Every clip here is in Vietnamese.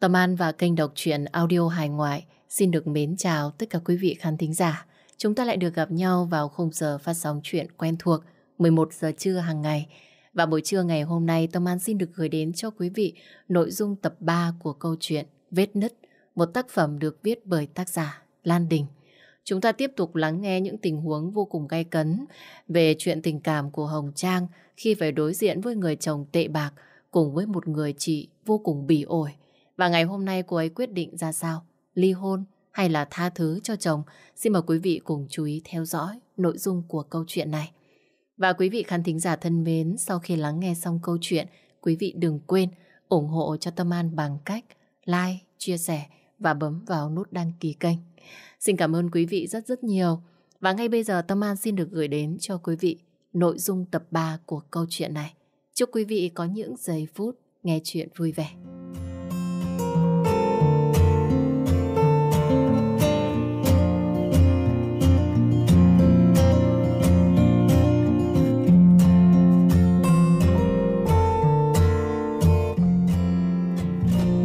Tâm An và kênh đọc truyện audio hài ngoại xin được mến chào tất cả quý vị khán thính giả. Chúng ta lại được gặp nhau vào khung giờ phát sóng truyện quen thuộc 11 giờ trưa hàng ngày. Và buổi trưa ngày hôm nay Tâm An xin được gửi đến cho quý vị nội dung tập 3 của câu chuyện Vết Nứt, một tác phẩm được viết bởi tác giả Lan Đình. Chúng ta tiếp tục lắng nghe những tình huống vô cùng gay cấn về chuyện tình cảm của Hồng Trang khi phải đối diện với người chồng tệ bạc cùng với một người chị vô cùng bỉ ổi. Và ngày hôm nay cô ấy quyết định ra sao? Ly hôn hay là tha thứ cho chồng? Xin mời quý vị cùng chú ý theo dõi nội dung của câu chuyện này. Và quý vị khán thính giả thân mến, sau khi lắng nghe xong câu chuyện, quý vị đừng quên ủng hộ cho Tâm An bằng cách like, chia sẻ và bấm vào nút đăng ký kênh. Xin cảm ơn quý vị rất rất nhiều. Và ngay bây giờ Tâm An xin được gửi đến cho quý vị nội dung tập 3 của câu chuyện này. Chúc quý vị có những giây phút nghe chuyện vui vẻ.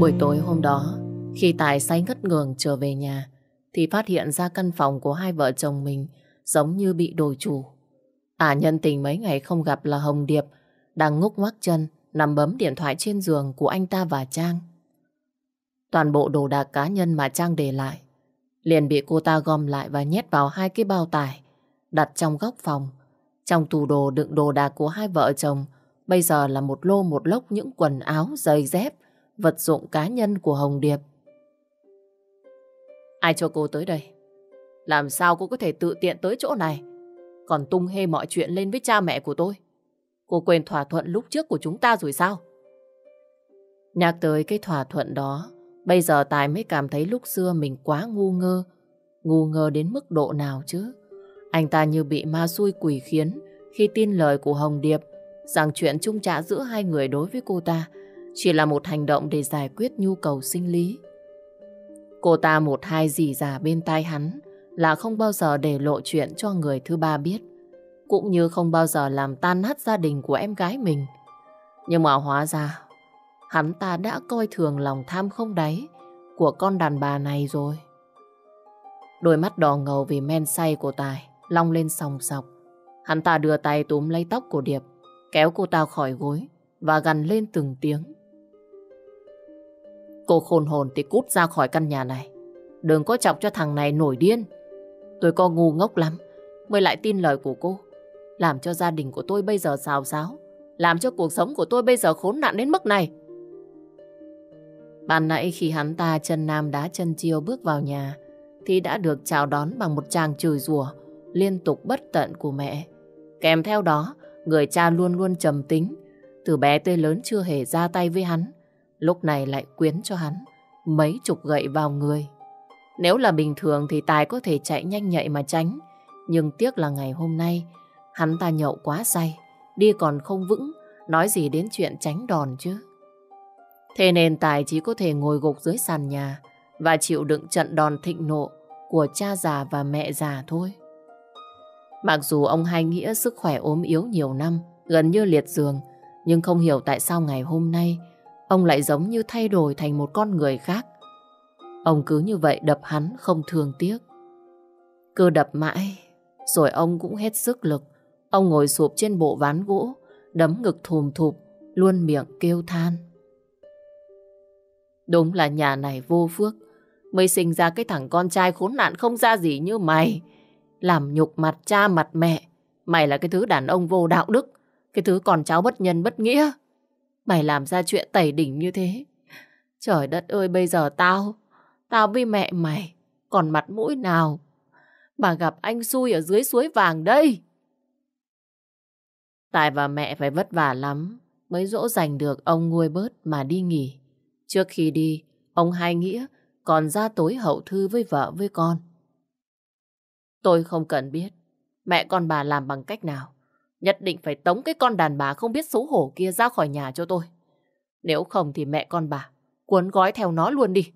Buổi tối hôm đó, khi Tài say ngất ngường trở về nhà, thì phát hiện ra căn phòng của hai vợ chồng mình giống như bị đổi chủ. À nhân tình mấy ngày không gặp là Hồng Điệp, đang ngúc ngoắc chân, nằm bấm điện thoại trên giường của anh ta và Trang. Toàn bộ đồ đạc cá nhân mà Trang để lại, liền bị cô ta gom lại và nhét vào hai cái bao tải, đặt trong góc phòng. Trong tủ đồ đựng đồ đạc của hai vợ chồng, bây giờ là một lô một lốc những quần áo, giày dép, vật dụng cá nhân của Hồng Điệp. Ai cho cô tới đây? Làm sao cô có thể tự tiện tới chỗ này? Còn tung hê mọi chuyện lên với cha mẹ của tôi. Cô quên thỏa thuận lúc trước của chúng ta rồi sao? Nhắc tới cái thỏa thuận đó, bây giờ Tài mới cảm thấy lúc xưa mình quá ngu ngơ. Ngu ngơ đến mức độ nào chứ? Anh ta như bị ma xui quỷ khiến khi tin lời của Hồng Điệp rằng chuyện chung trả giữa hai người đối với cô ta chỉ là một hành động để giải quyết nhu cầu sinh lý. Cô ta một hai dì già bên tai hắn là không bao giờ để lộ chuyện cho người thứ ba biết, cũng như không bao giờ làm tan nát gia đình của em gái mình. Nhưng mà hóa ra, hắn ta đã coi thường lòng tham không đáy của con đàn bà này rồi. Đôi mắt đỏ ngầu vì men say của Tài long lên sòng sọc. Hắn ta đưa tay túm lấy tóc của Điệp, kéo cô ta khỏi gối và gằn lên từng tiếng. Cô khôn hồn thì cút ra khỏi căn nhà này. Đừng có chọc cho thằng này nổi điên. Tôi có ngu ngốc lắm, mới lại tin lời của cô. Làm cho gia đình của tôi bây giờ xào xáo. Làm cho cuộc sống của tôi bây giờ khốn nạn đến mức này. Ban nãy khi hắn ta chân nam đá chân chiêu bước vào nhà, thì đã được chào đón bằng một tràng chửi rủa liên tục bất tận của mẹ. Kèm theo đó, người cha luôn luôn trầm tính. Từ bé tới lớn chưa hề ra tay với hắn. Lúc này lại quyến cho hắn mấy chục gậy vào người. Nếu là bình thường thì Tài có thể chạy nhanh nhạy mà tránh. Nhưng tiếc là ngày hôm nay, hắn ta nhậu quá say, đi còn không vững, nói gì đến chuyện tránh đòn chứ. Thế nên Tài chỉ có thể ngồi gục dưới sàn nhà và chịu đựng trận đòn thịnh nộ của cha già và mẹ già thôi. Mặc dù ông Hai Nghĩa sức khỏe ốm yếu nhiều năm, gần như liệt giường, nhưng không hiểu tại sao ngày hôm nay ông lại giống như thay đổi thành một con người khác. Ông cứ như vậy đập hắn không thương tiếc. Cứ đập mãi, rồi ông cũng hết sức lực. Ông ngồi sụp trên bộ ván gỗ, đấm ngực thùm thụp, luôn miệng kêu than. Đúng là nhà này vô phước, mới sinh ra cái thằng con trai khốn nạn không ra gì như mày. Làm nhục mặt cha mặt mẹ, mày là cái thứ đàn ông vô đạo đức, cái thứ còn cháu bất nhân bất nghĩa. Mày làm ra chuyện tẩy đỉnh như thế. Trời đất ơi, bây giờ tao, tao với mẹ mày, còn mặt mũi nào mà gặp anh xui ở dưới suối vàng đây? Tài và mẹ phải vất vả lắm mới dỗ dành được ông nguôi bớt mà đi nghỉ. Trước khi đi, ông Hai Nghĩa còn ra tối hậu thư với vợ với con. Tôi không cần biết mẹ con bà làm bằng cách nào. Nhất định phải tống cái con đàn bà không biết xấu hổ kia ra khỏi nhà cho tôi. Nếu không thì mẹ con bà cuốn gói theo nó luôn đi.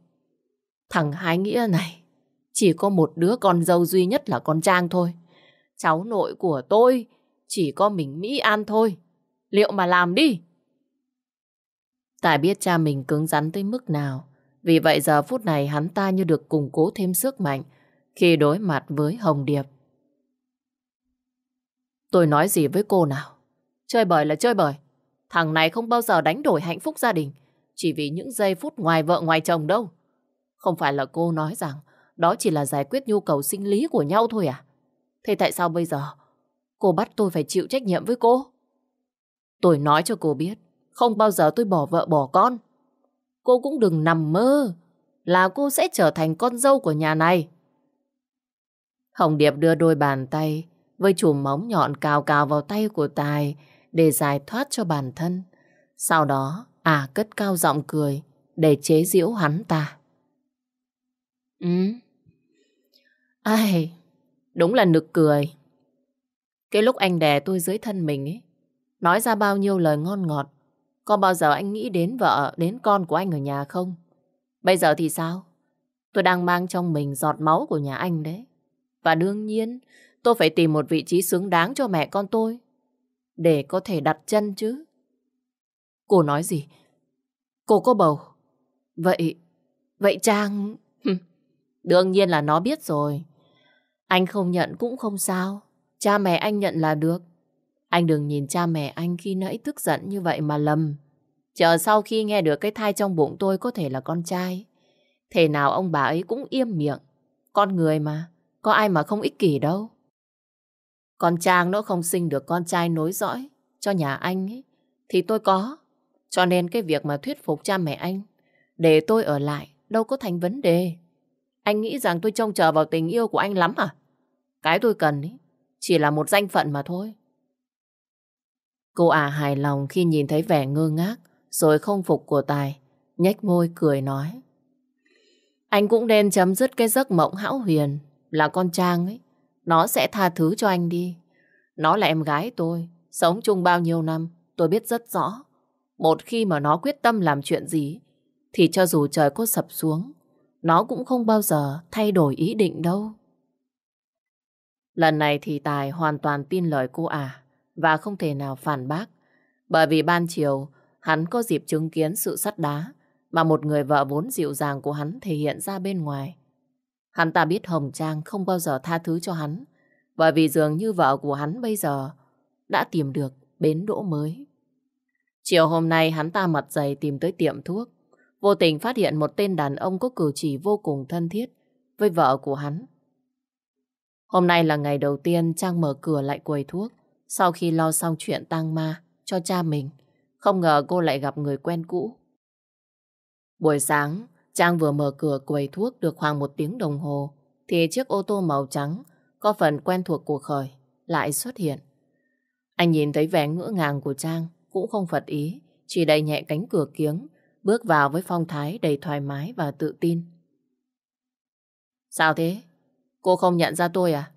Thằng Hái Nghĩa này, chỉ có một đứa con dâu duy nhất là con Trang thôi. Cháu nội của tôi chỉ có mình Mỹ An thôi. Liệu mà làm đi? Tại biết cha mình cứng rắn tới mức nào. Vì vậy giờ phút này hắn ta như được củng cố thêm sức mạnh khi đối mặt với Hồng Điệp. Tôi nói gì với cô nào? Chơi bời là chơi bời. Thằng này không bao giờ đánh đổi hạnh phúc gia đình chỉ vì những giây phút ngoài vợ ngoài chồng đâu. Không phải là cô nói rằng đó chỉ là giải quyết nhu cầu sinh lý của nhau thôi à? Thế tại sao bây giờ cô bắt tôi phải chịu trách nhiệm với cô? Tôi nói cho cô biết, không bao giờ tôi bỏ vợ bỏ con. Cô cũng đừng nằm mơ là cô sẽ trở thành con dâu của nhà này. Hồng Điệp đưa đôi bàn tay với chùm móng nhọn cào cào vào tay của Tài để giải thoát cho bản thân. Sau đó, à cất cao giọng cười để chế giễu hắn ta. Ừ. Ai, đúng là nực cười. Cái lúc anh đè tôi dưới thân mình ấy, nói ra bao nhiêu lời ngon ngọt, có bao giờ anh nghĩ đến vợ, đến con của anh ở nhà không? Bây giờ thì sao? Tôi đang mang trong mình giọt máu của nhà anh đấy. Và đương nhiên, tôi phải tìm một vị trí xứng đáng cho mẹ con tôi. Để có thể đặt chân chứ. Cô nói gì? Cô có bầu. Vậy, vậy Trang... Đương nhiên là nó biết rồi. Anh không nhận cũng không sao. Cha mẹ anh nhận là được. Anh đừng nhìn cha mẹ anh khi nãy tức giận như vậy mà lầm. Chờ sau khi nghe được cái thai trong bụng tôi có thể là con trai. Thế nào ông bà ấy cũng im miệng. Con người mà, có ai mà không ích kỷ đâu. Còn Trang nó không sinh được con trai nối dõi cho nhà anh ấy, thì tôi có. Cho nên cái việc mà thuyết phục cha mẹ anh để tôi ở lại đâu có thành vấn đề. Anh nghĩ rằng tôi trông chờ vào tình yêu của anh lắm à? Cái tôi cần ấy, chỉ là một danh phận mà thôi. Cô ả à hài lòng khi nhìn thấy vẻ ngơ ngác rồi không phục của Tài, nhếch môi cười nói. Anh cũng nên chấm dứt cái giấc mộng hão huyền là con Trang ấy. Nó sẽ tha thứ cho anh đi. Nó là em gái tôi, sống chung bao nhiêu năm, tôi biết rất rõ. Một khi mà nó quyết tâm làm chuyện gì, thì cho dù trời có sập xuống, nó cũng không bao giờ thay đổi ý định đâu. Lần này thì Tài hoàn toàn tin lời cô ả à, và không thể nào phản bác. Bởi vì ban chiều, hắn có dịp chứng kiến sự sắt đá mà một người vợ vốn dịu dàng của hắn thể hiện ra bên ngoài. Hắn ta biết Hồng Trang không bao giờ tha thứ cho hắn, bởi vì dường như vợ của hắn bây giờ đã tìm được bến đỗ mới. Chiều hôm nay hắn ta mặt dày tìm tới tiệm thuốc, vô tình phát hiện một tên đàn ông có cử chỉ vô cùng thân thiết với vợ của hắn. Hôm nay là ngày đầu tiên Trang mở cửa lại quầy thuốc, sau khi lo xong chuyện tang ma cho cha mình, không ngờ cô lại gặp người quen cũ. Buổi sáng, Trang vừa mở cửa quầy thuốc được khoảng một tiếng đồng hồ, thì chiếc ô tô màu trắng có phần quen thuộc của Khởi lại xuất hiện. Anh nhìn thấy vẻ ngỡ ngàng của Trang cũng không phật ý, chỉ đẩy nhẹ cánh cửa kiếng, bước vào với phong thái đầy thoải mái và tự tin. Sao thế? Cô không nhận ra tôi à?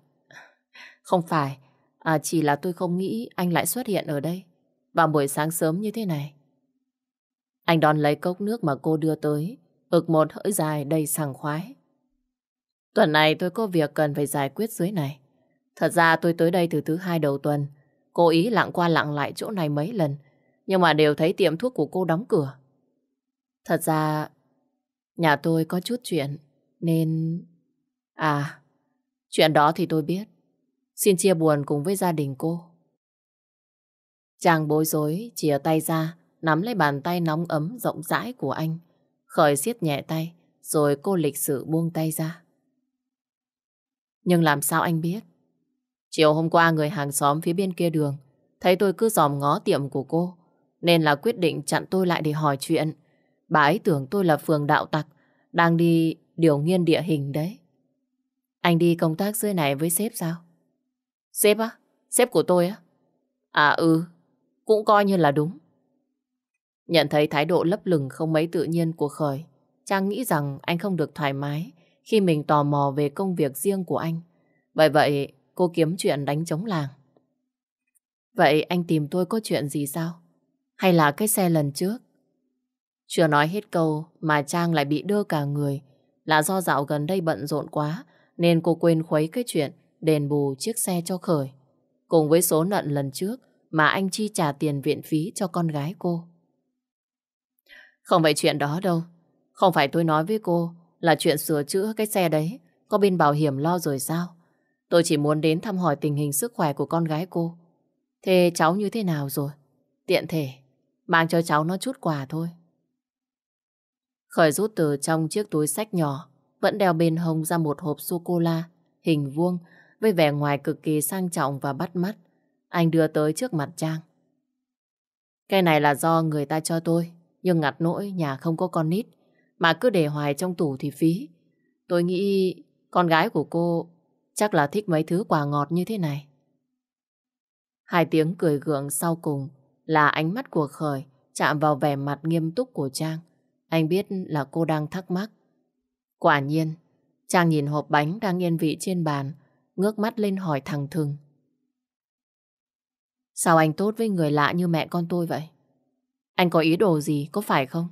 Không phải, à, chỉ là tôi không nghĩ anh lại xuất hiện ở đây vào buổi sáng sớm như thế này. Anh đón lấy cốc nước mà cô đưa tới, ực một hỡi dài đầy sảng khoái. Tuần này tôi có việc cần phải giải quyết dưới này. Thật ra tôi tới đây từ thứ hai đầu tuần, cố ý lặng qua lặng lại chỗ này mấy lần, nhưng mà đều thấy tiệm thuốc của cô đóng cửa. Thật ra, nhà tôi có chút chuyện, nên... À, chuyện đó thì tôi biết. Xin chia buồn cùng với gia đình cô. Chàng bối rối, chìa tay ra, nắm lấy bàn tay nóng ấm rộng rãi của anh, Khởi siết nhẹ tay, rồi cô lịch sự buông tay ra. Nhưng làm sao anh biết? Chiều hôm qua người hàng xóm phía bên kia đường thấy tôi cứ dòm ngó tiệm của cô nên là quyết định chặn tôi lại để hỏi chuyện. Bà ấy tưởng tôi là phường đạo tặc đang đi điều nghiên địa hình đấy. Anh đi công tác dưới này với sếp sao? Sếp á? Sếp của tôi á? À ừ, cũng coi như là đúng. Nhận thấy thái độ lấp lửng không mấy tự nhiên của Khởi, Trang nghĩ rằng anh không được thoải mái khi mình tò mò về công việc riêng của anh. vậy vậy, cô kiếm chuyện đánh chống làng. Vậy anh tìm tôi có chuyện gì sao? Hay là cái xe lần trước? Chưa nói hết câu mà Trang lại bị đưa cả người. Là do dạo gần đây bận rộn quá nên cô quên khuấy cái chuyện đền bù chiếc xe cho Khởi. Cùng với số nợn lần trước mà anh chi trả tiền viện phí cho con gái cô. Không phải chuyện đó đâu. Không phải tôi nói với cô là chuyện sửa chữa cái xe đấy có bên bảo hiểm lo rồi sao? Tôi chỉ muốn đến thăm hỏi tình hình sức khỏe của con gái cô. Thế cháu như thế nào rồi? Tiện thể, mang cho cháu nó chút quà thôi. Khởi rút từ trong chiếc túi sách nhỏ, vẫn đeo bên hông ra một hộp sô-cô-la, hình vuông, với vẻ ngoài cực kỳ sang trọng và bắt mắt. Anh đưa tới trước mặt Trang. Cái này là do người ta cho tôi. Nhưng ngặt nỗi nhà không có con nít, mà cứ để hoài trong tủ thì phí. Tôi nghĩ con gái của cô chắc là thích mấy thứ quà ngọt như thế này. Hai tiếng cười gượng sau cùng là ánh mắt của Khởi chạm vào vẻ mặt nghiêm túc của Trang. Anh biết là cô đang thắc mắc. Quả nhiên, Trang nhìn hộp bánh đang yên vị trên bàn, ngước mắt lên hỏi thằng Thừng. Sao anh tốt với người lạ như mẹ con tôi vậy? Anh có ý đồ gì, có phải không?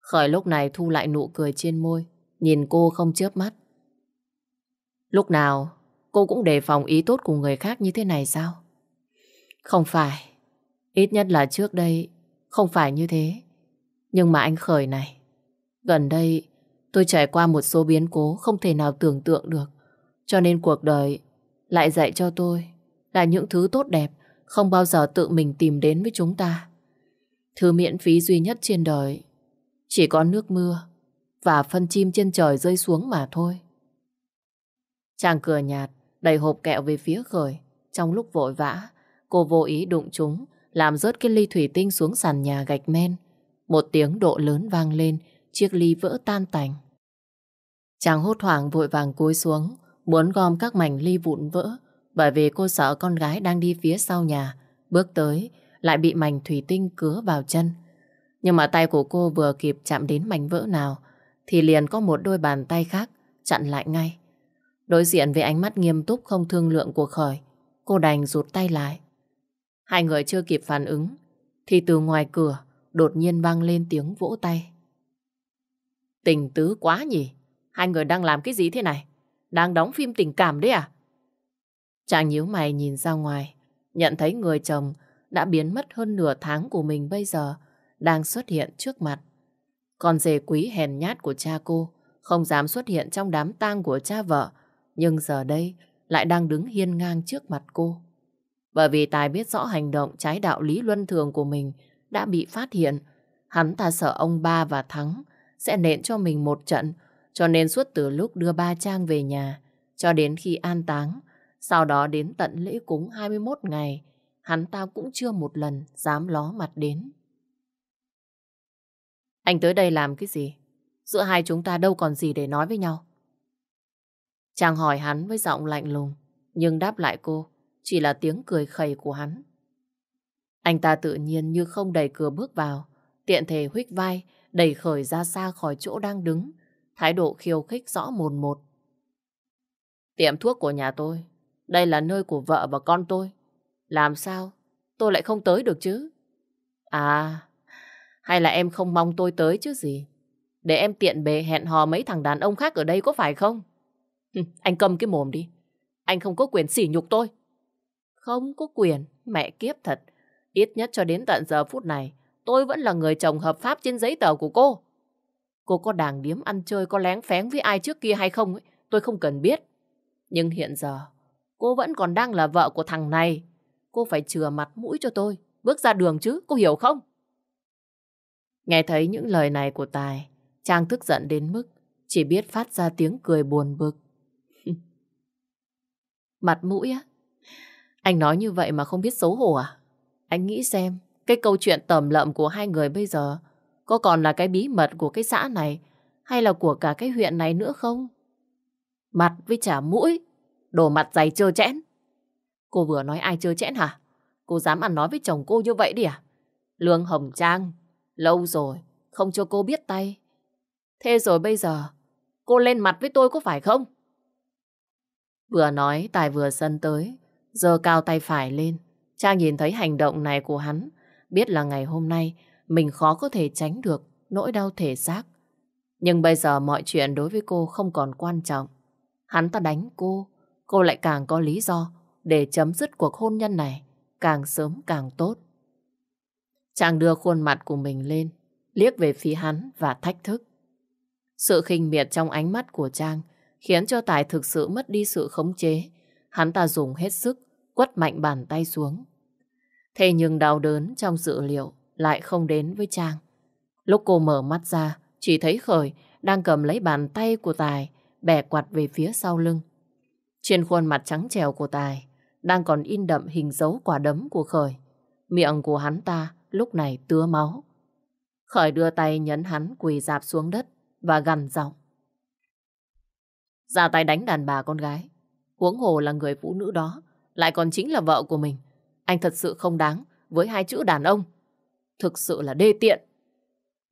Khởi lúc này thu lại nụ cười trên môi, nhìn cô không chớp mắt. Lúc nào cô cũng đề phòng ý tốt của người khác như thế này sao? Không phải, ít nhất là trước đây không phải như thế. Nhưng mà anh Khởi này, gần đây tôi trải qua một số biến cố không thể nào tưởng tượng được. Cho nên cuộc đời lại dạy cho tôi là những thứ tốt đẹp không bao giờ tự mình tìm đến với chúng ta. Thứ miễn phí duy nhất trên đời chỉ có nước mưa và phân chim trên trời rơi xuống mà thôi. Chàng cửa nhạt đầy hộp kẹo về phía khởi. Trong lúc vội vã, cô vô ý đụng chúng, làm rớt cái ly thủy tinh xuống sàn nhà gạch men. Một tiếng độ lớn vang lên, chiếc ly vỡ tan tành. Chàng hốt hoảng vội vàng cúi xuống, muốn gom các mảnh ly vụn vỡ, bởi vì cô sợ con gái đang đi phía sau nhà. Bước tới, lại bị mảnh thủy tinh cứa vào chân. Nhưng mà tay của cô vừa kịp chạm đến mảnh vỡ nào thì liền có một đôi bàn tay khác chặn lại ngay. Đối diện với ánh mắt nghiêm túc không thương lượng của khởi, cô đành rụt tay lại. Hai người chưa kịp phản ứng thì từ ngoài cửa đột nhiên vang lên tiếng vỗ tay. Tình tứ quá nhỉ? Hai người đang làm cái gì thế này? Đang đóng phim tình cảm đấy à? Chàng nhíu mày nhìn ra ngoài, nhận thấy người chồng đã biến mất hơn nửa tháng của mình bây giờ đang xuất hiện trước mặt. Con dề quý hèn nhát của cha cô không dám xuất hiện trong đám tang của cha vợ nhưng giờ đây lại đang đứng hiên ngang trước mặt cô. Bởi vì Tài biết rõ hành động trái đạo lý luân thường của mình đã bị phát hiện, hắn ta sợ ông ba và Thắng sẽ nện cho mình một trận, cho nên suốt từ lúc đưa ba Trang về nhà cho đến khi an táng, sau đó đến tận lễ cúng 21 ngày, hắn ta cũng chưa một lần dám ló mặt đến. Anh tới đây làm cái gì? Giữa hai chúng ta đâu còn gì để nói với nhau. Chàng hỏi hắn với giọng lạnh lùng, nhưng đáp lại cô chỉ là tiếng cười khẩy của hắn. Anh ta tự nhiên như không đẩy cửa bước vào, tiện thể huých vai, đẩy khởi ra xa khỏi chỗ đang đứng, thái độ khiêu khích rõ mồn một. Tiệm thuốc của nhà tôi, đây là nơi của vợ và con tôi. Làm sao tôi lại không tới được chứ? À, hay là em không mong tôi tới chứ gì? Để em tiện bề hẹn hò mấy thằng đàn ông khác ở đây có phải không? anh cầm cái mồm đi. Anh không có quyền sỉ nhục tôi. Không có quyền, mẹ kiếp thật. Ít nhất cho đến tận giờ phút này, tôi vẫn là người chồng hợp pháp trên giấy tờ của cô. Cô có đàng điếm ăn chơi, có lén phén với ai trước kia hay không ấy, tôi không cần biết. Nhưng hiện giờ, cô vẫn còn đang là vợ của thằng này. Cô phải chừa mặt mũi cho tôi, bước ra đường chứ, cô hiểu không? Nghe thấy những lời này của Tài, Trang tức giận đến mức chỉ biết phát ra tiếng cười buồn bực. mặt mũi á? Anh nói như vậy mà không biết xấu hổ à? Anh nghĩ xem, cái câu chuyện tầm lợm của hai người bây giờ có còn là cái bí mật của cái xã này hay là của cả cái huyện này nữa không? Mặt với trả mũi, đồ mặt dày trơ chẽn. Cô vừa nói ai chơi chẽn hả? Cô dám ăn nói với chồng cô như vậy đi à? Lương Hồng Trang, lâu rồi, không cho cô biết tay. Thế rồi bây giờ, cô lên mặt với tôi có phải không? Vừa nói, Tài vừa sân tới, giờ cao tay phải lên. Trang nhìn thấy hành động này của hắn, biết là ngày hôm nay mình khó có thể tránh được nỗi đau thể xác. Nhưng bây giờ mọi chuyện đối với cô không còn quan trọng. Hắn ta đánh cô, cô lại càng có lý do để chấm dứt cuộc hôn nhân này càng sớm càng tốt. Chàng đưa khuôn mặt của mình lên, liếc về phía hắn và thách thức. Sự khinh miệt trong ánh mắt của Trang khiến cho Tài thực sự mất đi sự khống chế. Hắn ta dùng hết sức, quất mạnh bàn tay xuống. Thế nhưng đau đớn trong dự liệu lại không đến với Trang. Lúc cô mở mắt ra, chỉ thấy Khởi đang cầm lấy bàn tay của Tài, bẻ quạt về phía sau lưng. Trên khuôn mặt trắng trèo của Tài đang còn in đậm hình dấu quả đấm của Khởi. Miệng của hắn ta lúc này tứa máu. Khởi đưa tay nhấn hắn quỳ dạp xuống đất và gằn giọng. Ra tay đánh đàn bà con gái. Huống hồ là người phụ nữ đó, lại còn chính là vợ của mình. Anh thật sự không đáng với hai chữ đàn ông. Thực sự là đê tiện.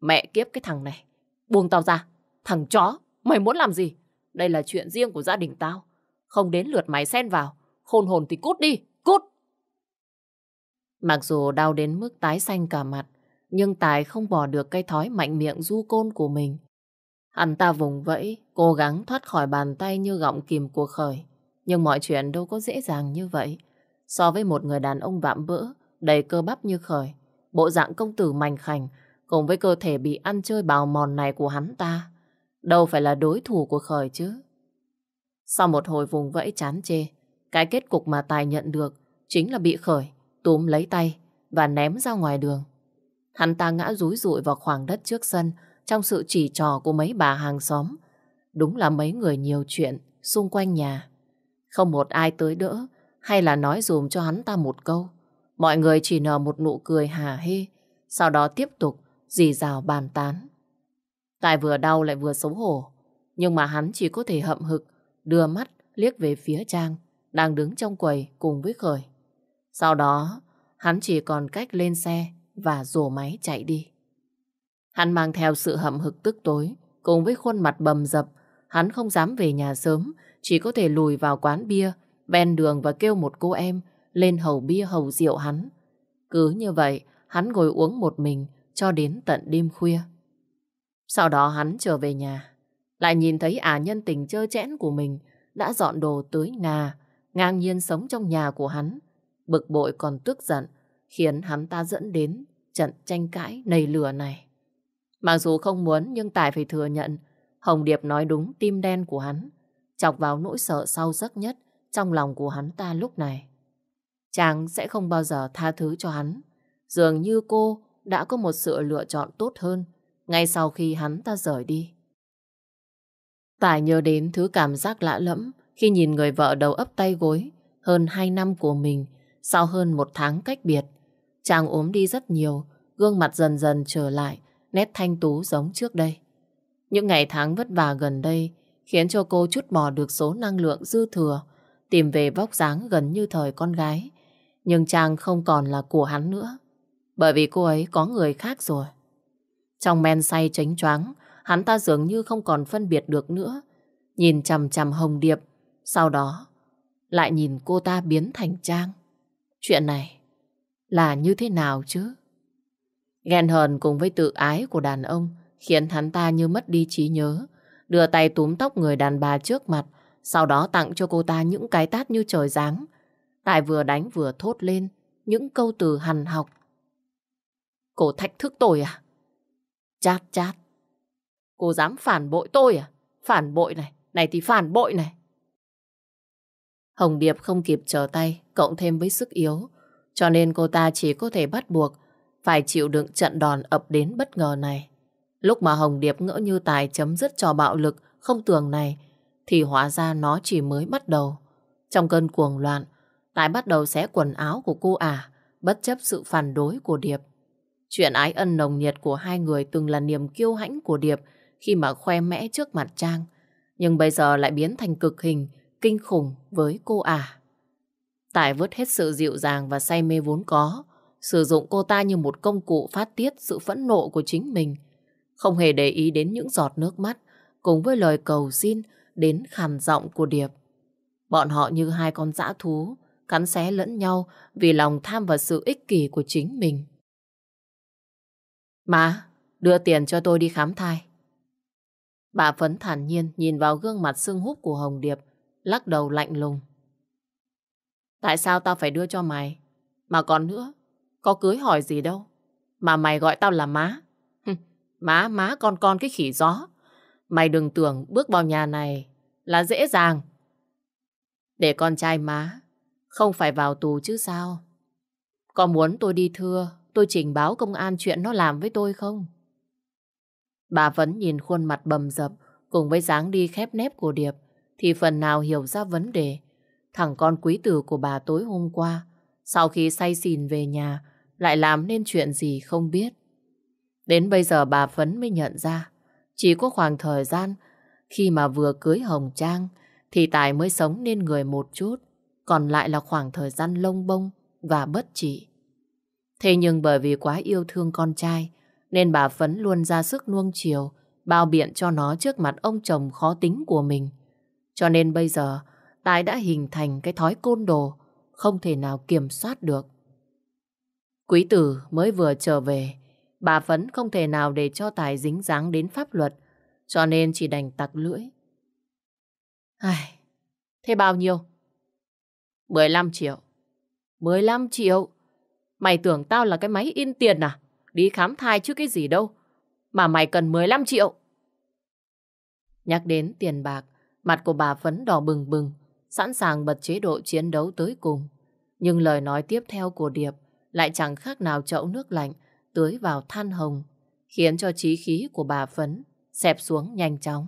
Mẹ kiếp cái thằng này. Buông tao ra. Thằng chó, mày muốn làm gì? Đây là chuyện riêng của gia đình tao. Không đến lượt mày xen vào khôn hồn thì cút đi, cút! Mặc dù đau đến mức tái xanh cả mặt, nhưng Tài không bỏ được cây thói mạnh miệng du côn của mình. Hắn ta vùng vẫy, cố gắng thoát khỏi bàn tay như gọng kìm của khởi. Nhưng mọi chuyện đâu có dễ dàng như vậy. So với một người đàn ông vạm vỡ, đầy cơ bắp như khởi, bộ dạng công tử mảnh khảnh cùng với cơ thể bị ăn chơi bào mòn này của hắn ta, đâu phải là đối thủ của khởi chứ. Sau một hồi vùng vẫy chán chê, cái kết cục mà Tài nhận được chính là bị khởi, túm lấy tay và ném ra ngoài đường. Hắn ta ngã rúi rụi vào khoảng đất trước sân trong sự chỉ trò của mấy bà hàng xóm. Đúng là mấy người nhiều chuyện xung quanh nhà. Không một ai tới đỡ hay là nói dùm cho hắn ta một câu. Mọi người chỉ nở một nụ cười hà hê, sau đó tiếp tục dì rào bàn tán. Tài vừa đau lại vừa xấu hổ, nhưng mà hắn chỉ có thể hậm hực, đưa mắt liếc về phía Trang đang đứng trong quầy cùng với Khởi. Sau đó, hắn chỉ còn cách lên xe và rổ máy chạy đi. Hắn mang theo sự hậm hực tức tối, cùng với khuôn mặt bầm dập, hắn không dám về nhà sớm, chỉ có thể lùi vào quán bia, ven đường và kêu một cô em lên hầu bia hầu rượu hắn. Cứ như vậy, hắn ngồi uống một mình cho đến tận đêm khuya. Sau đó hắn trở về nhà, lại nhìn thấy ả à nhân tình chơ chẽn của mình đã dọn đồ tới nhà ngang nhiên sống trong nhà của hắn. Bực bội còn tức giận, khiến hắn ta dẫn đến trận tranh cãi nầy lửa này. Mặc dù không muốn nhưng Tài phải thừa nhận, Hồng Điệp nói đúng tim đen của hắn, chọc vào nỗi sợ sâu sắc nhất trong lòng của hắn ta lúc này. Chàng sẽ không bao giờ tha thứ cho hắn. Dường như cô đã có một sự lựa chọn tốt hơn ngay sau khi hắn ta rời đi. Tài nhớ đến thứ cảm giác lạ lẫm khi nhìn người vợ đầu ấp tay gối hơn 2 năm của mình sau hơn một tháng cách biệt. Chàng ốm đi rất nhiều, gương mặt dần dần trở lại, nét thanh tú giống trước đây. Những ngày tháng vất vả gần đây khiến cho cô chút bỏ được số năng lượng dư thừa, tìm về vóc dáng gần như thời con gái. Nhưng chàng không còn là của hắn nữa, bởi vì cô ấy có người khác rồi. Trong men say chánh choáng, hắn ta dường như không còn phân biệt được nữa. Nhìn chằm chằm Hồng Điệp, sau đó lại nhìn cô ta biến thành Trang. Chuyện này là như thế nào chứ? Ghen hờn cùng với tự ái của đàn ông khiến hắn ta như mất đi trí nhớ. Đưa tay túm tóc người đàn bà trước mặt, sau đó tặng cho cô ta những cái tát như trời giáng. tại vừa đánh vừa thốt lên những câu từ hằn học. Cô thách thức tôi à? Chát chát. Cô dám phản bội tôi à? Phản bội này, này thì phản bội này. Hồng Điệp không kịp trở tay, cộng thêm với sức yếu. Cho nên cô ta chỉ có thể bắt buộc phải chịu đựng trận đòn ập đến bất ngờ này. Lúc mà Hồng Điệp ngỡ như tài chấm dứt cho bạo lực không tường này, thì hóa ra nó chỉ mới bắt đầu. Trong cơn cuồng loạn, Tài bắt đầu xé quần áo của cô à, bất chấp sự phản đối của Điệp. Chuyện ái ân nồng nhiệt của hai người từng là niềm kiêu hãnh của Điệp khi mà khoe mẽ trước mặt Trang. Nhưng bây giờ lại biến thành cực hình kinh khủng với cô ả. À. Tài vứt hết sự dịu dàng và say mê vốn có, sử dụng cô ta như một công cụ phát tiết sự phẫn nộ của chính mình, không hề để ý đến những giọt nước mắt cùng với lời cầu xin đến khàn giọng của Điệp. Bọn họ như hai con dã thú, cắn xé lẫn nhau vì lòng tham và sự ích kỷ của chính mình. Má, đưa tiền cho tôi đi khám thai. Bà Phấn thản nhiên nhìn vào gương mặt sưng húp của Hồng Điệp, lắc đầu lạnh lùng. Tại sao tao phải đưa cho mày? Mà còn nữa, có cưới hỏi gì đâu. Mà mày gọi tao là má. má, má con con cái khỉ gió. Mày đừng tưởng bước vào nhà này là dễ dàng. Để con trai má, không phải vào tù chứ sao? Có muốn tôi đi thưa, tôi trình báo công an chuyện nó làm với tôi không? Bà vẫn nhìn khuôn mặt bầm dập cùng với dáng đi khép nép của Điệp thì phần nào hiểu ra vấn đề. Thằng con quý tử của bà tối hôm qua, sau khi say xỉn về nhà, lại làm nên chuyện gì không biết. Đến bây giờ bà Phấn mới nhận ra, chỉ có khoảng thời gian khi mà vừa cưới Hồng Trang thì Tài mới sống nên người một chút, còn lại là khoảng thời gian lông bông và bất trị. Thế nhưng bởi vì quá yêu thương con trai, nên bà Phấn luôn ra sức nuông chiều, bao biện cho nó trước mặt ông chồng khó tính của mình. Cho nên bây giờ Tài đã hình thành cái thói côn đồ Không thể nào kiểm soát được Quý tử mới vừa trở về Bà Phấn không thể nào để cho Tài dính dáng đến pháp luật Cho nên chỉ đành tặc lưỡi Ai, Thế bao nhiêu? 15 triệu 15 triệu Mày tưởng tao là cái máy in tiền à? Đi khám thai chứ cái gì đâu. Mà mày cần 15 triệu. Nhắc đến tiền bạc, Mặt của bà Phấn đỏ bừng bừng, sẵn sàng bật chế độ chiến đấu tới cùng. Nhưng lời nói tiếp theo của Điệp lại chẳng khác nào chậu nước lạnh tưới vào than hồng, khiến cho trí khí của bà Phấn xẹp xuống nhanh chóng.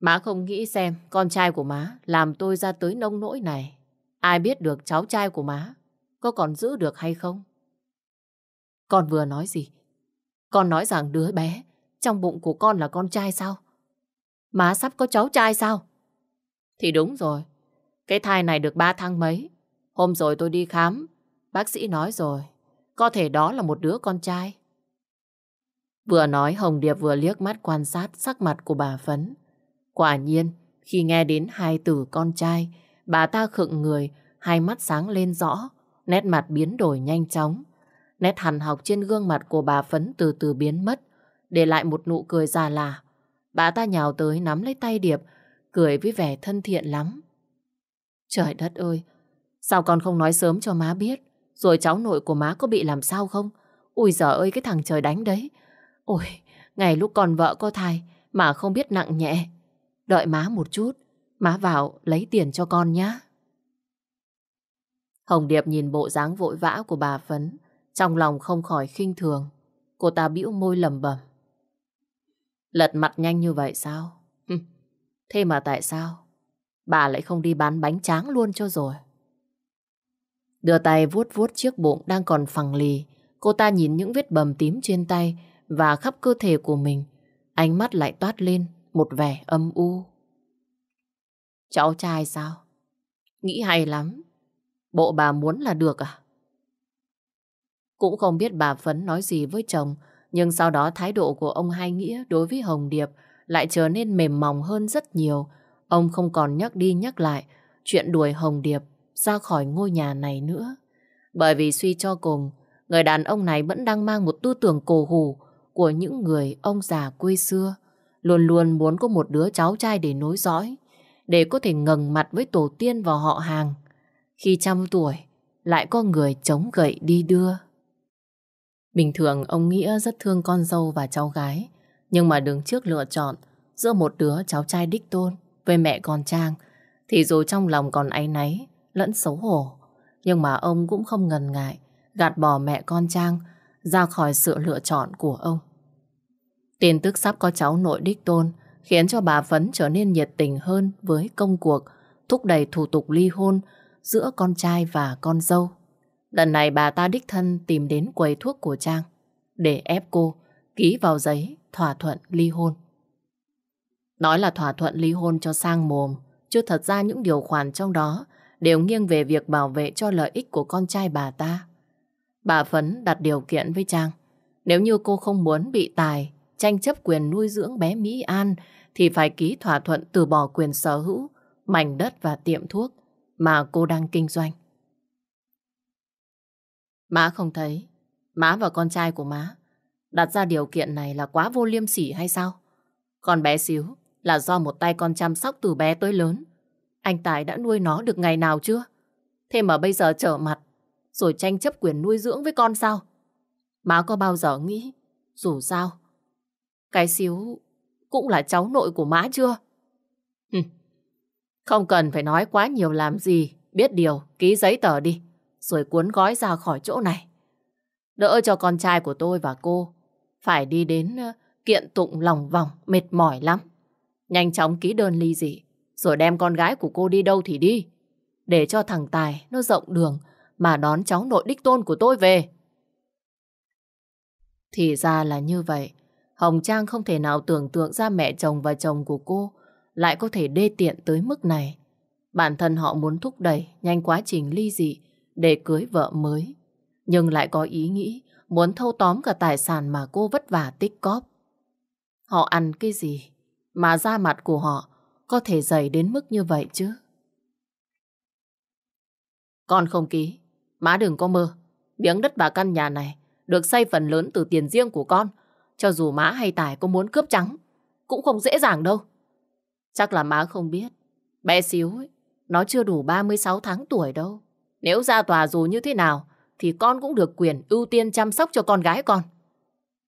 Má không nghĩ xem con trai của má làm tôi ra tới nông nỗi này. Ai biết được cháu trai của má có còn giữ được hay không? Con vừa nói gì? Con nói rằng đứa bé trong bụng của con là con trai sao? Má sắp có cháu trai sao? Thì đúng rồi. Cái thai này được ba tháng mấy. Hôm rồi tôi đi khám. Bác sĩ nói rồi. Có thể đó là một đứa con trai. Vừa nói Hồng Điệp vừa liếc mắt quan sát sắc mặt của bà Phấn. Quả nhiên, khi nghe đến hai từ con trai, bà ta khựng người, hai mắt sáng lên rõ, nét mặt biến đổi nhanh chóng. Nét hằn học trên gương mặt của bà Phấn từ từ biến mất, để lại một nụ cười già lạ Bà ta nhào tới nắm lấy tay Điệp, cười với vẻ thân thiện lắm. Trời đất ơi, sao con không nói sớm cho má biết, rồi cháu nội của má có bị làm sao không? Ui giời ơi, cái thằng trời đánh đấy. Ôi, ngày lúc còn vợ có thai mà không biết nặng nhẹ. Đợi má một chút, má vào lấy tiền cho con nhá Hồng Điệp nhìn bộ dáng vội vã của bà Phấn, trong lòng không khỏi khinh thường. Cô ta bĩu môi lầm bẩm Lật mặt nhanh như vậy sao? Thế mà tại sao? Bà lại không đi bán bánh tráng luôn cho rồi. Đưa tay vuốt vuốt chiếc bụng đang còn phẳng lì. Cô ta nhìn những vết bầm tím trên tay và khắp cơ thể của mình. Ánh mắt lại toát lên một vẻ âm u. Cháu trai sao? Nghĩ hay lắm. Bộ bà muốn là được à? Cũng không biết bà Phấn nói gì với chồng nhưng sau đó thái độ của ông Hai Nghĩa đối với Hồng Điệp lại trở nên mềm mỏng hơn rất nhiều. Ông không còn nhắc đi nhắc lại chuyện đuổi Hồng Điệp ra khỏi ngôi nhà này nữa. Bởi vì suy cho cùng, người đàn ông này vẫn đang mang một tư tưởng cổ hủ của những người ông già quê xưa. Luôn luôn muốn có một đứa cháu trai để nối dõi, để có thể ngẩng mặt với tổ tiên và họ hàng. Khi trăm tuổi, lại có người chống gậy đi đưa. Bình thường ông Nghĩa rất thương con dâu và cháu gái, nhưng mà đứng trước lựa chọn giữa một đứa cháu trai đích tôn với mẹ con Trang, thì dù trong lòng còn áy náy, lẫn xấu hổ, nhưng mà ông cũng không ngần ngại gạt bỏ mẹ con Trang ra khỏi sự lựa chọn của ông. Tin tức sắp có cháu nội đích tôn khiến cho bà Phấn trở nên nhiệt tình hơn với công cuộc thúc đẩy thủ tục ly hôn giữa con trai và con dâu. Lần này bà ta đích thân tìm đến quầy thuốc của Trang để ép cô ký vào giấy thỏa thuận ly hôn. Nói là thỏa thuận ly hôn cho sang mồm, chứ thật ra những điều khoản trong đó đều nghiêng về việc bảo vệ cho lợi ích của con trai bà ta. Bà Phấn đặt điều kiện với Trang. Nếu như cô không muốn bị tài, tranh chấp quyền nuôi dưỡng bé Mỹ An thì phải ký thỏa thuận từ bỏ quyền sở hữu, mảnh đất và tiệm thuốc mà cô đang kinh doanh. Má không thấy. Má và con trai của má đặt ra điều kiện này là quá vô liêm sỉ hay sao? Con bé xíu là do một tay con chăm sóc từ bé tới lớn. Anh Tài đã nuôi nó được ngày nào chưa? Thế mà bây giờ trở mặt rồi tranh chấp quyền nuôi dưỡng với con sao? Má có bao giờ nghĩ dù sao cái xíu cũng là cháu nội của má chưa? Không cần phải nói quá nhiều làm gì, biết điều, ký giấy tờ đi rồi cuốn gói ra khỏi chỗ này. Đỡ cho con trai của tôi và cô phải đi đến kiện tụng lòng vòng, mệt mỏi lắm. Nhanh chóng ký đơn ly dị, rồi đem con gái của cô đi đâu thì đi. Để cho thằng Tài nó rộng đường mà đón cháu nội đích tôn của tôi về. Thì ra là như vậy. Hồng Trang không thể nào tưởng tượng ra mẹ chồng và chồng của cô lại có thể đê tiện tới mức này. Bản thân họ muốn thúc đẩy nhanh quá trình ly dị để cưới vợ mới. Nhưng lại có ý nghĩ muốn thâu tóm cả tài sản mà cô vất vả tích cóp. Họ ăn cái gì mà da mặt của họ có thể dày đến mức như vậy chứ? Con không ký, má đừng có mơ. Biếng đất và căn nhà này được xây phần lớn từ tiền riêng của con. Cho dù má hay tài có muốn cướp trắng, cũng không dễ dàng đâu. Chắc là má không biết, bé xíu ấy, nó chưa đủ 36 tháng tuổi đâu. Nếu ra tòa dù như thế nào, thì con cũng được quyền ưu tiên chăm sóc cho con gái con.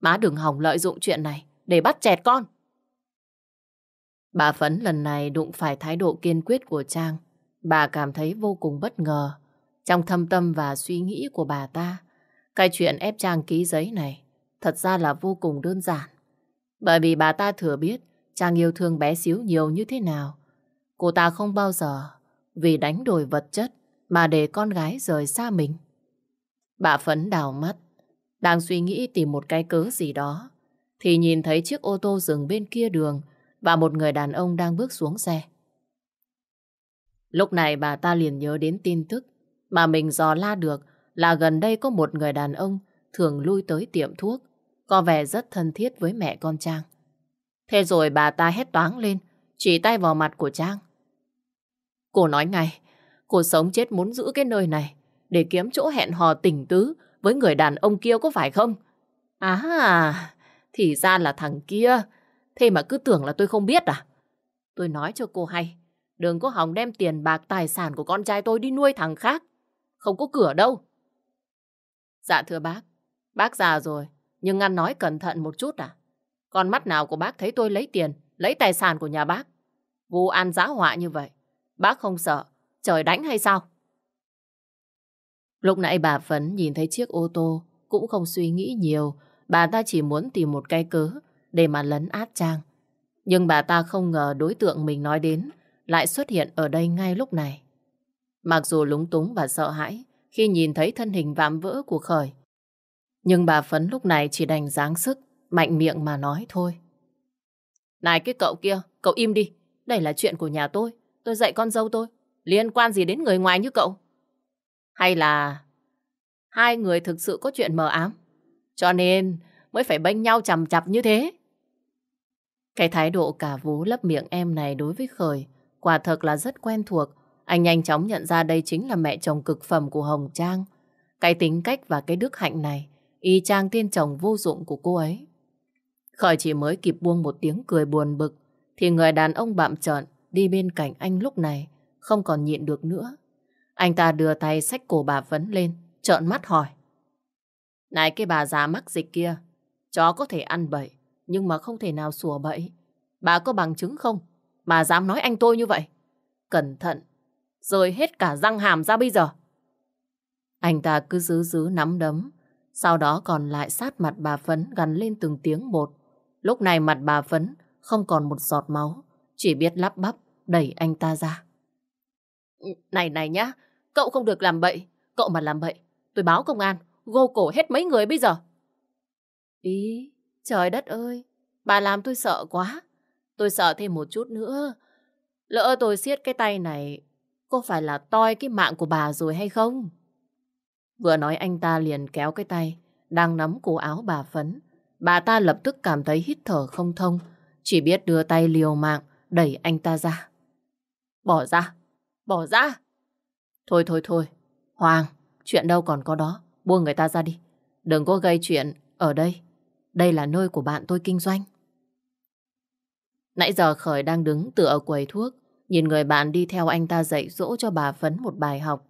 Má đừng hỏng lợi dụng chuyện này để bắt chẹt con. Bà Phấn lần này đụng phải thái độ kiên quyết của Trang. Bà cảm thấy vô cùng bất ngờ. Trong thâm tâm và suy nghĩ của bà ta, cái chuyện ép Trang ký giấy này thật ra là vô cùng đơn giản. Bởi vì bà ta thừa biết Trang yêu thương bé xíu nhiều như thế nào. Cô ta không bao giờ vì đánh đổi vật chất mà để con gái rời xa mình. Bà Phấn đào mắt, đang suy nghĩ tìm một cái cớ gì đó, thì nhìn thấy chiếc ô tô dừng bên kia đường và một người đàn ông đang bước xuống xe. Lúc này bà ta liền nhớ đến tin tức mà mình dò la được là gần đây có một người đàn ông thường lui tới tiệm thuốc, có vẻ rất thân thiết với mẹ con Trang. Thế rồi bà ta hét toáng lên, chỉ tay vào mặt của Trang. Cô nói ngay, Cô sống chết muốn giữ cái nơi này để kiếm chỗ hẹn hò tình tứ với người đàn ông kia có phải không? À, thì ra là thằng kia. Thế mà cứ tưởng là tôi không biết à? Tôi nói cho cô hay, đừng có hòng đem tiền bạc tài sản của con trai tôi đi nuôi thằng khác. Không có cửa đâu. Dạ thưa bác, bác già rồi, nhưng ăn nói cẩn thận một chút à? Con mắt nào của bác thấy tôi lấy tiền, lấy tài sản của nhà bác? Vô an giã họa như vậy, bác không sợ, trời đánh hay sao? Lúc nãy bà Phấn nhìn thấy chiếc ô tô cũng không suy nghĩ nhiều, bà ta chỉ muốn tìm một cái cớ để mà lấn át Trang. Nhưng bà ta không ngờ đối tượng mình nói đến lại xuất hiện ở đây ngay lúc này. Mặc dù lúng túng và sợ hãi khi nhìn thấy thân hình vạm vỡ của Khởi, nhưng bà Phấn lúc này chỉ đành dáng sức, mạnh miệng mà nói thôi. Này cái cậu kia, cậu im đi, đây là chuyện của nhà tôi, tôi dạy con dâu tôi, Liên quan gì đến người ngoài như cậu? Hay là hai người thực sự có chuyện mờ ám? Cho nên mới phải bênh nhau chằm chặp như thế. Cái thái độ cả vú lấp miệng em này đối với Khởi quả thật là rất quen thuộc. Anh nhanh chóng nhận ra đây chính là mẹ chồng cực phẩm của Hồng Trang. Cái tính cách và cái đức hạnh này, y Trang tiên chồng vô dụng của cô ấy. Khởi chỉ mới kịp buông một tiếng cười buồn bực, thì người đàn ông bạm trợn đi bên cạnh anh lúc này không còn nhịn được nữa. Anh ta đưa tay sách cổ bà Vấn lên, trợn mắt hỏi. Này cái bà già mắc dịch kia, chó có thể ăn bậy, nhưng mà không thể nào sủa bậy. Bà có bằng chứng không? Bà dám nói anh tôi như vậy? Cẩn thận, rơi hết cả răng hàm ra bây giờ. Anh ta cứ giữ giữ nắm đấm, sau đó còn lại sát mặt bà Phấn gắn lên từng tiếng một. Lúc này mặt bà Phấn không còn một giọt máu, chỉ biết lắp bắp đẩy anh ta ra. Này này nhá, cậu không được làm bậy. Cậu mà làm bậy, tôi báo công an, gô cổ hết mấy người bây giờ. Ý, trời đất ơi, bà làm tôi sợ quá. Tôi sợ thêm một chút nữa. Lỡ tôi siết cái tay này, có phải là toi cái mạng của bà rồi hay không? Vừa nói anh ta liền kéo cái tay, đang nắm cổ áo bà Phấn. Bà ta lập tức cảm thấy hít thở không thông, chỉ biết đưa tay liều mạng, đẩy anh ta ra. Bỏ ra, Bỏ ra. Thôi thôi thôi. Hoàng, chuyện đâu còn có đó. Buông người ta ra đi. Đừng có gây chuyện ở đây. Đây là nơi của bạn tôi kinh doanh. Nãy giờ Khởi đang đứng tựa quầy thuốc, nhìn người bạn đi theo anh ta dạy dỗ cho bà Phấn một bài học.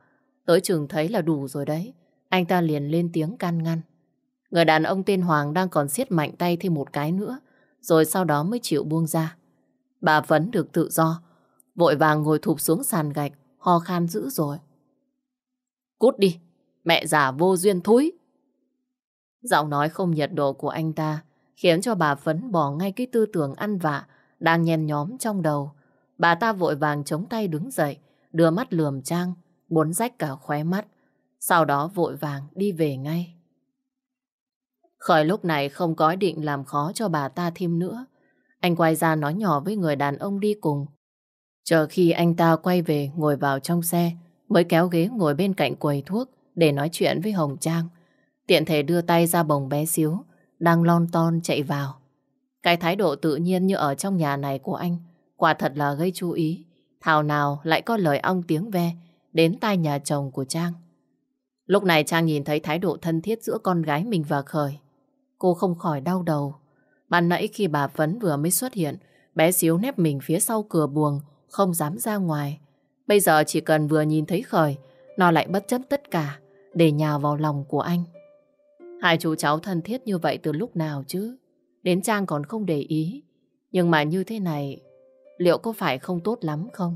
Tới trường thấy là đủ rồi đấy. Anh ta liền lên tiếng can ngăn. Người đàn ông tên Hoàng đang còn siết mạnh tay thêm một cái nữa, rồi sau đó mới chịu buông ra. Bà Phấn được tự do, vội vàng ngồi thụp xuống sàn gạch, ho khan dữ rồi. Cút đi, mẹ già vô duyên thúi. Giọng nói không nhiệt độ của anh ta khiến cho bà Phấn bỏ ngay cái tư tưởng ăn vạ đang nhen nhóm trong đầu. Bà ta vội vàng chống tay đứng dậy, đưa mắt lườm trang, muốn rách cả khóe mắt. Sau đó vội vàng đi về ngay. Khởi lúc này không có ý định làm khó cho bà ta thêm nữa. Anh quay ra nói nhỏ với người đàn ông đi cùng, Chờ khi anh ta quay về ngồi vào trong xe, mới kéo ghế ngồi bên cạnh quầy thuốc để nói chuyện với Hồng Trang. Tiện thể đưa tay ra bồng bé xíu, đang lon ton chạy vào. Cái thái độ tự nhiên như ở trong nhà này của anh, quả thật là gây chú ý. Thảo nào lại có lời ong tiếng ve đến tai nhà chồng của Trang. Lúc này Trang nhìn thấy thái độ thân thiết giữa con gái mình và Khởi. Cô không khỏi đau đầu. Ban nãy khi bà Phấn vừa mới xuất hiện, bé xíu nép mình phía sau cửa buồng, không dám ra ngoài. Bây giờ chỉ cần vừa nhìn thấy Khởi, nó lại bất chấp tất cả để nhào vào lòng của anh. Hai chú cháu thân thiết như vậy từ lúc nào chứ? Đến Trang còn không để ý. Nhưng mà như thế này, liệu có phải không tốt lắm không?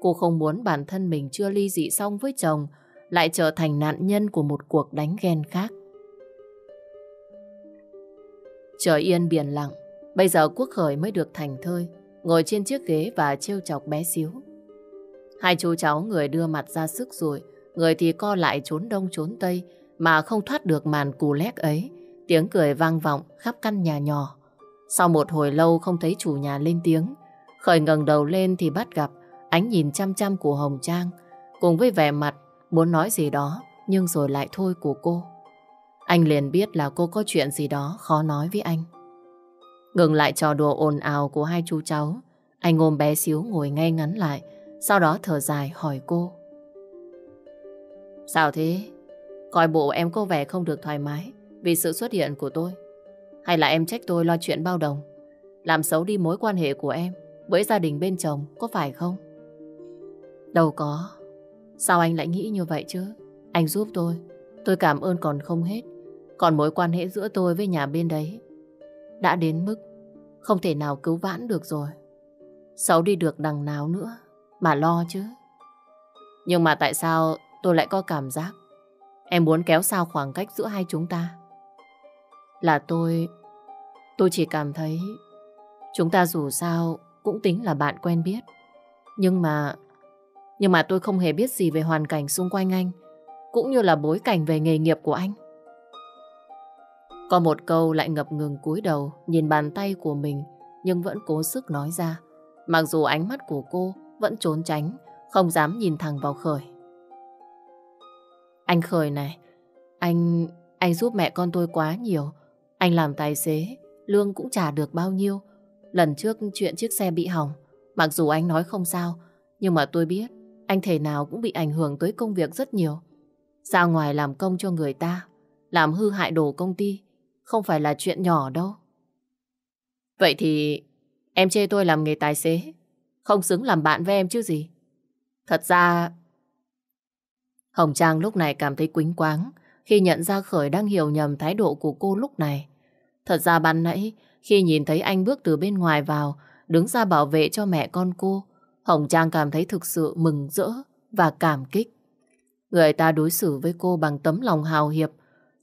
Cô không muốn bản thân mình chưa ly dị xong với chồng lại trở thành nạn nhân của một cuộc đánh ghen khác. Trời yên biển lặng, bây giờ Quốc Khởi mới được thành thơi ngồi trên chiếc ghế và trêu chọc bé xíu. Hai chú cháu người đưa mặt ra sức rồi, người thì co lại trốn đông trốn tây mà không thoát được màn cù lét ấy. Tiếng cười vang vọng khắp căn nhà nhỏ. Sau một hồi lâu không thấy chủ nhà lên tiếng, Khởi ngẩng đầu lên thì bắt gặp ánh nhìn chăm chăm của Hồng Trang cùng với vẻ mặt muốn nói gì đó nhưng rồi lại thôi của cô. Anh liền biết là cô có chuyện gì đó khó nói với anh. Ngừng lại trò đùa ồn ào của hai chú cháu, anh ôm bé xíu ngồi ngay ngắn lại, sau đó thở dài hỏi cô. Sao thế? Coi bộ em có vẻ không được thoải mái vì sự xuất hiện của tôi. Hay là em trách tôi lo chuyện bao đồng, làm xấu đi mối quan hệ của em với gia đình bên chồng, có phải không? Đâu có. Sao anh lại nghĩ như vậy chứ? Anh giúp tôi, tôi cảm ơn còn không hết. Còn mối quan hệ giữa tôi với nhà bên đấy đã đến mức không thể nào cứu vãn được rồi. Sáu đi được đằng nào nữa mà lo chứ. Nhưng mà tại sao tôi lại có cảm giác em muốn kéo sao khoảng cách giữa hai chúng ta? Là tôi... Tôi chỉ cảm thấy chúng ta dù sao cũng tính là bạn quen biết. Nhưng mà... Nhưng mà tôi không hề biết gì về hoàn cảnh xung quanh anh cũng như là bối cảnh về nghề nghiệp của anh. Có một câu lại ngập ngừng cúi đầu nhìn bàn tay của mình nhưng vẫn cố sức nói ra. Mặc dù ánh mắt của cô vẫn trốn tránh, không dám nhìn thẳng vào Khởi. Anh Khởi này, anh anh giúp mẹ con tôi quá nhiều. Anh làm tài xế, lương cũng trả được bao nhiêu. Lần trước chuyện chiếc xe bị hỏng, mặc dù anh nói không sao, nhưng mà tôi biết anh thể nào cũng bị ảnh hưởng tới công việc rất nhiều. Ra ngoài làm công cho người ta, làm hư hại đồ công ty, không phải là chuyện nhỏ đâu. Vậy thì em chê tôi làm nghề tài xế, không xứng làm bạn với em chứ gì. Thật ra... Hồng Trang lúc này cảm thấy quính quáng khi nhận ra Khởi đang hiểu nhầm thái độ của cô lúc này. Thật ra ban nãy, khi nhìn thấy anh bước từ bên ngoài vào, đứng ra bảo vệ cho mẹ con cô, Hồng Trang cảm thấy thực sự mừng rỡ và cảm kích. Người ta đối xử với cô bằng tấm lòng hào hiệp,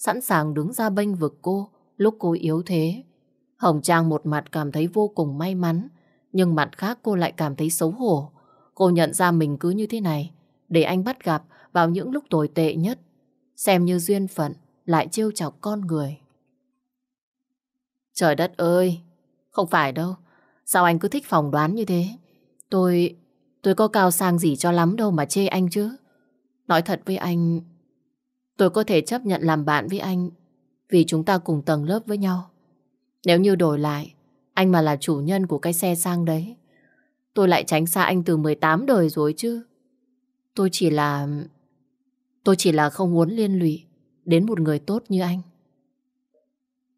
sẵn sàng đứng ra bênh vực cô lúc cô yếu thế. Hồng Trang một mặt cảm thấy vô cùng may mắn, nhưng mặt khác cô lại cảm thấy xấu hổ. Cô nhận ra mình cứ như thế này, để anh bắt gặp vào những lúc tồi tệ nhất. Xem như duyên phận, lại trêu chọc con người. Trời đất ơi, không phải đâu. Sao anh cứ thích phỏng đoán như thế? Tôi... tôi có cao sang gì cho lắm đâu mà chê anh chứ. Nói thật với anh, Tôi có thể chấp nhận làm bạn với anh vì chúng ta cùng tầng lớp với nhau. Nếu như đổi lại, anh mà là chủ nhân của cái xe sang đấy, tôi lại tránh xa anh từ 18 đời rồi chứ. Tôi chỉ là... Tôi chỉ là không muốn liên lụy đến một người tốt như anh.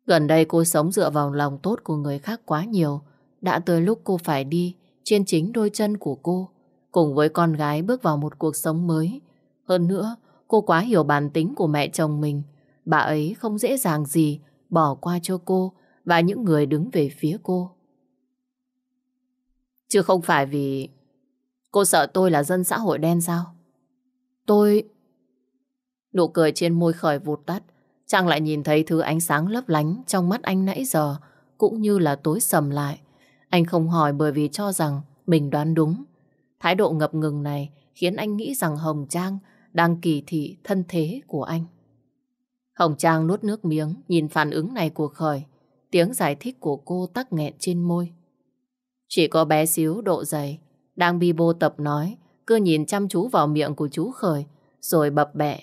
Gần đây cô sống dựa vào lòng tốt của người khác quá nhiều, đã tới lúc cô phải đi trên chính đôi chân của cô, cùng với con gái bước vào một cuộc sống mới. Hơn nữa, Cô quá hiểu bản tính của mẹ chồng mình. Bà ấy không dễ dàng gì bỏ qua cho cô và những người đứng về phía cô. Chứ không phải vì cô sợ tôi là dân xã hội đen sao? Tôi... Nụ cười trên môi khởi vụt tắt. Trang lại nhìn thấy thứ ánh sáng lấp lánh trong mắt anh nãy giờ cũng như là tối sầm lại. Anh không hỏi bởi vì cho rằng mình đoán đúng. Thái độ ngập ngừng này khiến anh nghĩ rằng Hồng Trang đang kỳ thị thân thế của anh. Hồng Trang nuốt nước miếng, nhìn phản ứng này của Khởi. Tiếng giải thích của cô tắc nghẹn trên môi. Chỉ có bé xíu độ dày, đang bi bô tập nói, cứ nhìn chăm chú vào miệng của chú Khởi, rồi bập bẹ.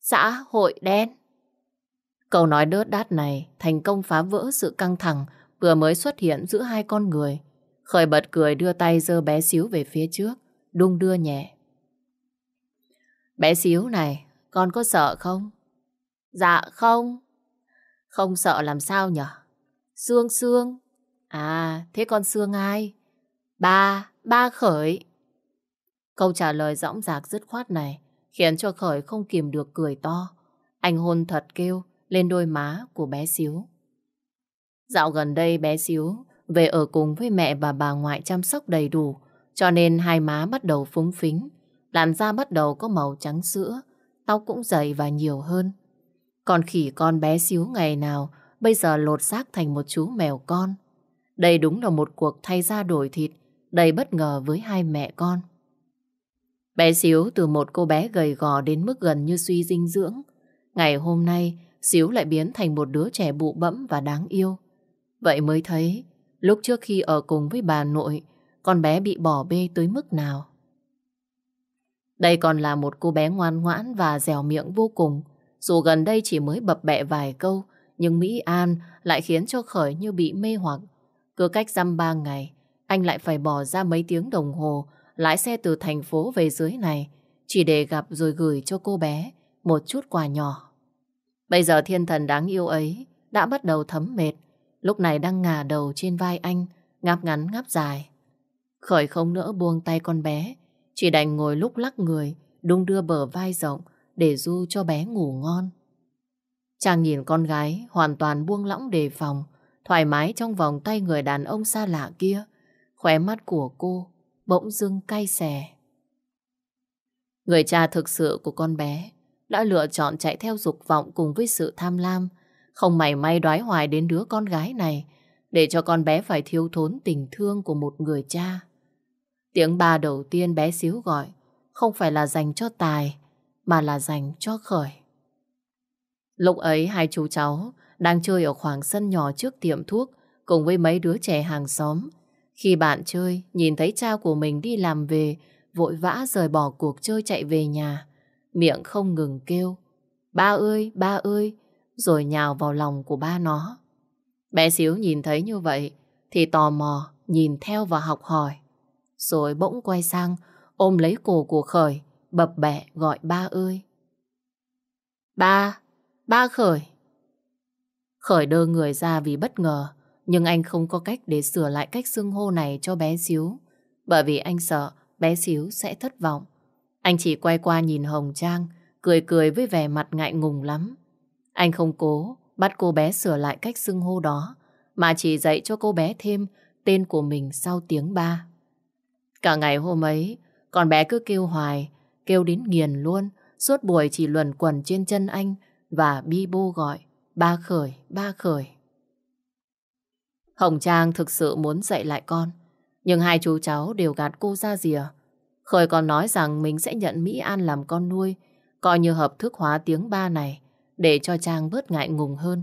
Xã hội đen. Câu nói đớt đát này thành công phá vỡ sự căng thẳng vừa mới xuất hiện giữa hai con người. Khởi bật cười đưa tay dơ bé xíu về phía trước, đung đưa nhẹ. Bé xíu này, con có sợ không? Dạ không. Không sợ làm sao nhở? Sương Sương. À, thế con Sương ai? Ba, ba Khởi. Câu trả lời dõng dạc dứt khoát này khiến cho Khởi không kìm được cười to. Anh hôn thật kêu lên đôi má của bé xíu. Dạo gần đây bé xíu về ở cùng với mẹ và bà ngoại chăm sóc đầy đủ, cho nên hai má bắt đầu phúng phính, làn da bắt đầu có màu trắng sữa, tóc cũng dày và nhiều hơn. Còn khỉ con bé xíu ngày nào bây giờ lột xác thành một chú mèo con. Đây đúng là một cuộc thay da đổi thịt đầy bất ngờ với hai mẹ con. Bé Xíu từ một cô bé gầy gò đến mức gần như suy dinh dưỡng. Ngày hôm nay, Xíu lại biến thành một đứa trẻ bụ bẫm và đáng yêu. Vậy mới thấy, lúc trước khi ở cùng với bà nội, con bé bị bỏ bê tới mức nào. Đây còn là một cô bé ngoan ngoãn và dẻo miệng vô cùng. Dù gần đây chỉ mới bập bẹ vài câu, nhưng Mỹ An lại khiến cho Khởi như bị mê hoặc. Cứ cách dăm ba ngày, anh lại phải bỏ ra mấy tiếng đồng hồ lái xe từ thành phố về dưới này chỉ để gặp rồi gửi cho cô bé một chút quà nhỏ. Bây giờ thiên thần đáng yêu ấy đã bắt đầu thấm mệt, lúc này đang ngả đầu trên vai anh, ngáp ngắn ngáp dài. Khởi không nỡ buông tay con bé, chỉ đành ngồi lúc lắc người, đung đưa bờ vai rộng để du cho bé ngủ ngon. Chàng nhìn con gái hoàn toàn buông lỏng đề phòng, thoải mái trong vòng tay người đàn ông xa lạ kia. Khóe mắt của cô bỗng dưng cay xè. Người cha thực sự của con bé đã lựa chọn chạy theo dục vọng cùng với sự tham lam, không mảy may đoái hoài đến đứa con gái này, để cho con bé phải thiếu thốn tình thương của một người cha. Tiếng ba đầu tiên bé xíu gọi không phải là dành cho Tài mà là dành cho Khởi. Lúc ấy hai chú cháu đang chơi ở khoảng sân nhỏ trước tiệm thuốc cùng với mấy đứa trẻ hàng xóm. Khi bạn chơi, nhìn thấy cha của mình đi làm về, vội vã rời bỏ cuộc chơi chạy về nhà. Miệng không ngừng kêu, ba ơi, ba ơi, rồi nhào vào lòng của ba nó. Bé xíu nhìn thấy như vậy, thì tò mò, nhìn theo và học hỏi rồi bỗng quay sang, ôm lấy cổ của Khởi, bập bẹ gọi ba ơi. Ba, ba Khởi. Khởi đơ người ra vì bất ngờ, nhưng anh không có cách để sửa lại cách xưng hô này cho bé xíu, bởi vì anh sợ bé xíu sẽ thất vọng. Anh chỉ quay qua nhìn Hồng Trang, cười cười với vẻ mặt ngại ngùng lắm. Anh không cố bắt cô bé sửa lại cách xưng hô đó, mà chỉ dạy cho cô bé thêm tên của mình sau tiếng ba. Cả ngày hôm ấy, con bé cứ kêu hoài, kêu đến nghiền luôn, suốt buổi chỉ luẩn quẩn trên chân anh và bi bô gọi, ba khởi, ba khởi. Hồng Trang thực sự muốn dạy lại con, nhưng hai chú cháu đều gạt cô ra rìa. Khởi còn nói rằng mình sẽ nhận Mỹ An làm con nuôi, coi như hợp thức hóa tiếng ba này, để cho Trang bớt ngại ngùng hơn.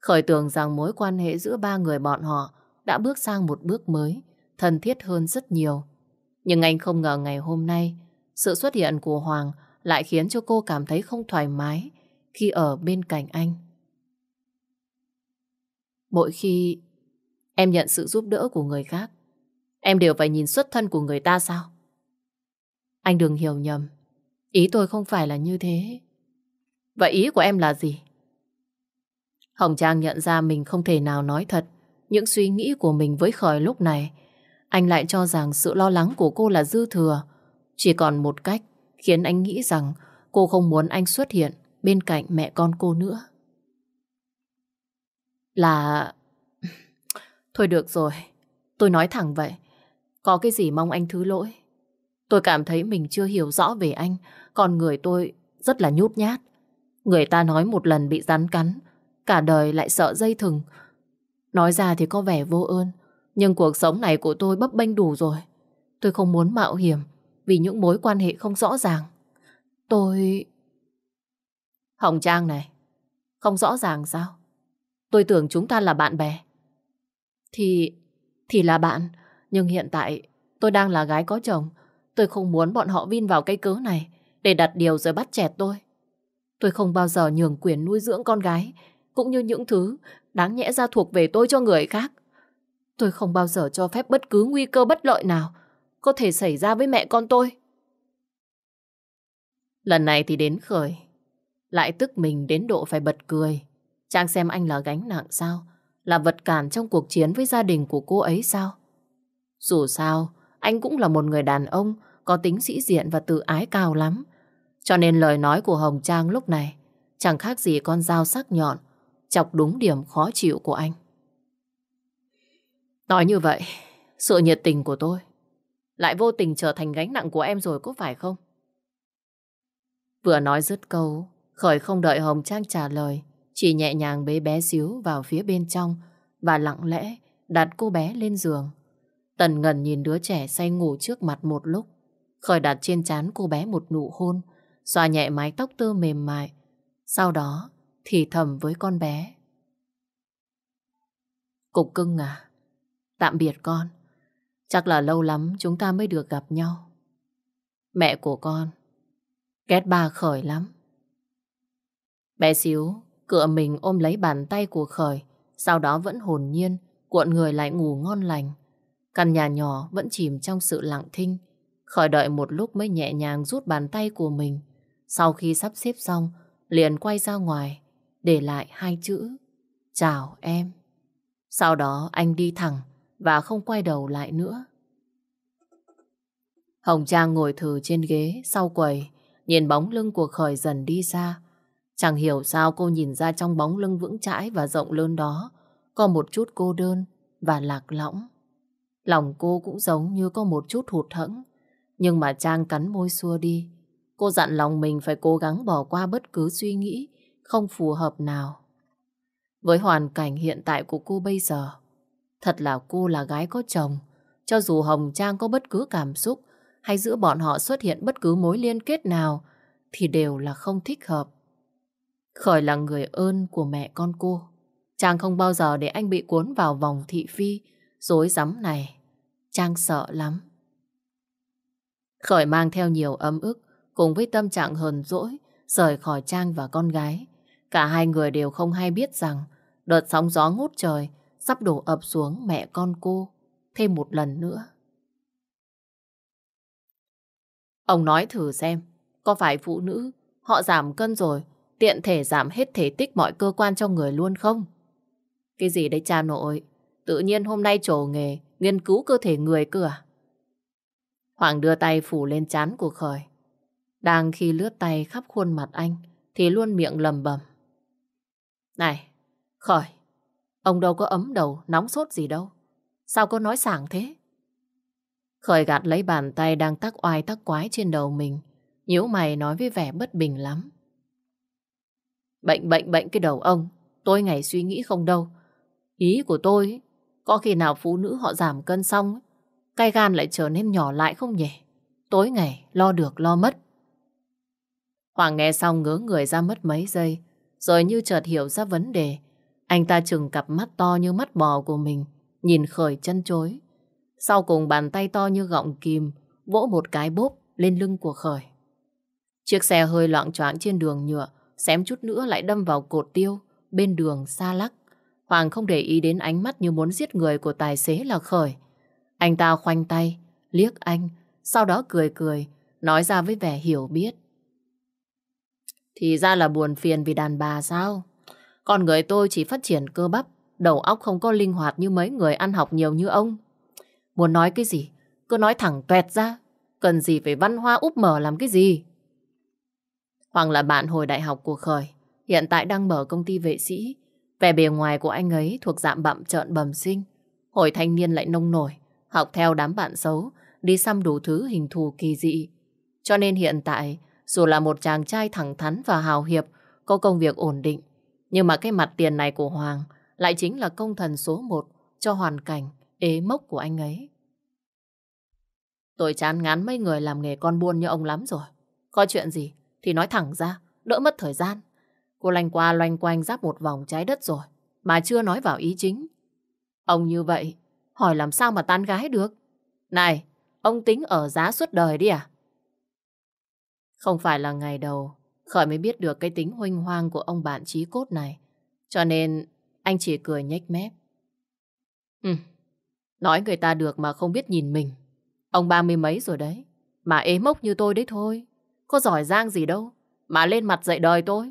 Khởi tưởng rằng mối quan hệ giữa ba người bọn họ đã bước sang một bước mới, thân thiết hơn rất nhiều. Nhưng anh không ngờ ngày hôm nay, sự xuất hiện của Hoàng lại khiến cho cô cảm thấy không thoải mái khi ở bên cạnh anh. Mỗi khi em nhận sự giúp đỡ của người khác, em đều phải nhìn xuất thân của người ta sao? Anh đừng hiểu nhầm, ý tôi không phải là như thế. Vậy ý của em là gì? Hồng Trang nhận ra mình không thể nào nói thật những suy nghĩ của mình với Khởi lúc này anh lại cho rằng sự lo lắng của cô là dư thừa. Chỉ còn một cách khiến anh nghĩ rằng cô không muốn anh xuất hiện bên cạnh mẹ con cô nữa. Là... Thôi được rồi, tôi nói thẳng vậy. Có cái gì mong anh thứ lỗi. Tôi cảm thấy mình chưa hiểu rõ về anh, còn người tôi rất là nhút nhát. Người ta nói một lần bị rắn cắn, cả đời lại sợ dây thừng. Nói ra thì có vẻ vô ơn, nhưng cuộc sống này của tôi bấp bênh đủ rồi. Tôi không muốn mạo hiểm vì những mối quan hệ không rõ ràng. Tôi... Hồng Trang này, không rõ ràng sao? Tôi tưởng chúng ta là bạn bè. Thì... thì là bạn. Nhưng hiện tại tôi đang là gái có chồng. Tôi không muốn bọn họ vin vào cái cớ này để đặt điều rồi bắt chẹt tôi. Tôi không bao giờ nhường quyền nuôi dưỡng con gái cũng như những thứ đáng nhẽ ra thuộc về tôi cho người khác. Tôi không bao giờ cho phép bất cứ nguy cơ bất lợi nào có thể xảy ra với mẹ con tôi. Lần này thì đến khởi. Lại tức mình đến độ phải bật cười. Trang xem anh là gánh nặng sao? Là vật cản trong cuộc chiến với gia đình của cô ấy sao? Dù sao, anh cũng là một người đàn ông có tính sĩ diện và tự ái cao lắm. Cho nên lời nói của Hồng Trang lúc này chẳng khác gì con dao sắc nhọn chọc đúng điểm khó chịu của anh. Nói như vậy, sự nhiệt tình của tôi lại vô tình trở thành gánh nặng của em rồi có phải không? Vừa nói dứt câu, Khởi không đợi Hồng Trang trả lời, chỉ nhẹ nhàng bế bé xíu vào phía bên trong và lặng lẽ đặt cô bé lên giường. Tần ngần nhìn đứa trẻ say ngủ trước mặt một lúc, Khởi đặt trên trán cô bé một nụ hôn, xoa nhẹ mái tóc tơ mềm mại, sau đó thì thầm với con bé. Cục cưng à, Tạm biệt con. Chắc là lâu lắm chúng ta mới được gặp nhau. Mẹ của con ghét ba Khởi lắm. Bé xíu cựa mình ôm lấy bàn tay của Khởi, sau đó vẫn hồn nhiên cuộn người lại ngủ ngon lành. Căn nhà nhỏ vẫn chìm trong sự lặng thinh. Khởi đợi một lúc mới nhẹ nhàng rút bàn tay của mình. Sau khi sắp xếp xong, liền quay ra ngoài, để lại hai chữ. Chào em. Sau đó anh đi thẳng và không quay đầu lại nữa. Hồng Trang ngồi thử trên ghế sau quầy, nhìn bóng lưng của Khởi dần đi xa. Chẳng hiểu sao cô nhìn ra trong bóng lưng vững chãi và rộng lớn đó có một chút cô đơn và lạc lõng. Lòng cô cũng giống như có một chút hụt hẫng, nhưng mà Trang cắn môi xua đi. Cô dặn lòng mình phải cố gắng bỏ qua bất cứ suy nghĩ không phù hợp nào. Với hoàn cảnh hiện tại của cô bây giờ, Thật là cô là gái có chồng. Cho dù Hồng Trang có bất cứ cảm xúc hay giữa bọn họ xuất hiện bất cứ mối liên kết nào thì đều là không thích hợp. Khởi là người ơn của mẹ con cô. Trang không bao giờ để anh bị cuốn vào vòng thị phi, dối rắm này. Trang sợ lắm. Khởi mang theo nhiều ấm ức cùng với tâm trạng hờn dỗi rời khỏi Trang và con gái. Cả hai người đều không hay biết rằng đợt sóng gió ngút trời sắp đổ ập xuống mẹ con cô thêm một lần nữa. Ông nói thử xem, có phải phụ nữ họ giảm cân rồi, tiện thể giảm hết thể tích mọi cơ quan trong người luôn không? Cái gì đấy cha nội, tự nhiên hôm nay trổ nghề, nghiên cứu cơ thể người cửa à? Hoàng đưa tay phủ lên chán của Khởi. Đang khi lướt tay khắp khuôn mặt anh, thì luôn miệng lầm bầm. Này, Khởi, Ông đâu có ấm đầu, nóng sốt gì đâu. Sao cô nói sảng thế? Khởi gạt lấy bàn tay đang tắc oai tắc quái trên đầu mình. nhíu mày nói với vẻ bất bình lắm. Bệnh bệnh bệnh cái đầu ông. Tôi ngày suy nghĩ không đâu. Ý của tôi, có khi nào phụ nữ họ giảm cân xong, cay gan lại trở nên nhỏ lại không nhỉ? Tối ngày lo được lo mất. Hoàng nghe xong ngớ người ra mất mấy giây, rồi như chợt hiểu ra vấn đề, anh ta chừng cặp mắt to như mắt bò của mình, nhìn khởi chân chối. Sau cùng bàn tay to như gọng kìm, vỗ một cái bốp lên lưng của khởi. Chiếc xe hơi loạn choạng trên đường nhựa, xém chút nữa lại đâm vào cột tiêu, bên đường xa lắc. Hoàng không để ý đến ánh mắt như muốn giết người của tài xế là khởi. Anh ta khoanh tay, liếc anh, sau đó cười cười, nói ra với vẻ hiểu biết. Thì ra là buồn phiền vì đàn bà sao? Con người tôi chỉ phát triển cơ bắp, đầu óc không có linh hoạt như mấy người ăn học nhiều như ông. Muốn nói cái gì, cứ nói thẳng tuẹt ra. Cần gì phải văn hoa úp mở làm cái gì? Hoàng là bạn hồi đại học của Khởi, hiện tại đang mở công ty vệ sĩ. Vẻ bề ngoài của anh ấy thuộc dạng bậm trợn bẩm sinh. Hồi thanh niên lại nông nổi, học theo đám bạn xấu, đi xăm đủ thứ hình thù kỳ dị. Cho nên hiện tại, dù là một chàng trai thẳng thắn và hào hiệp, có công việc ổn định, nhưng mà cái mặt tiền này của Hoàng lại chính là công thần số một cho hoàn cảnh ế mốc của anh ấy. Tôi chán ngán mấy người làm nghề con buôn như ông lắm rồi. Có chuyện gì thì nói thẳng ra, đỡ mất thời gian. Cô lanh qua loanh quanh giáp một vòng trái đất rồi, mà chưa nói vào ý chính. Ông như vậy, hỏi làm sao mà tan gái được? Này, ông tính ở giá suốt đời đi à? Không phải là ngày đầu Khởi mới biết được cái tính huynh hoang của ông bạn trí cốt này. Cho nên anh chỉ cười nhếch mép. Ừ, nói người ta được mà không biết nhìn mình. Ông ba mươi mấy rồi đấy. Mà ế mốc như tôi đấy thôi. Có giỏi giang gì đâu. Mà lên mặt dạy đời tôi.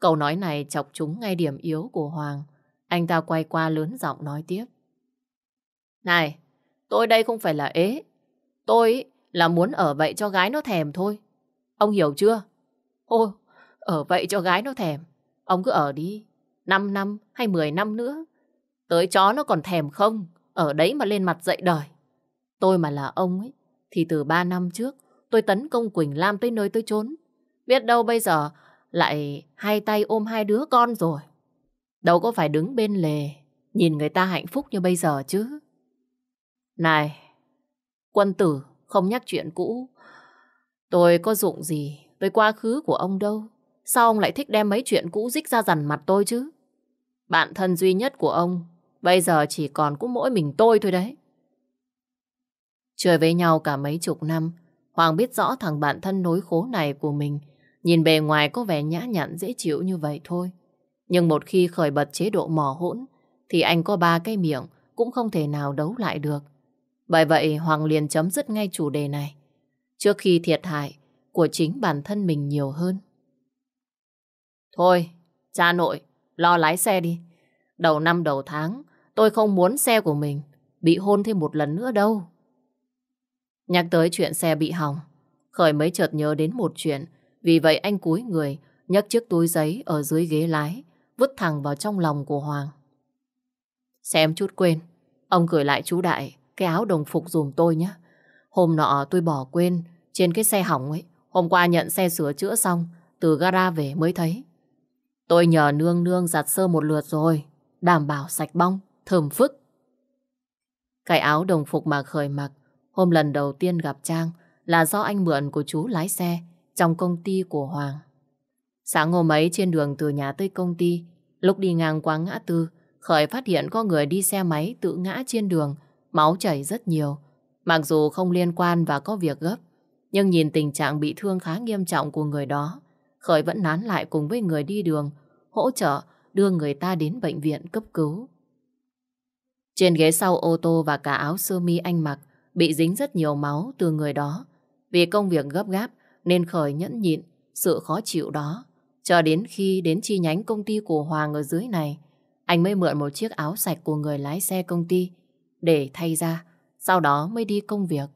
Câu nói này chọc trúng ngay điểm yếu của Hoàng. Anh ta quay qua lớn giọng nói tiếp. Này, tôi đây không phải là ế. Tôi là muốn ở vậy cho gái nó thèm thôi. Ông hiểu chưa? Ôi, ở vậy cho gái nó thèm. Ông cứ ở đi. 5 năm hay 10 năm nữa. Tới chó nó còn thèm không? Ở đấy mà lên mặt dậy đời. Tôi mà là ông ấy, thì từ 3 năm trước, tôi tấn công Quỳnh Lam tới nơi tôi trốn. Biết đâu bây giờ lại hai tay ôm hai đứa con rồi. Đâu có phải đứng bên lề, nhìn người ta hạnh phúc như bây giờ chứ. Này, quân tử không nhắc chuyện cũ, Tôi có dụng gì với quá khứ của ông đâu. Sao ông lại thích đem mấy chuyện cũ dích ra dằn mặt tôi chứ? Bạn thân duy nhất của ông bây giờ chỉ còn có mỗi mình tôi thôi đấy. Chơi với nhau cả mấy chục năm, Hoàng biết rõ thằng bạn thân nối khố này của mình nhìn bề ngoài có vẻ nhã nhặn dễ chịu như vậy thôi. Nhưng một khi khởi bật chế độ mò hỗn thì anh có ba cái miệng cũng không thể nào đấu lại được. Bởi vậy Hoàng liền chấm dứt ngay chủ đề này trước khi thiệt hại của chính bản thân mình nhiều hơn. Thôi, cha nội, lo lái xe đi. Đầu năm đầu tháng, tôi không muốn xe của mình bị hôn thêm một lần nữa đâu. Nhắc tới chuyện xe bị hỏng, Khởi mới chợt nhớ đến một chuyện, vì vậy anh cúi người, nhấc chiếc túi giấy ở dưới ghế lái, vứt thẳng vào trong lòng của Hoàng. Xem chút quên, ông gửi lại chú Đại cái áo đồng phục dùm tôi nhé. Hôm nọ tôi bỏ quên trên cái xe hỏng ấy. Hôm qua nhận xe sửa chữa xong, từ gara về mới thấy. Tôi nhờ nương nương giặt sơ một lượt rồi, đảm bảo sạch bong, thơm phức. Cái áo đồng phục mà khởi mặc, hôm lần đầu tiên gặp Trang là do anh mượn của chú lái xe trong công ty của Hoàng. Sáng hôm ấy trên đường từ nhà tới công ty, lúc đi ngang qua ngã tư, Khởi phát hiện có người đi xe máy tự ngã trên đường, máu chảy rất nhiều. Mặc dù không liên quan và có việc gấp, nhưng nhìn tình trạng bị thương khá nghiêm trọng của người đó, Khởi vẫn nán lại cùng với người đi đường, hỗ trợ đưa người ta đến bệnh viện cấp cứu. Trên ghế sau ô tô và cả áo sơ mi anh mặc bị dính rất nhiều máu từ người đó. Vì công việc gấp gáp nên Khởi nhẫn nhịn sự khó chịu đó. Cho đến khi đến chi nhánh công ty của Hoàng ở dưới này, anh mới mượn một chiếc áo sạch của người lái xe công ty để thay ra, sau đó mới đi công việc.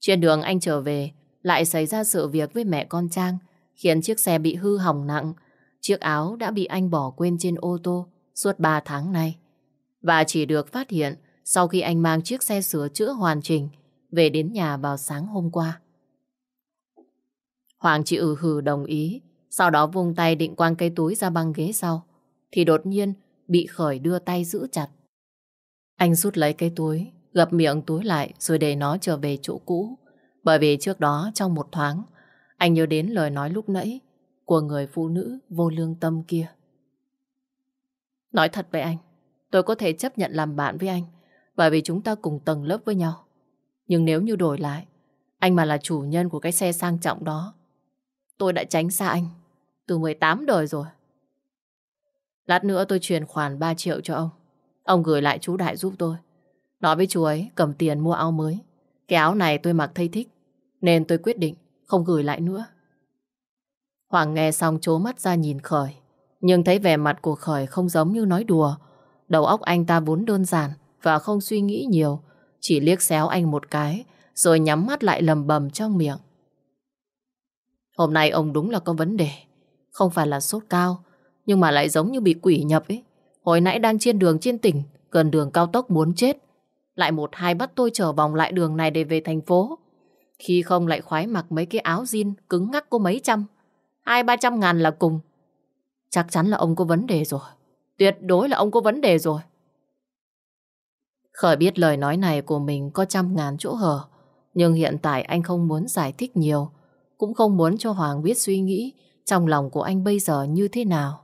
Trên đường anh trở về, lại xảy ra sự việc với mẹ con Trang, khiến chiếc xe bị hư hỏng nặng. Chiếc áo đã bị anh bỏ quên trên ô tô suốt 3 tháng nay. Và chỉ được phát hiện sau khi anh mang chiếc xe sửa chữa hoàn chỉnh về đến nhà vào sáng hôm qua. Hoàng chị ừ hừ đồng ý, sau đó vung tay định quăng cây túi ra băng ghế sau, thì đột nhiên bị Khởi đưa tay giữ chặt. Anh rút lấy cây túi, gập miệng túi lại rồi để nó trở về chỗ cũ. Bởi vì trước đó trong một thoáng, anh nhớ đến lời nói lúc nãy của người phụ nữ vô lương tâm kia. Nói thật với anh, tôi có thể chấp nhận làm bạn với anh bởi vì chúng ta cùng tầng lớp với nhau. Nhưng nếu như đổi lại, anh mà là chủ nhân của cái xe sang trọng đó, tôi đã tránh xa anh từ 18 đời rồi. Lát nữa tôi chuyển khoản 3 triệu cho ông. Ông gửi lại chú Đại giúp tôi. Nói với chú ấy cầm tiền mua áo mới. Cái áo này tôi mặc thấy thích, nên tôi quyết định không gửi lại nữa. Hoàng nghe xong chố mắt ra nhìn Khởi, nhưng thấy vẻ mặt của Khởi không giống như nói đùa. Đầu óc anh ta vốn đơn giản và không suy nghĩ nhiều, chỉ liếc xéo anh một cái, rồi nhắm mắt lại lầm bầm trong miệng. Hôm nay ông đúng là có vấn đề, không phải là sốt cao, nhưng mà lại giống như bị quỷ nhập ấy. Hồi nãy đang trên đường trên tỉnh, gần đường cao tốc muốn chết, lại một hai bắt tôi trở vòng lại đường này để về thành phố. Khi không lại khoái mặc mấy cái áo jean cứng ngắc có mấy trăm, hai ba trăm ngàn là cùng. Chắc chắn là ông có vấn đề rồi, tuyệt đối là ông có vấn đề rồi. Khởi biết lời nói này của mình có trăm ngàn chỗ hở, nhưng hiện tại anh không muốn giải thích nhiều, cũng không muốn cho Hoàng biết suy nghĩ trong lòng của anh bây giờ như thế nào.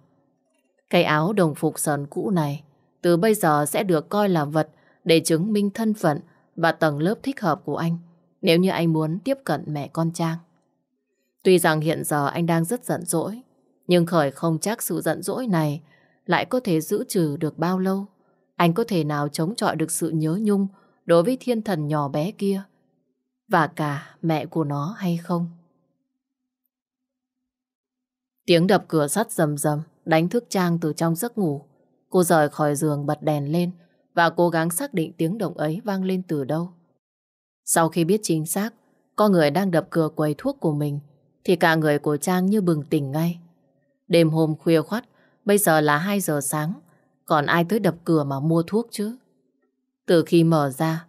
Cái áo đồng phục sờn cũ này từ bây giờ sẽ được coi là vật để chứng minh thân phận và tầng lớp thích hợp của anh nếu như anh muốn tiếp cận mẹ con Trang. Tuy rằng hiện giờ anh đang rất giận dỗi, nhưng Khởi không chắc sự giận dỗi này lại có thể giữ trừ được bao lâu. Anh có thể nào chống chọi được sự nhớ nhung đối với thiên thần nhỏ bé kia và cả mẹ của nó hay không? Tiếng đập cửa sắt rầm rầm đánh thức Trang từ trong giấc ngủ. Cô rời khỏi giường bật đèn lên và cố gắng xác định tiếng động ấy vang lên từ đâu. Sau khi biết chính xác, có người đang đập cửa quầy thuốc của mình, thì cả người của Trang như bừng tỉnh ngay. Đêm hôm khuya khoắt, bây giờ là 2 giờ sáng, còn ai tới đập cửa mà mua thuốc chứ? Từ khi mở ra,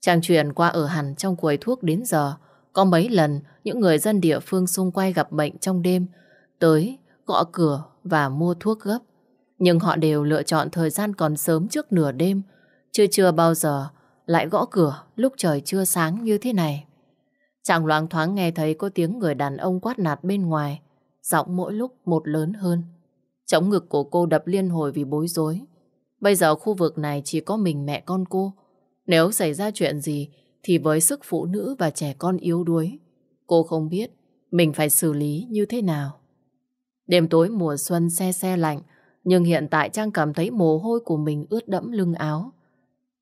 Trang chuyển qua ở hẳn trong quầy thuốc đến giờ, có mấy lần những người dân địa phương xung quanh gặp bệnh trong đêm tới gõ cửa và mua thuốc gấp. Nhưng họ đều lựa chọn thời gian còn sớm trước nửa đêm, chưa chưa bao giờ lại gõ cửa lúc trời chưa sáng như thế này. Chàng loáng thoáng nghe thấy có tiếng người đàn ông quát nạt bên ngoài, giọng mỗi lúc một lớn hơn. Chống ngực của cô đập liên hồi vì bối rối. Bây giờ khu vực này chỉ có mình mẹ con cô. Nếu xảy ra chuyện gì thì với sức phụ nữ và trẻ con yếu đuối, cô không biết mình phải xử lý như thế nào. Đêm tối mùa xuân xe xe lạnh, nhưng hiện tại Trang cảm thấy mồ hôi của mình ướt đẫm lưng áo.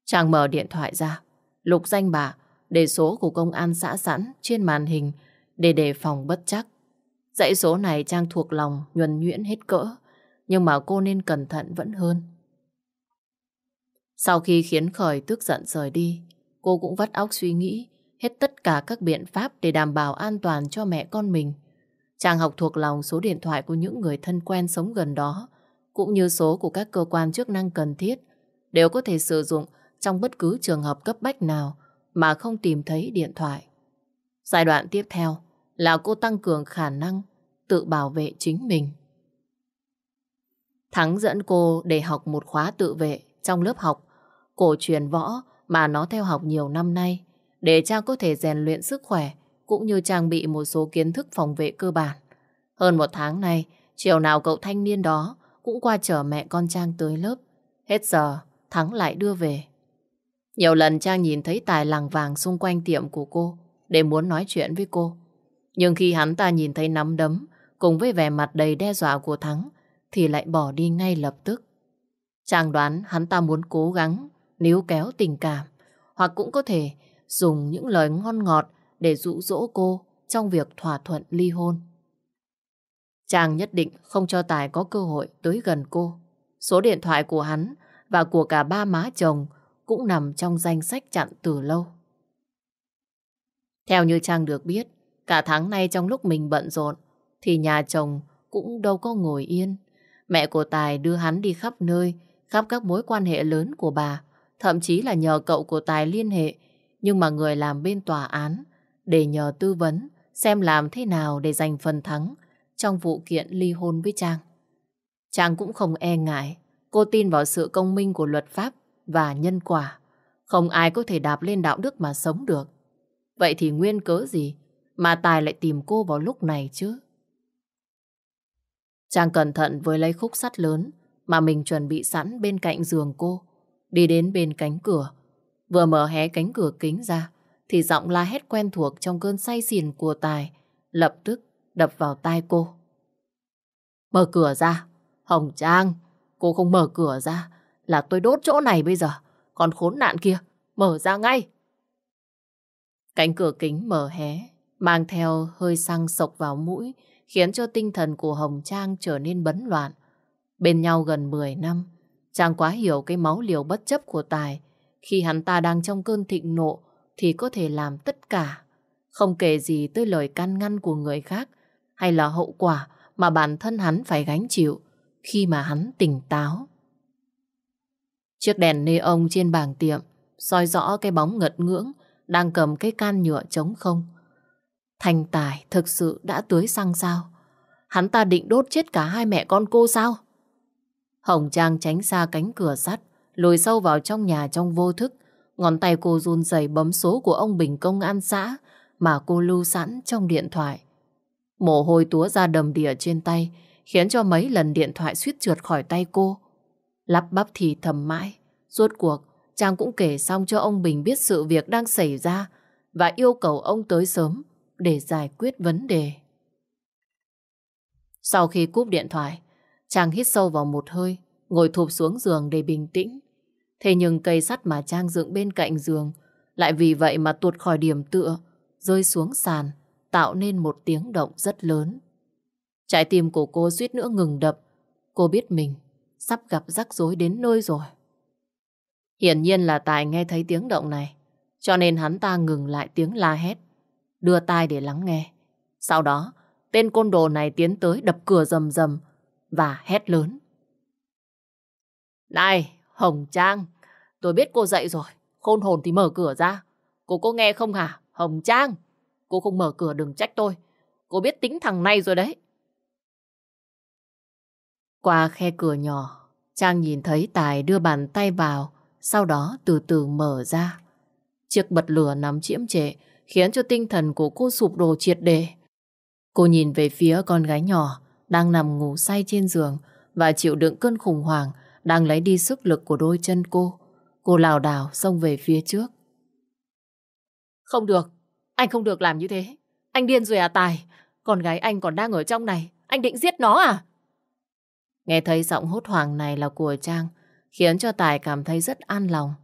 Trang mở điện thoại ra, lục danh bà, để số của công an xã sẵn trên màn hình để đề phòng bất chắc. Dãy số này Trang thuộc lòng, nhuần nhuyễn hết cỡ, nhưng mà cô nên cẩn thận vẫn hơn. Sau khi khiến Khởi tức giận rời đi, cô cũng vắt óc suy nghĩ hết tất cả các biện pháp để đảm bảo an toàn cho mẹ con mình. Trang học thuộc lòng số điện thoại của những người thân quen sống gần đó cũng như số của các cơ quan chức năng cần thiết đều có thể sử dụng trong bất cứ trường hợp cấp bách nào mà không tìm thấy điện thoại. Giai đoạn tiếp theo là cô tăng cường khả năng tự bảo vệ chính mình. Thắng dẫn cô để học một khóa tự vệ trong lớp học cổ truyền võ mà nó theo học nhiều năm nay để Trang có thể rèn luyện sức khỏe cũng như trang bị một số kiến thức phòng vệ cơ bản. Hơn một tháng nay, chiều nào cậu thanh niên đó cũng qua chờ mẹ con Trang tới lớp. Hết giờ, Thắng lại đưa về. Nhiều lần Trang nhìn thấy Tài làng vàng xung quanh tiệm của cô để muốn nói chuyện với cô. Nhưng khi hắn ta nhìn thấy nắm đấm cùng với vẻ mặt đầy đe dọa của Thắng thì lại bỏ đi ngay lập tức. Trang đoán hắn ta muốn cố gắng níu kéo tình cảm hoặc cũng có thể dùng những lời ngon ngọt để dụ dỗ cô trong việc thỏa thuận ly hôn. Chàng nhất định không cho Tài có cơ hội tới gần cô. Số điện thoại của hắn và của cả ba má chồng cũng nằm trong danh sách chặn từ lâu. Theo như Trang được biết, cả tháng nay trong lúc mình bận rộn, thì nhà chồng cũng đâu có ngồi yên. Mẹ của Tài đưa hắn đi khắp nơi, khắp các mối quan hệ lớn của bà, thậm chí là nhờ cậu của Tài liên hệ, nhưng mà người làm bên tòa án, để nhờ tư vấn xem làm thế nào để giành phần thắng trong vụ kiện ly hôn với Trang. Trang cũng không e ngại, cô tin vào sự công minh của luật pháp và nhân quả. Không ai có thể đạp lên đạo đức mà sống được. Vậy thì nguyên cớ gì mà Tài lại tìm cô vào lúc này chứ? Trang cẩn thận với lấy khúc sắt lớn mà mình chuẩn bị sẵn bên cạnh giường cô, đi đến bên cánh cửa. Vừa mở hé cánh cửa kính ra, thì giọng la hét quen thuộc trong cơn say xỉn của Tài lập tức đập vào tai cô. Mở cửa ra, Hồng Trang, cô không mở cửa ra là tôi đốt chỗ này bây giờ, còn khốn nạn kia, mở ra ngay. Cánh cửa kính mở hé, mang theo hơi xăng sộc vào mũi, khiến cho tinh thần của Hồng Trang trở nên bấn loạn. Bên nhau gần 10 năm, Trang quá hiểu cái máu liều bất chấp của Tài. Khi hắn ta đang trong cơn thịnh nộ thì có thể làm tất cả. Không kể gì tới lời can ngăn của người khác hay là hậu quả mà bản thân hắn phải gánh chịu khi mà hắn tỉnh táo. Chiếc đèn nê ông trên bàn tiệm soi rõ cái bóng ngật ngưỡng đang cầm cái can nhựa trống không. Thành Tài thực sự đã tưới xăng sao? Hắn ta định đốt chết cả hai mẹ con cô sao? Hồng Trang tránh xa cánh cửa sắt, lùi sâu vào trong nhà trong vô thức. Ngón tay cô run rẩy bấm số của ông Bình công an xã mà cô lưu sẵn trong điện thoại. Mồ hôi túa ra đầm đìa trên tay, khiến cho mấy lần điện thoại suýt trượt khỏi tay cô. Lắp bắp thì thầm mãi. Rốt cuộc, Trang cũng kể xong cho ông Bình biết sự việc đang xảy ra và yêu cầu ông tới sớm để giải quyết vấn đề. Sau khi cúp điện thoại, Trang hít sâu vào một hơi, ngồi thụp xuống giường để bình tĩnh. Thế nhưng cây sắt mà Trang dựng bên cạnh giường lại vì vậy mà tuột khỏi điểm tựa, rơi xuống sàn, tạo nên một tiếng động rất lớn. Trái tim của cô suýt nữa ngừng đập. Cô biết mình sắp gặp rắc rối đến nơi rồi. Hiển nhiên là Tài nghe thấy tiếng động này, cho nên hắn ta ngừng lại tiếng la hét, đưa tai để lắng nghe. Sau đó, tên côn đồ này tiến tới đập cửa rầm rầm và hét lớn. Này, Hồng Trang, tôi biết cô dậy rồi, khôn hồn thì mở cửa ra. Cô có nghe không hả, Hồng Trang? Cô không mở cửa đừng trách tôi. Cô biết tính thằng này rồi đấy. Qua khe cửa nhỏ, Trang nhìn thấy Tài đưa bàn tay vào, sau đó từ từ mở ra. Chiếc bật lửa nắm chiếm trệ, khiến cho tinh thần của cô sụp đổ triệt đề. Cô nhìn về phía con gái nhỏ, đang nằm ngủ say trên giường và chịu đựng cơn khủng hoảng, đang lấy đi sức lực của đôi chân cô. Cô lảo đảo xông về phía trước. Không được, anh không được làm như thế. Anh điên rồi à Tài. Con gái anh còn đang ở trong này. Anh định giết nó à? Nghe thấy giọng hốt hoảng này là của Trang, khiến cho Tài cảm thấy rất an lòng.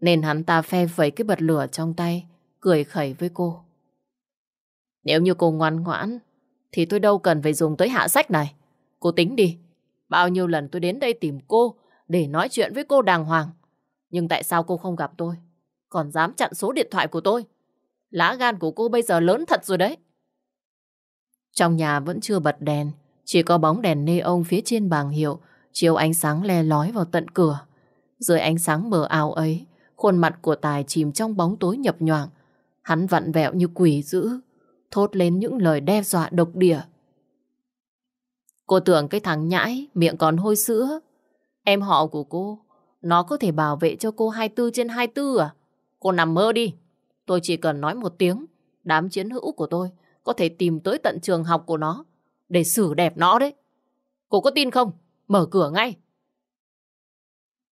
Nên hắn ta phe vẩy cái bật lửa trong tay, cười khẩy với cô. Nếu như cô ngoan ngoãn, thì tôi đâu cần phải dùng tới hạ sách này. Cô tính đi, bao nhiêu lần tôi đến đây tìm cô để nói chuyện với cô đàng hoàng. Nhưng tại sao cô không gặp tôi? Còn dám chặn số điện thoại của tôi? lá gan của cô bây giờ lớn thật rồi đấy. Trong nhà vẫn chưa bật đèn, chỉ có bóng đèn nê ông phía trên bảng hiệu, chiếu ánh sáng le lói vào tận cửa. Dưới ánh sáng mờ ảo ấy, khuôn mặt của Tài chìm trong bóng tối nhập nhoạng. Hắn vặn vẹo như quỷ dữ, thốt lên những lời đe dọa độc địa. Cô tưởng cái thằng nhãi, miệng còn hôi sữa. Em họ của cô, nó có thể bảo vệ cho cô 24 trên 24 à? Cô nằm mơ đi. Tôi chỉ cần nói một tiếng, đám chiến hữu của tôi có thể tìm tới tận trường học của nó để xử đẹp nó đấy. Cô có tin không? Mở cửa ngay.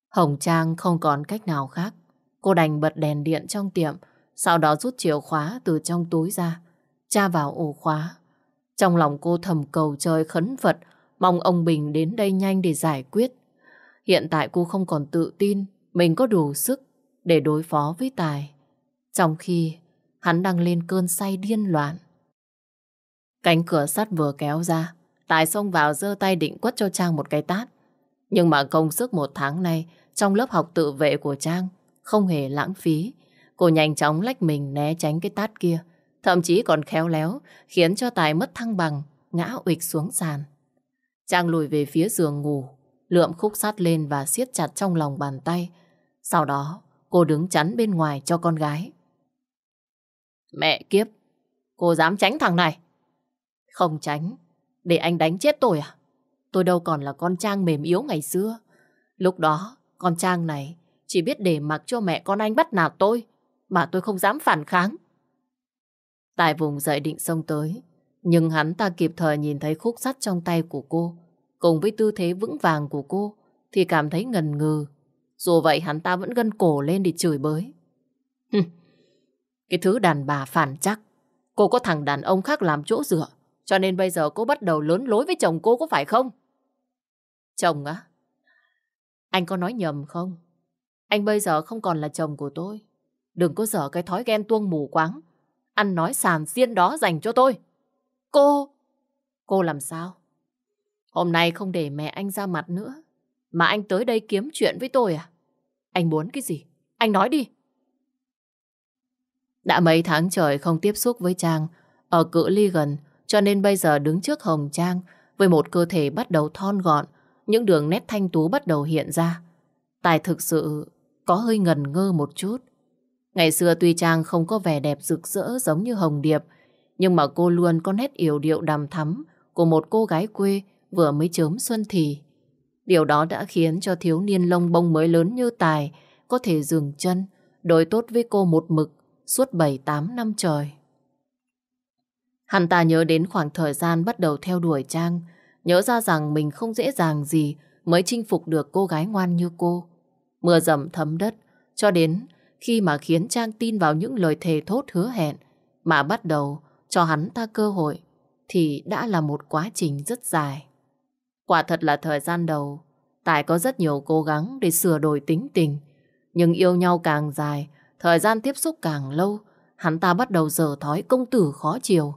Hồng Trang không còn cách nào khác. Cô đành bật đèn điện trong tiệm, sau đó rút chìa khóa từ trong túi ra, tra vào ổ khóa. Trong lòng cô thầm cầu trời khấn Phật, mong ông Bình đến đây nhanh để giải quyết. Hiện tại cô không còn tự tin mình có đủ sức để đối phó với Tài. Trong khi hắn đang lên cơn say điên loạn. Cánh cửa sắt vừa kéo ra, Tài xông vào giơ tay định quất cho Trang một cái tát. Nhưng mà công sức một tháng nay trong lớp học tự vệ của Trang không hề lãng phí. Cô nhanh chóng lách mình né tránh cái tát kia, thậm chí còn khéo léo khiến cho Tài mất thăng bằng, ngã uịch xuống sàn. Trang lùi về phía giường ngủ, lượm khúc sắt lên và siết chặt trong lòng bàn tay. Sau đó, cô đứng chắn bên ngoài cho con gái. Mẹ kiếp, cô dám tránh thằng này. Không tránh, để anh đánh chết tôi à? Tôi đâu còn là con Trang mềm yếu ngày xưa. Lúc đó, con Trang này chỉ biết để mặc cho mẹ con anh bắt nạt tôi, mà tôi không dám phản kháng. Tại vùng dậy định xông tới, nhưng hắn ta kịp thời nhìn thấy khúc sắt trong tay của cô, cùng với tư thế vững vàng của cô, thì cảm thấy ngần ngừ. Dù vậy hắn ta vẫn gân cổ lên để chửi bới. Cái thứ đàn bà phản chắc. Cô có thằng đàn ông khác làm chỗ dựa. Cho nên bây giờ cô bắt đầu lớn lối với chồng cô có phải không? Chồng á? Anh có nói nhầm không? Anh bây giờ không còn là chồng của tôi. Đừng có dở cái thói ghen tuông mù quáng. Ăn nói sàn xiên đó dành cho tôi. Cô... Cô làm sao? Hôm nay không để mẹ anh ra mặt nữa. Mà anh tới đây kiếm chuyện với tôi à? Anh muốn cái gì? Anh nói đi. Đã mấy tháng trời không tiếp xúc với Trang ở cự ly gần cho nên bây giờ đứng trước Hồng Trang với một cơ thể bắt đầu thon gọn những đường nét thanh tú bắt đầu hiện ra. Tài thực sự có hơi ngần ngơ một chút. Ngày xưa tuy Trang không có vẻ đẹp rực rỡ giống như Hồng Điệp nhưng mà cô luôn có nét yểu điệu đằm thắm của một cô gái quê vừa mới chớm xuân thì. Điều đó đã khiến cho thiếu niên lông bông mới lớn như Tài có thể dừng chân đối tốt với cô một mực suốt 7-8 năm trời. Hắn ta nhớ đến khoảng thời gian bắt đầu theo đuổi Trang, nhớ ra rằng mình không dễ dàng gì mới chinh phục được cô gái ngoan như cô. Mưa dầm thấm đất, cho đến khi mà khiến Trang tin vào những lời thề thốt hứa hẹn mà bắt đầu cho hắn ta cơ hội thì đã là một quá trình rất dài. Quả thật là thời gian đầu, Tài có rất nhiều cố gắng để sửa đổi tính tình, nhưng yêu nhau càng dài Thời gian tiếp xúc càng lâu, hắn ta bắt đầu dở thói công tử khó chiều.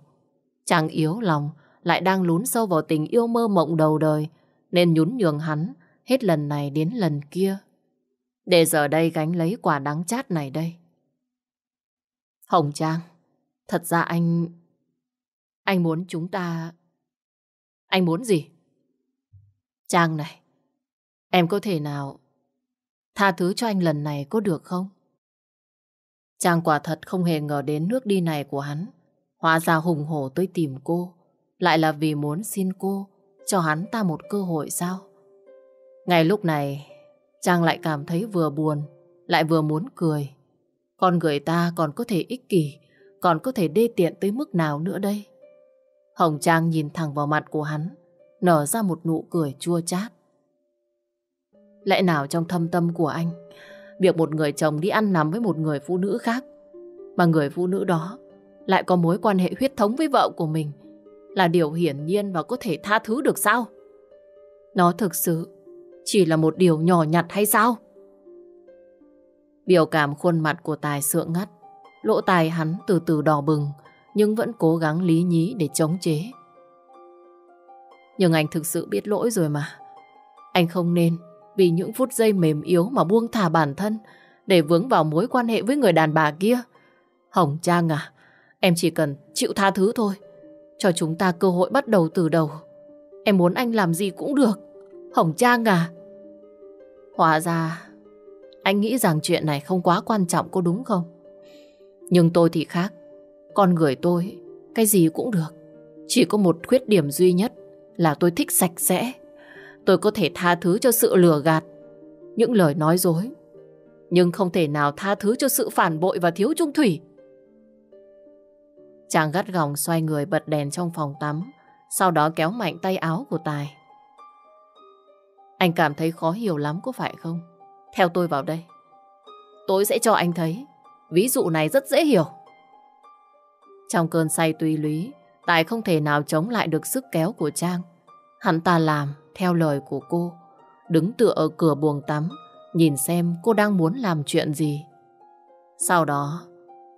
Chàng yếu lòng, lại đang lún sâu vào tình yêu mơ mộng đầu đời, nên nhún nhường hắn hết lần này đến lần kia. Để giờ đây gánh lấy quả đắng chát này đây. Hồng Trang, thật ra anh... Anh muốn chúng ta... Anh muốn gì? Trang này, em có thể nào tha thứ cho anh lần này có được không? Chàng quả thật không hề ngờ đến nước đi này của hắn. Hóa ra hùng hổ tới tìm cô, lại là vì muốn xin cô cho hắn ta một cơ hội sao? Ngay lúc này, chàng lại cảm thấy vừa buồn, lại vừa muốn cười. Con người ta còn có thể ích kỷ, còn có thể đê tiện tới mức nào nữa đây? Hồng Trang nhìn thẳng vào mặt của hắn, nở ra một nụ cười chua chát. Lẽ nào trong thâm tâm của anh việc một người chồng đi ăn nằm với một người phụ nữ khác mà người phụ nữ đó lại có mối quan hệ huyết thống với vợ của mình là điều hiển nhiên và có thể tha thứ được sao? Nó thực sự chỉ là một điều nhỏ nhặt hay sao? Biểu cảm khuôn mặt của Tài sượng ngắt, lỗ tài hắn từ từ đỏ bừng nhưng vẫn cố gắng lý nhí để chống chế. Nhưng anh thực sự biết lỗi rồi mà. Anh không nên vì những phút giây mềm yếu mà buông thả bản thân để vướng vào mối quan hệ với người đàn bà kia. Hồng Trang à, em chỉ cần chịu tha thứ thôi, cho chúng ta cơ hội bắt đầu từ đầu. Em muốn anh làm gì cũng được. Hồng Trang à. Hóa ra, anh nghĩ rằng chuyện này không quá quan trọng có đúng không? Nhưng tôi thì khác. Con người tôi, cái gì cũng được. Chỉ có một khuyết điểm duy nhất là tôi thích sạch sẽ tôi có thể tha thứ cho sự lừa gạt, những lời nói dối. Nhưng không thể nào tha thứ cho sự phản bội và thiếu trung thủy. Chàng gắt gỏng xoay người bật đèn trong phòng tắm, sau đó kéo mạnh tay áo của Tài. Anh cảm thấy khó hiểu lắm có phải không? Theo tôi vào đây. Tôi sẽ cho anh thấy. Ví dụ này rất dễ hiểu. Trong cơn say tùy lý, Tài không thể nào chống lại được sức kéo của Trang. Hắn ta làm theo lời của cô, đứng tựa ở cửa buồng tắm, nhìn xem cô đang muốn làm chuyện gì. Sau đó,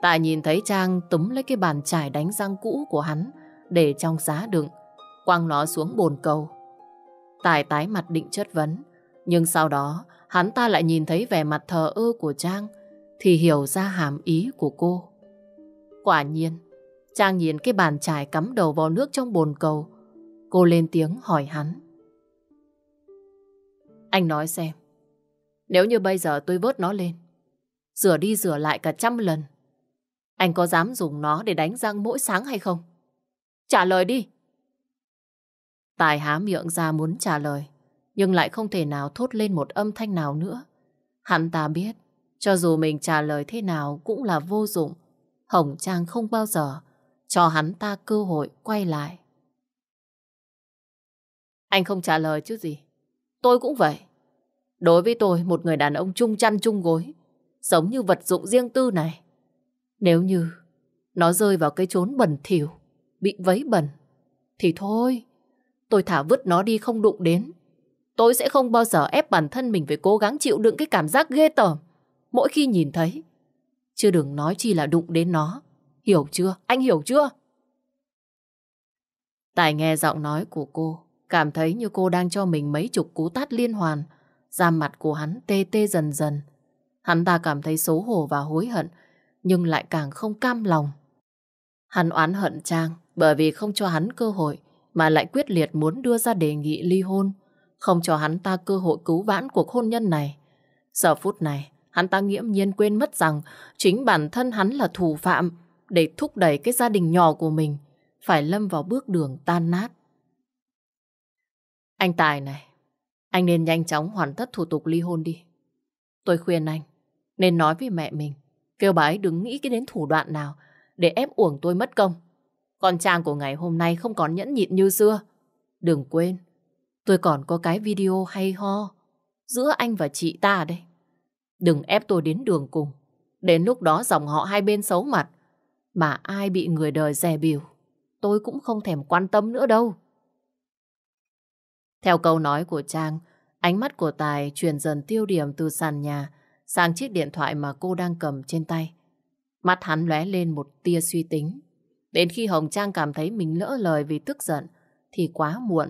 Tại nhìn thấy Trang túm lấy cái bàn chải đánh răng cũ của hắn để trong giá đựng, quăng nó xuống bồn cầu. Tài tái mặt định chất vấn, nhưng sau đó hắn ta lại nhìn thấy vẻ mặt thờ ơ của Trang thì hiểu ra hàm ý của cô. Quả nhiên, Trang nhìn cái bàn chải cắm đầu vào nước trong bồn cầu. Cô lên tiếng hỏi hắn. Anh nói xem, nếu như bây giờ tôi vớt nó lên, rửa đi rửa lại cả trăm lần, anh có dám dùng nó để đánh răng mỗi sáng hay không? Trả lời đi! Tài há miệng ra muốn trả lời, nhưng lại không thể nào thốt lên một âm thanh nào nữa. Hắn ta biết, cho dù mình trả lời thế nào cũng là vô dụng, Hồng Trang không bao giờ cho hắn ta cơ hội quay lại. Anh không trả lời chứ gì. Tôi cũng vậy. Đối với tôi, một người đàn ông chung chăn chung gối, sống như vật dụng riêng tư này. Nếu như nó rơi vào cái chốn bẩn thỉu, bị vấy bẩn, thì thôi, tôi thả vứt nó đi không đụng đến. Tôi sẽ không bao giờ ép bản thân mình phải cố gắng chịu đựng cái cảm giác ghê tởm mỗi khi nhìn thấy. chưa đừng nói chi là đụng đến nó. Hiểu chưa? Anh hiểu chưa? Tài nghe giọng nói của cô Cảm thấy như cô đang cho mình mấy chục cú tát liên hoàn. Da mặt của hắn tê tê dần dần. Hắn ta cảm thấy xấu hổ và hối hận, nhưng lại càng không cam lòng. Hắn oán hận Trang bởi vì không cho hắn cơ hội mà lại quyết liệt muốn đưa ra đề nghị ly hôn, không cho hắn ta cơ hội cứu vãn cuộc hôn nhân này. Giờ phút này, hắn ta nghiễm nhiên quên mất rằng chính bản thân hắn là thủ phạm để thúc đẩy cái gia đình nhỏ của mình phải lâm vào bước đường tan nát. Anh Tài này, anh nên nhanh chóng hoàn tất thủ tục ly hôn đi. Tôi khuyên anh, nên nói với mẹ mình, kêu bà ấy đừng nghĩ cái đến thủ đoạn nào để ép uổng tôi mất công. Con Trang của ngày hôm nay không còn nhẫn nhịn như xưa. Đừng quên, tôi còn có cái video hay ho giữa anh và chị ta đây. Đừng ép tôi đến đường cùng. Đến lúc đó dòng họ hai bên xấu mặt. Mà ai bị người đời dè biểu, tôi cũng không thèm quan tâm nữa đâu. Theo câu nói của Trang, ánh mắt của Tài chuyển dần tiêu điểm từ sàn nhà sang chiếc điện thoại mà cô đang cầm trên tay. Mắt hắn lóe lên một tia suy tính. Đến khi Hồng Trang cảm thấy mình lỡ lời vì tức giận, thì quá muộn.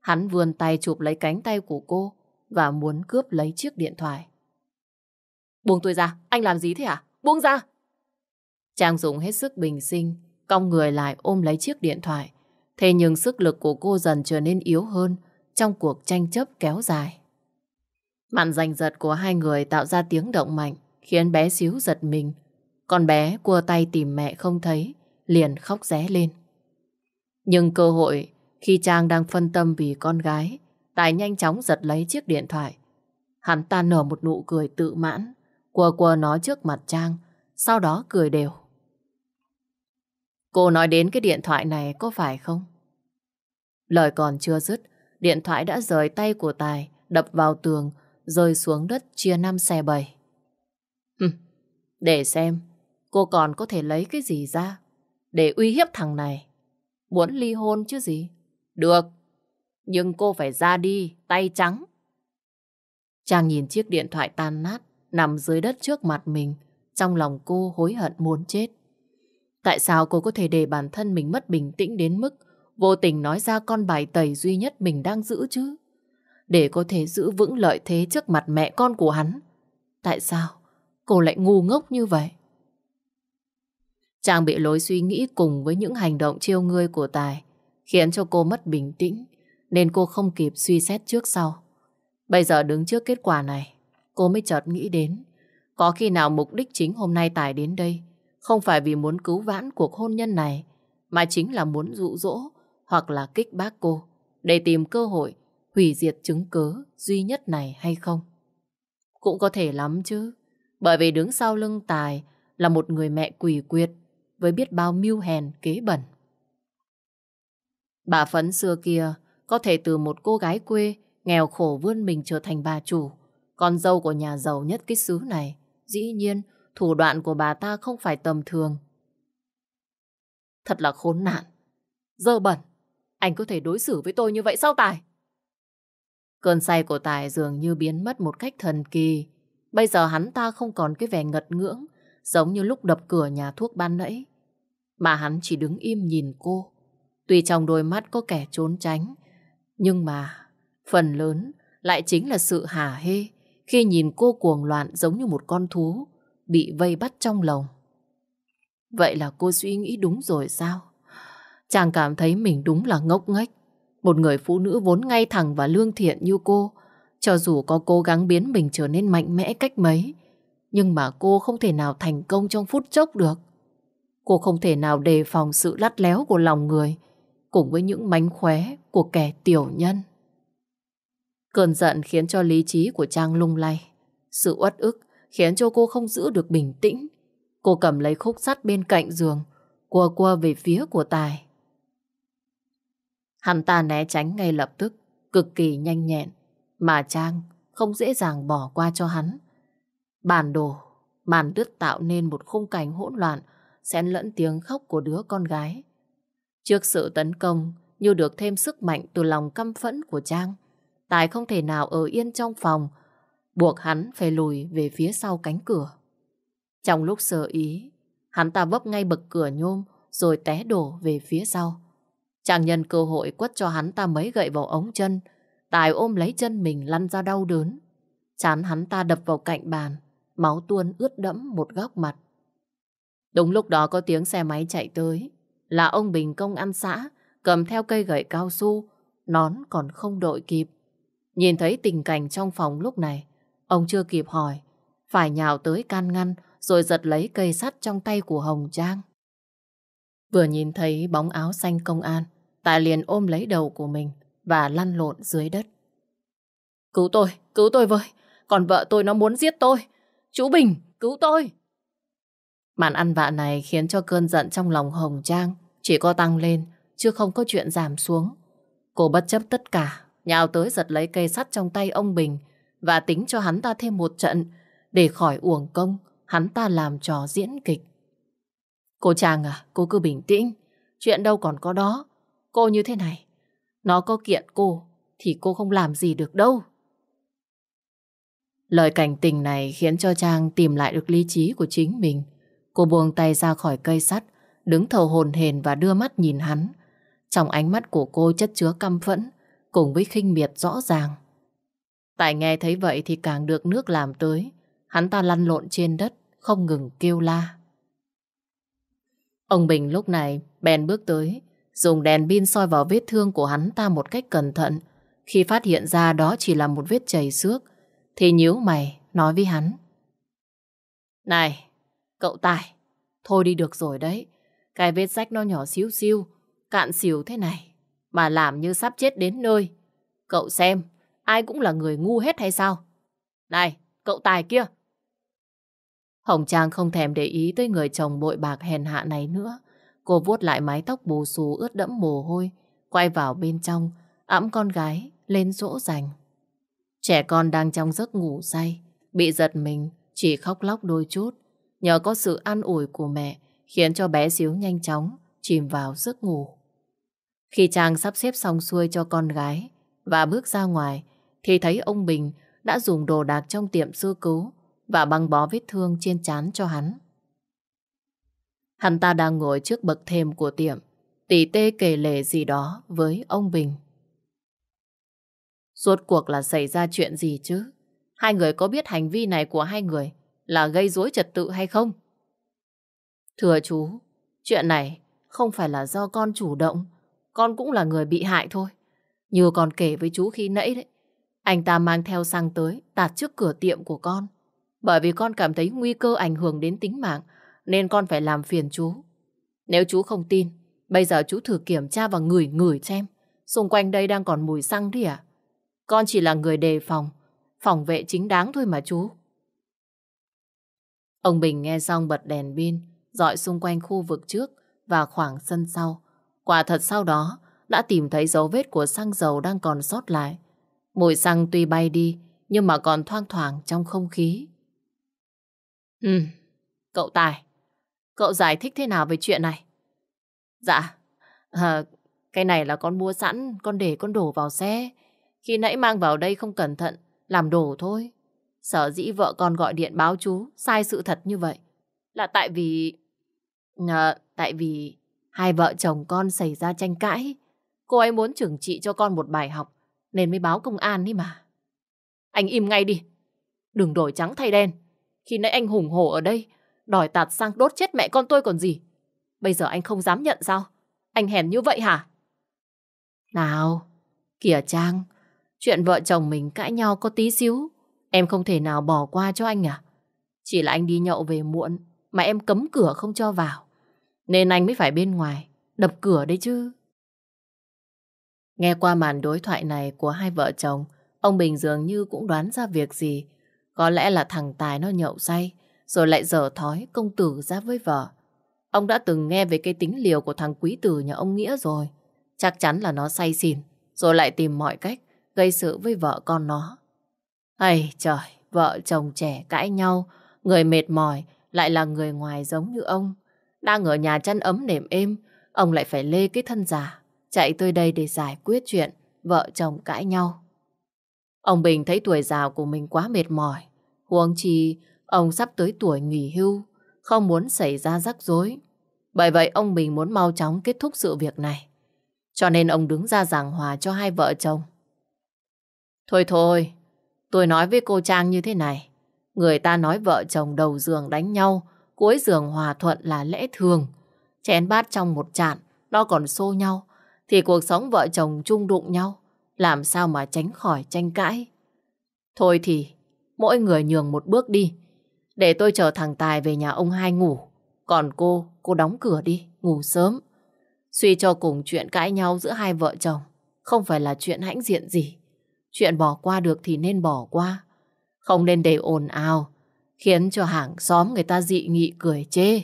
Hắn vươn tay chụp lấy cánh tay của cô và muốn cướp lấy chiếc điện thoại. Buông tôi ra, anh làm gì thế à? Buông ra! Trang dùng hết sức bình sinh, cong người lại ôm lấy chiếc điện thoại. Thế nhưng sức lực của cô dần trở nên yếu hơn, trong cuộc tranh chấp kéo dài. Màn giành giật của hai người tạo ra tiếng động mạnh, khiến bé xíu giật mình. Con bé cua tay tìm mẹ không thấy, liền khóc ré lên. Nhưng cơ hội khi Trang đang phân tâm vì con gái, Tài nhanh chóng giật lấy chiếc điện thoại. Hắn ta nở một nụ cười tự mãn, quờ quờ nó trước mặt Trang, sau đó cười đều. Cô nói đến cái điện thoại này có phải không? Lời còn chưa dứt, Điện thoại đã rời tay của Tài, đập vào tường, rơi xuống đất chia năm xe bảy. để xem, cô còn có thể lấy cái gì ra để uy hiếp thằng này. Muốn ly hôn chứ gì? Được, nhưng cô phải ra đi, tay trắng. Trang nhìn chiếc điện thoại tan nát, nằm dưới đất trước mặt mình. Trong lòng cô hối hận muốn chết. Tại sao cô có thể để bản thân mình mất bình tĩnh đến mức vô tình nói ra con bài tẩy duy nhất mình đang giữ chứ. Để có thể giữ vững lợi thế trước mặt mẹ con của hắn. Tại sao cô lại ngu ngốc như vậy? chàng bị lối suy nghĩ cùng với những hành động chiêu ngươi của Tài, khiến cho cô mất bình tĩnh, nên cô không kịp suy xét trước sau. Bây giờ đứng trước kết quả này, cô mới chợt nghĩ đến, có khi nào mục đích chính hôm nay Tài đến đây, không phải vì muốn cứu vãn cuộc hôn nhân này, mà chính là muốn dụ dỗ hoặc là kích bác cô để tìm cơ hội hủy diệt chứng cứ duy nhất này hay không? Cũng có thể lắm chứ, bởi vì đứng sau lưng Tài là một người mẹ quỷ quyệt với biết bao mưu hèn kế bẩn. Bà Phấn xưa kia có thể từ một cô gái quê nghèo khổ vươn mình trở thành bà chủ, con dâu của nhà giàu nhất cái xứ này. Dĩ nhiên, thủ đoạn của bà ta không phải tầm thường. Thật là khốn nạn, dơ bẩn. Anh có thể đối xử với tôi như vậy sao Tài? Cơn say của Tài dường như biến mất một cách thần kỳ. Bây giờ hắn ta không còn cái vẻ ngật ngưỡng, giống như lúc đập cửa nhà thuốc ban nãy. Mà hắn chỉ đứng im nhìn cô. Tuy trong đôi mắt có kẻ trốn tránh, nhưng mà phần lớn lại chính là sự hả hê khi nhìn cô cuồng loạn giống như một con thú bị vây bắt trong lồng. Vậy là cô suy nghĩ đúng rồi sao? Chàng cảm thấy mình đúng là ngốc nghếch. Một người phụ nữ vốn ngay thẳng và lương thiện như cô, cho dù có cố gắng biến mình trở nên mạnh mẽ cách mấy, nhưng mà cô không thể nào thành công trong phút chốc được. Cô không thể nào đề phòng sự lắt léo của lòng người, cùng với những mánh khóe của kẻ tiểu nhân. Cơn giận khiến cho lý trí của Trang lung lay. Sự uất ức khiến cho cô không giữ được bình tĩnh. Cô cầm lấy khúc sắt bên cạnh giường, quơ quơ về phía của Tài. Hắn ta né tránh ngay lập tức, cực kỳ nhanh nhẹn, mà Trang không dễ dàng bỏ qua cho hắn. Bản đồ, màn đứt tạo nên một khung cảnh hỗn loạn, xen lẫn tiếng khóc của đứa con gái. Trước sự tấn công, như được thêm sức mạnh từ lòng căm phẫn của Trang, Tài không thể nào ở yên trong phòng, buộc hắn phải lùi về phía sau cánh cửa. Trong lúc sơ ý, hắn ta vấp ngay bậc cửa nhôm rồi té đổ về phía sau. Chàng nhân cơ hội quất cho hắn ta mấy gậy vào ống chân. Tài ôm lấy chân mình lăn ra đau đớn. Chán hắn ta đập vào cạnh bàn. Máu tuôn ướt đẫm một góc mặt. Đúng lúc đó có tiếng xe máy chạy tới. Là ông Bình công ăn xã, cầm theo cây gậy cao su, nón còn không đội kịp. Nhìn thấy tình cảnh trong phòng lúc này, ông chưa kịp hỏi. Phải nhào tới can ngăn rồi giật lấy cây sắt trong tay của Hồng Trang. Vừa nhìn thấy bóng áo xanh công an, Tài liền ôm lấy đầu của mình và lăn lộn dưới đất. Cứu tôi, cứu tôi với, còn vợ tôi nó muốn giết tôi. Chú Bình, cứu tôi. Màn ăn vạ này khiến cho cơn giận trong lòng Hồng Trang chỉ có tăng lên, chứ không có chuyện giảm xuống. Cô bất chấp tất cả, nhào tới giật lấy cây sắt trong tay ông Bình và tính cho hắn ta thêm một trận để khỏi uổng công hắn ta làm trò diễn kịch. Cô chàng à, cô cứ bình tĩnh. Chuyện đâu còn có đó. Cô như thế này, nó có kiện cô thì cô không làm gì được đâu. Lời cảnh tình này khiến cho Trang tìm lại được lý trí của chính mình. Cô buông tay ra khỏi cây sắt, đứng thờ hồn hền và đưa mắt nhìn hắn. Trong ánh mắt của cô chất chứa căm phẫn, cùng với khinh miệt rõ ràng. Tại nghe thấy vậy thì càng được nước làm tới, hắn ta lăn lộn trên đất, không ngừng kêu la. Ông Bình lúc này bèn bước tới, dùng đèn pin soi vào vết thương của hắn ta một cách cẩn thận. Khi phát hiện ra đó chỉ là một vết chảy xước, thì nhíu mày nói với hắn. Này, cậu Tài, thôi đi được rồi đấy. Cái vết rách nó nhỏ xíu xiu, cạn xỉu thế này, mà làm như sắp chết đến nơi. Cậu xem, ai cũng là người ngu hết hay sao? Này, cậu Tài kia! Hồng Trang không thèm để ý tới người chồng bội bạc hèn hạ này nữa. Cô vuốt lại mái tóc bù xù ướt đẫm mồ hôi, quay vào bên trong, ẵm con gái lên dỗ dành. Trẻ con đang trong giấc ngủ say, bị giật mình, chỉ khóc lóc đôi chút. Nhờ có sự an ủi của mẹ, khiến cho bé xíu nhanh chóng, chìm vào giấc ngủ. Khi Trang sắp xếp xong xuôi cho con gái và bước ra ngoài, thì thấy ông Bình đã dùng đồ đạc trong tiệm sư cứu và băng bó vết thương trên chán cho hắn. Hắn ta đang ngồi trước bậc thềm của tiệm, tỉ tê kể lể gì đó với ông Bình. Suốt cuộc là xảy ra chuyện gì chứ? Hai người có biết hành vi này của hai người là gây rối trật tự hay không? Thưa chú, chuyện này không phải là do con chủ động, con cũng là người bị hại thôi. Như con kể với chú khi nãy đấy, anh ta mang theo xăng tới tạt trước cửa tiệm của con. Bởi vì con cảm thấy nguy cơ ảnh hưởng đến tính mạng Nên con phải làm phiền chú Nếu chú không tin Bây giờ chú thử kiểm tra và ngửi ngửi xem Xung quanh đây đang còn mùi xăng đấy à Con chỉ là người đề phòng Phòng vệ chính đáng thôi mà chú Ông Bình nghe xong bật đèn pin dọi xung quanh khu vực trước và khoảng sân sau. Quả thật sau đó đã tìm thấy dấu vết của xăng dầu đang còn sót lại. Mùi xăng tuy bay đi nhưng mà còn thoang thoảng trong không khí. Ừ, cậu Tài, cậu giải thích thế nào về chuyện này? Dạ, à, cái này là con mua sẵn, con để con đổ vào xe. Khi nãy mang vào đây không cẩn thận, làm đổ thôi. Sở dĩ vợ con gọi điện báo chú, sai sự thật như vậy. Là tại vì... À, tại vì hai vợ chồng con xảy ra tranh cãi. Cô ấy muốn trưởng trị cho con một bài học, nên mới báo công an đi mà. Anh im ngay đi, đừng đổi trắng thay đen. Khi nãy anh hùng hổ ở đây, đòi tạt sang đốt chết mẹ con tôi còn gì. Bây giờ anh không dám nhận sao? Anh hèn như vậy hả? Nào, kìa Trang, chuyện vợ chồng mình cãi nhau có tí xíu, em không thể nào bỏ qua cho anh à? Chỉ là anh đi nhậu về muộn, mà em cấm cửa không cho vào. Nên anh mới phải bên ngoài, đập cửa đấy chứ. Nghe qua màn đối thoại này của hai vợ chồng, ông Bình dường như cũng đoán ra việc gì có lẽ là thằng Tài nó nhậu say, rồi lại dở thói công tử ra với vợ. Ông đã từng nghe về cái tính liều của thằng quý tử nhà ông Nghĩa rồi. Chắc chắn là nó say xỉn, rồi lại tìm mọi cách gây sự với vợ con nó. Ây trời, vợ chồng trẻ cãi nhau, người mệt mỏi lại là người ngoài giống như ông. Đang ở nhà chăn ấm nềm êm, ông lại phải lê cái thân già chạy tới đây để giải quyết chuyện vợ chồng cãi nhau. Ông Bình thấy tuổi già của mình quá mệt mỏi, Huống chi, ông sắp tới tuổi nghỉ hưu, không muốn xảy ra rắc rối. Bởi vậy ông bình muốn mau chóng kết thúc sự việc này. Cho nên ông đứng ra giảng hòa cho hai vợ chồng. Thôi thôi, tôi nói với cô Trang như thế này. Người ta nói vợ chồng đầu giường đánh nhau, cuối giường hòa thuận là lẽ thường. Chén bát trong một chạn, nó còn xô nhau. Thì cuộc sống vợ chồng chung đụng nhau, làm sao mà tránh khỏi tranh cãi. Thôi thì, mỗi người nhường một bước đi. Để tôi chờ thằng Tài về nhà ông hai ngủ. Còn cô, cô đóng cửa đi, ngủ sớm. Suy cho cùng chuyện cãi nhau giữa hai vợ chồng không phải là chuyện hãnh diện gì. Chuyện bỏ qua được thì nên bỏ qua. Không nên để ồn ào, khiến cho hàng xóm người ta dị nghị cười chê.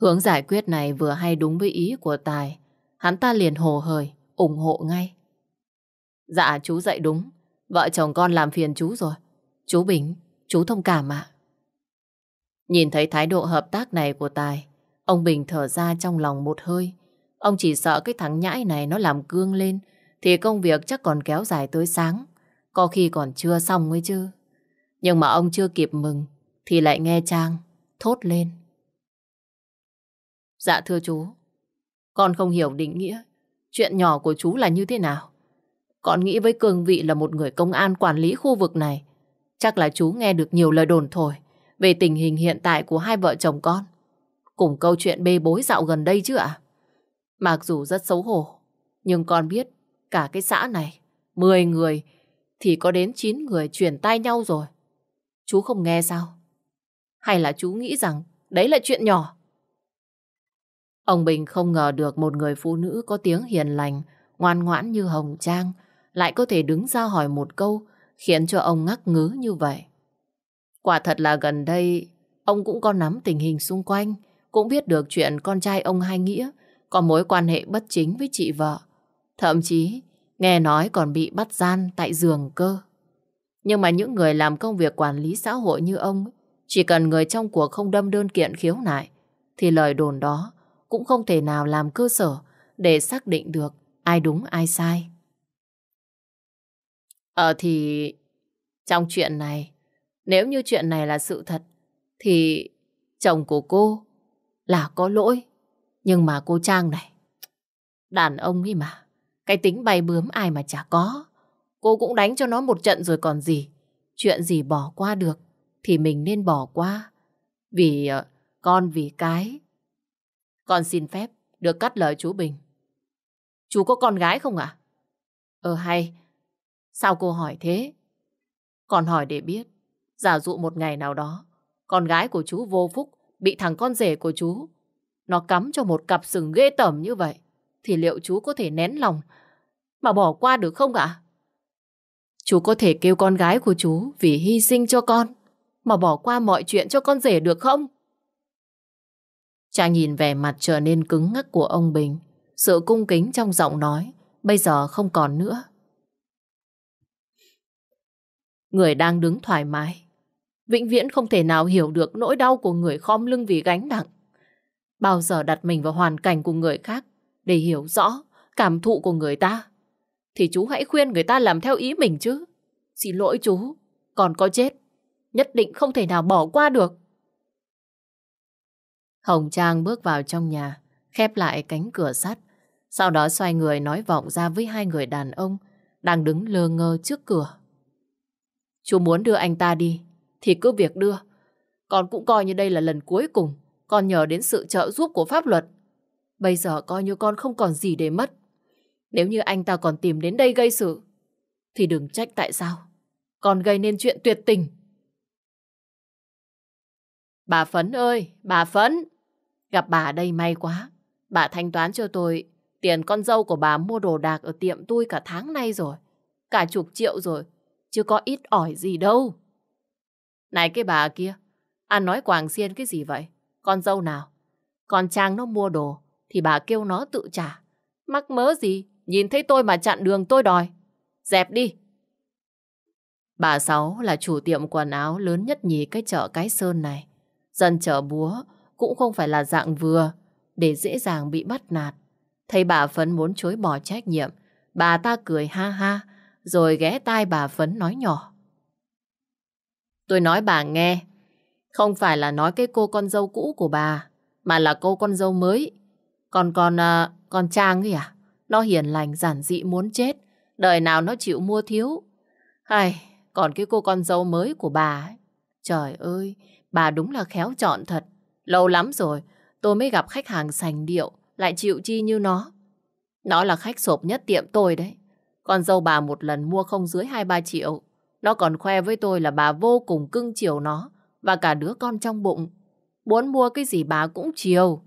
Hướng giải quyết này vừa hay đúng với ý của Tài. Hắn ta liền hồ hời, ủng hộ ngay. Dạ chú dạy đúng, Vợ chồng con làm phiền chú rồi. Chú Bình, chú thông cảm ạ. Nhìn thấy thái độ hợp tác này của Tài, ông Bình thở ra trong lòng một hơi. Ông chỉ sợ cái thằng nhãi này nó làm cương lên, thì công việc chắc còn kéo dài tới sáng, có khi còn chưa xong ấy chứ. Nhưng mà ông chưa kịp mừng, thì lại nghe Trang thốt lên. Dạ thưa chú, con không hiểu định nghĩa, chuyện nhỏ của chú là như thế nào? Còn nghĩ với cường vị là một người công an quản lý khu vực này, chắc là chú nghe được nhiều lời đồn thổi về tình hình hiện tại của hai vợ chồng con. Cùng câu chuyện bê bối dạo gần đây chứ ạ? Mặc dù rất xấu hổ, nhưng con biết cả cái xã này, 10 người thì có đến 9 người chuyển tay nhau rồi. Chú không nghe sao? Hay là chú nghĩ rằng đấy là chuyện nhỏ? Ông Bình không ngờ được một người phụ nữ có tiếng hiền lành, ngoan ngoãn như Hồng Trang lại có thể đứng ra hỏi một câu khiến cho ông ngắc ngứ như vậy. Quả thật là gần đây ông cũng có nắm tình hình xung quanh, cũng biết được chuyện con trai ông Hai Nghĩa có mối quan hệ bất chính với chị vợ. Thậm chí nghe nói còn bị bắt gian tại giường cơ. Nhưng mà những người làm công việc quản lý xã hội như ông chỉ cần người trong cuộc không đâm đơn kiện khiếu nại thì lời đồn đó cũng không thể nào làm cơ sở để xác định được ai đúng ai sai. Ờ thì trong chuyện này, nếu như chuyện này là sự thật, thì chồng của cô là có lỗi. Nhưng mà cô Trang này, đàn ông ấy mà, cái tính bay bướm ai mà chả có. Cô cũng đánh cho nó một trận rồi còn gì. Chuyện gì bỏ qua được thì mình nên bỏ qua. Vì ờ, con vì cái. Con xin phép được cắt lời chú Bình. Chú có con gái không ạ? Ờ hay, Sao cô hỏi thế? Còn hỏi để biết, giả dụ một ngày nào đó, con gái của chú vô phúc bị thằng con rể của chú, nó cắm cho một cặp sừng ghê tởm như vậy, thì liệu chú có thể nén lòng mà bỏ qua được không ạ? Chú có thể kêu con gái của chú vì hy sinh cho con, mà bỏ qua mọi chuyện cho con rể được không? cha nhìn vẻ mặt trở nên cứng ngắc của ông Bình, sự cung kính trong giọng nói, bây giờ không còn nữa. Người đang đứng thoải mái. Vĩnh viễn không thể nào hiểu được nỗi đau của người khom lưng vì gánh nặng. Bao giờ đặt mình vào hoàn cảnh của người khác để hiểu rõ cảm thụ của người ta. Thì chú hãy khuyên người ta làm theo ý mình chứ. Xin lỗi chú, còn có chết, nhất định không thể nào bỏ qua được. Hồng Trang bước vào trong nhà, khép lại cánh cửa sắt. Sau đó xoay người nói vọng ra với hai người đàn ông đang đứng lơ ngơ trước cửa. Chú muốn đưa anh ta đi, thì cứ việc đưa. Con cũng coi như đây là lần cuối cùng con nhờ đến sự trợ giúp của pháp luật. Bây giờ coi như con không còn gì để mất. Nếu như anh ta còn tìm đến đây gây sự, thì đừng trách tại sao. Con gây nên chuyện tuyệt tình. Bà Phấn ơi, bà Phấn! Gặp bà đây may quá. Bà thanh toán cho tôi tiền con dâu của bà mua đồ đạc ở tiệm tôi cả tháng nay rồi. Cả chục triệu rồi chứ có ít ỏi gì đâu. Này cái bà kia, ăn nói quàng xiên cái gì vậy? Con dâu nào? Con Trang nó mua đồ, thì bà kêu nó tự trả. Mắc mớ gì, nhìn thấy tôi mà chặn đường tôi đòi. Dẹp đi. Bà Sáu là chủ tiệm quần áo lớn nhất nhì cái chợ Cái Sơn này. Dân chợ búa cũng không phải là dạng vừa, để dễ dàng bị bắt nạt. Thấy bà Phấn muốn chối bỏ trách nhiệm, bà ta cười ha ha, rồi ghé tai bà Phấn nói nhỏ. Tôi nói bà nghe, không phải là nói cái cô con dâu cũ của bà, mà là cô con dâu mới. Còn con, à, con Trang ấy à? Nó hiền lành, giản dị muốn chết, đời nào nó chịu mua thiếu. hay còn cái cô con dâu mới của bà ấy, trời ơi, bà đúng là khéo chọn thật. Lâu lắm rồi, tôi mới gặp khách hàng sành điệu, lại chịu chi như nó. Nó là khách sộp nhất tiệm tôi đấy. Con dâu bà một lần mua không dưới 2-3 triệu. Nó còn khoe với tôi là bà vô cùng cưng chiều nó và cả đứa con trong bụng. Muốn mua cái gì bà cũng chiều.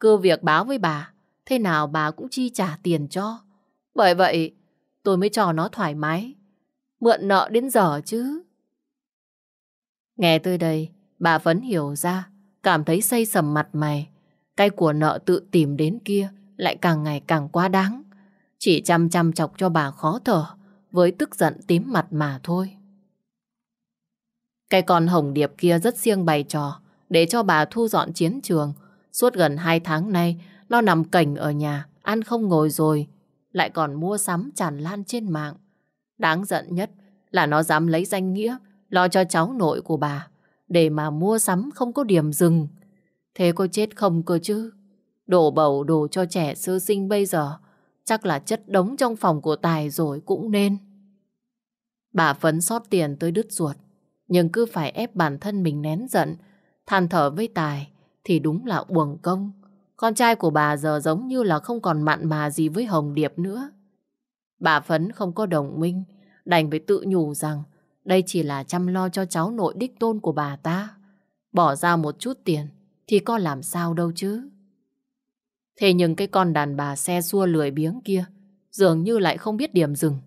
Cứ việc báo với bà, thế nào bà cũng chi trả tiền cho. Bởi vậy, tôi mới cho nó thoải mái. Mượn nợ đến giờ chứ. Nghe tôi đây, bà vẫn hiểu ra, cảm thấy say sầm mặt mày. Cái của nợ tự tìm đến kia lại càng ngày càng quá đáng. Chỉ chăm chăm chọc cho bà khó thở Với tức giận tím mặt mà thôi Cái con hồng điệp kia rất siêng bày trò Để cho bà thu dọn chiến trường Suốt gần 2 tháng nay Nó nằm cảnh ở nhà Ăn không ngồi rồi Lại còn mua sắm tràn lan trên mạng Đáng giận nhất là nó dám lấy danh nghĩa Lo cho cháu nội của bà Để mà mua sắm không có điểm dừng Thế có chết không cơ chứ? Đổ bầu đồ cho trẻ sơ sinh bây giờ Chắc là chất đống trong phòng của Tài rồi cũng nên. Bà phấn xót tiền tới đứt ruột, nhưng cứ phải ép bản thân mình nén giận, than thở với Tài thì đúng là uổng công. Con trai của bà giờ giống như là không còn mặn mà gì với Hồng Điệp nữa. Bà Phấn không có đồng minh, đành phải tự nhủ rằng đây chỉ là chăm lo cho cháu nội đích tôn của bà ta. Bỏ ra một chút tiền thì có làm sao đâu chứ. Thế nhưng cái con đàn bà xe xua lười biếng kia dường như lại không biết điểm dừng.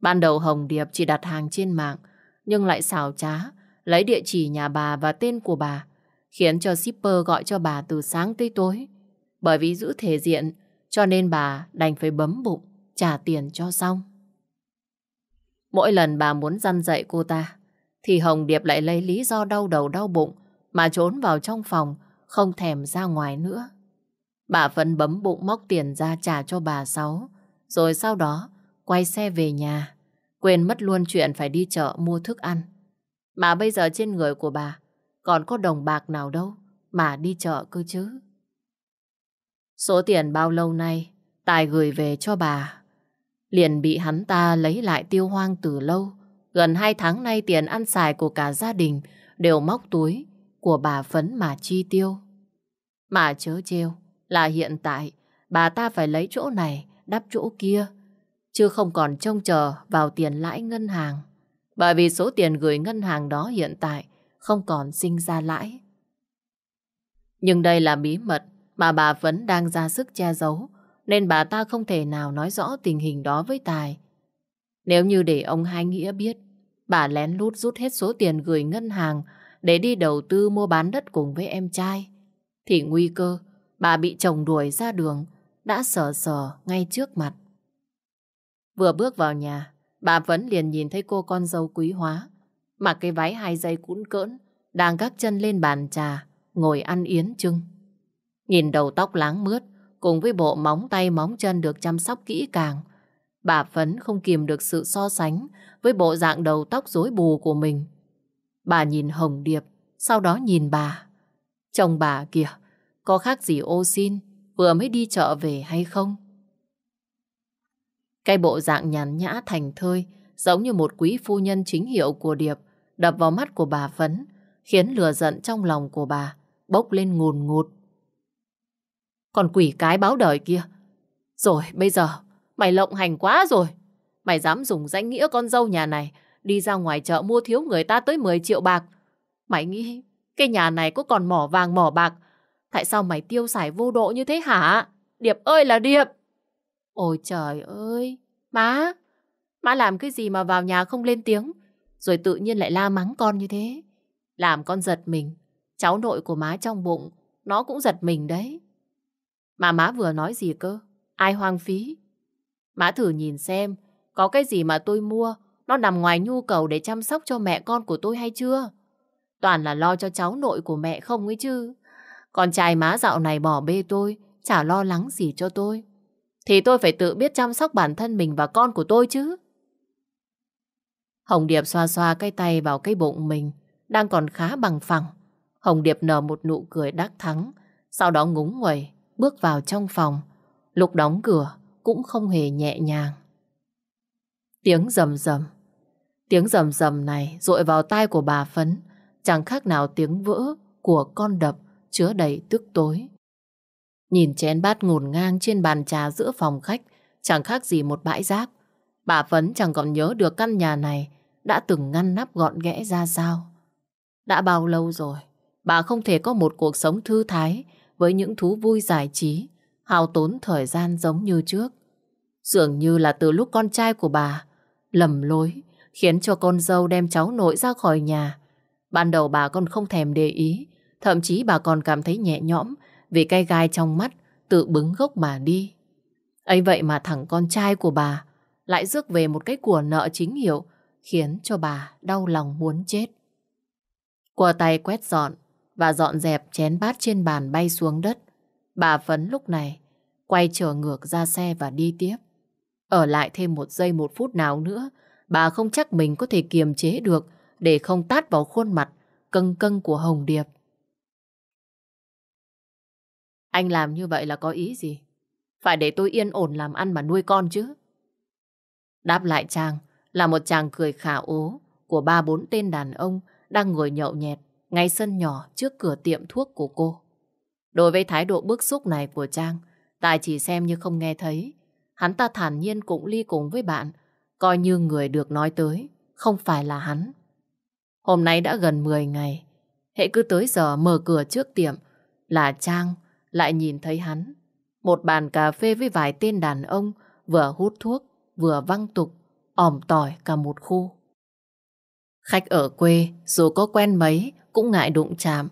Ban đầu Hồng Điệp chỉ đặt hàng trên mạng nhưng lại xào trá lấy địa chỉ nhà bà và tên của bà khiến cho shipper gọi cho bà từ sáng tới tối. Bởi vì giữ thể diện cho nên bà đành phải bấm bụng trả tiền cho xong. Mỗi lần bà muốn dăn dạy cô ta thì Hồng Điệp lại lấy lý do đau đầu đau bụng mà trốn vào trong phòng không thèm ra ngoài nữa. Bà Phấn bấm bụng móc tiền ra trả cho bà Sáu. Rồi sau đó, quay xe về nhà. Quên mất luôn chuyện phải đi chợ mua thức ăn. Mà bây giờ trên người của bà còn có đồng bạc nào đâu mà đi chợ cơ chứ. Số tiền bao lâu nay Tài gửi về cho bà. Liền bị hắn ta lấy lại tiêu hoang từ lâu. Gần hai tháng nay tiền ăn xài của cả gia đình đều móc túi của bà Phấn mà chi tiêu. Mà chớ trêu, là hiện tại bà ta phải lấy chỗ này đắp chỗ kia, chứ không còn trông chờ vào tiền lãi ngân hàng. Bởi vì số tiền gửi ngân hàng đó hiện tại không còn sinh ra lãi. Nhưng đây là bí mật mà bà vẫn đang ra sức che giấu, nên bà ta không thể nào nói rõ tình hình đó với Tài. Nếu như để ông Hai Nghĩa biết, bà lén lút rút hết số tiền gửi ngân hàng để đi đầu tư mua bán đất cùng với em trai, thì nguy cơ Bà bị chồng đuổi ra đường, đã sờ sờ ngay trước mặt. Vừa bước vào nhà, bà vẫn liền nhìn thấy cô con dâu quý hóa, mặc cái váy hai dây cũn cỡn, đang gác chân lên bàn trà, ngồi ăn yến trưng. Nhìn đầu tóc láng mướt, cùng với bộ móng tay móng chân được chăm sóc kỹ càng, bà Phấn không kìm được sự so sánh với bộ dạng đầu tóc rối bù của mình. Bà nhìn Hồng Điệp, sau đó nhìn bà. Chồng bà kìa, có khác gì ô xin vừa mới đi chợ về hay không? Cái bộ dạng nhàn nhã thành thơi giống như một quý phu nhân chính hiệu của Điệp đập vào mắt của bà Phấn khiến lửa giận trong lòng của bà bốc lên ngùn ngụt. Còn quỷ cái báo đời kia Rồi bây giờ Mày lộng hành quá rồi Mày dám dùng danh nghĩa con dâu nhà này Đi ra ngoài chợ mua thiếu người ta tới 10 triệu bạc Mày nghĩ Cái nhà này có còn mỏ vàng mỏ bạc Tại sao mày tiêu xài vô độ như thế hả? Điệp ơi là Điệp! Ôi trời ơi! Má! Má làm cái gì mà vào nhà không lên tiếng? Rồi tự nhiên lại la mắng con như thế. Làm con giật mình. Cháu nội của má trong bụng, nó cũng giật mình đấy. Mà má vừa nói gì cơ? Ai hoang phí? Má thử nhìn xem, có cái gì mà tôi mua, nó nằm ngoài nhu cầu để chăm sóc cho mẹ con của tôi hay chưa? Toàn là lo cho cháu nội của mẹ không ấy chứ. Con trai má dạo này bỏ bê tôi, chả lo lắng gì cho tôi. Thì tôi phải tự biết chăm sóc bản thân mình và con của tôi chứ. Hồng Điệp xoa xoa cái tay vào cái bụng mình, đang còn khá bằng phẳng. Hồng Điệp nở một nụ cười đắc thắng, sau đó ngúng nguẩy, bước vào trong phòng. lục đóng cửa cũng không hề nhẹ nhàng. Tiếng rầm rầm. Tiếng rầm rầm này rội vào tai của bà Phấn, chẳng khác nào tiếng vỡ của con đập chứa đầy tức tối. Nhìn chén bát ngổn ngang trên bàn trà giữa phòng khách, chẳng khác gì một bãi rác. Bà Phấn chẳng còn nhớ được căn nhà này đã từng ngăn nắp gọn ghẽ ra sao. Đã bao lâu rồi, bà không thể có một cuộc sống thư thái với những thú vui giải trí, hao tốn thời gian giống như trước. Dường như là từ lúc con trai của bà lầm lối, khiến cho con dâu đem cháu nội ra khỏi nhà. Ban đầu bà còn không thèm để ý, Thậm chí bà còn cảm thấy nhẹ nhõm vì cái gai trong mắt tự bứng gốc bà đi. ấy vậy mà thằng con trai của bà lại rước về một cái của nợ chính hiệu khiến cho bà đau lòng muốn chết. Qua tay quét dọn và dọn dẹp chén bát trên bàn bay xuống đất. Bà Phấn lúc này quay trở ngược ra xe và đi tiếp. Ở lại thêm một giây một phút nào nữa, bà không chắc mình có thể kiềm chế được để không tát vào khuôn mặt căng căng của Hồng Điệp. Anh làm như vậy là có ý gì? Phải để tôi yên ổn làm ăn mà nuôi con chứ. Đáp lại chàng là một chàng cười khả ố của ba bốn tên đàn ông đang ngồi nhậu nhẹt ngay sân nhỏ trước cửa tiệm thuốc của cô. Đối với thái độ bức xúc này của Trang, Tài chỉ xem như không nghe thấy. Hắn ta thản nhiên cũng ly cùng với bạn, coi như người được nói tới, không phải là hắn. Hôm nay đã gần 10 ngày, hệ cứ tới giờ mở cửa trước tiệm là Trang lại nhìn thấy hắn. Một bàn cà phê với vài tên đàn ông vừa hút thuốc, vừa văng tục, ỏm tỏi cả một khu. Khách ở quê dù có quen mấy cũng ngại đụng chạm.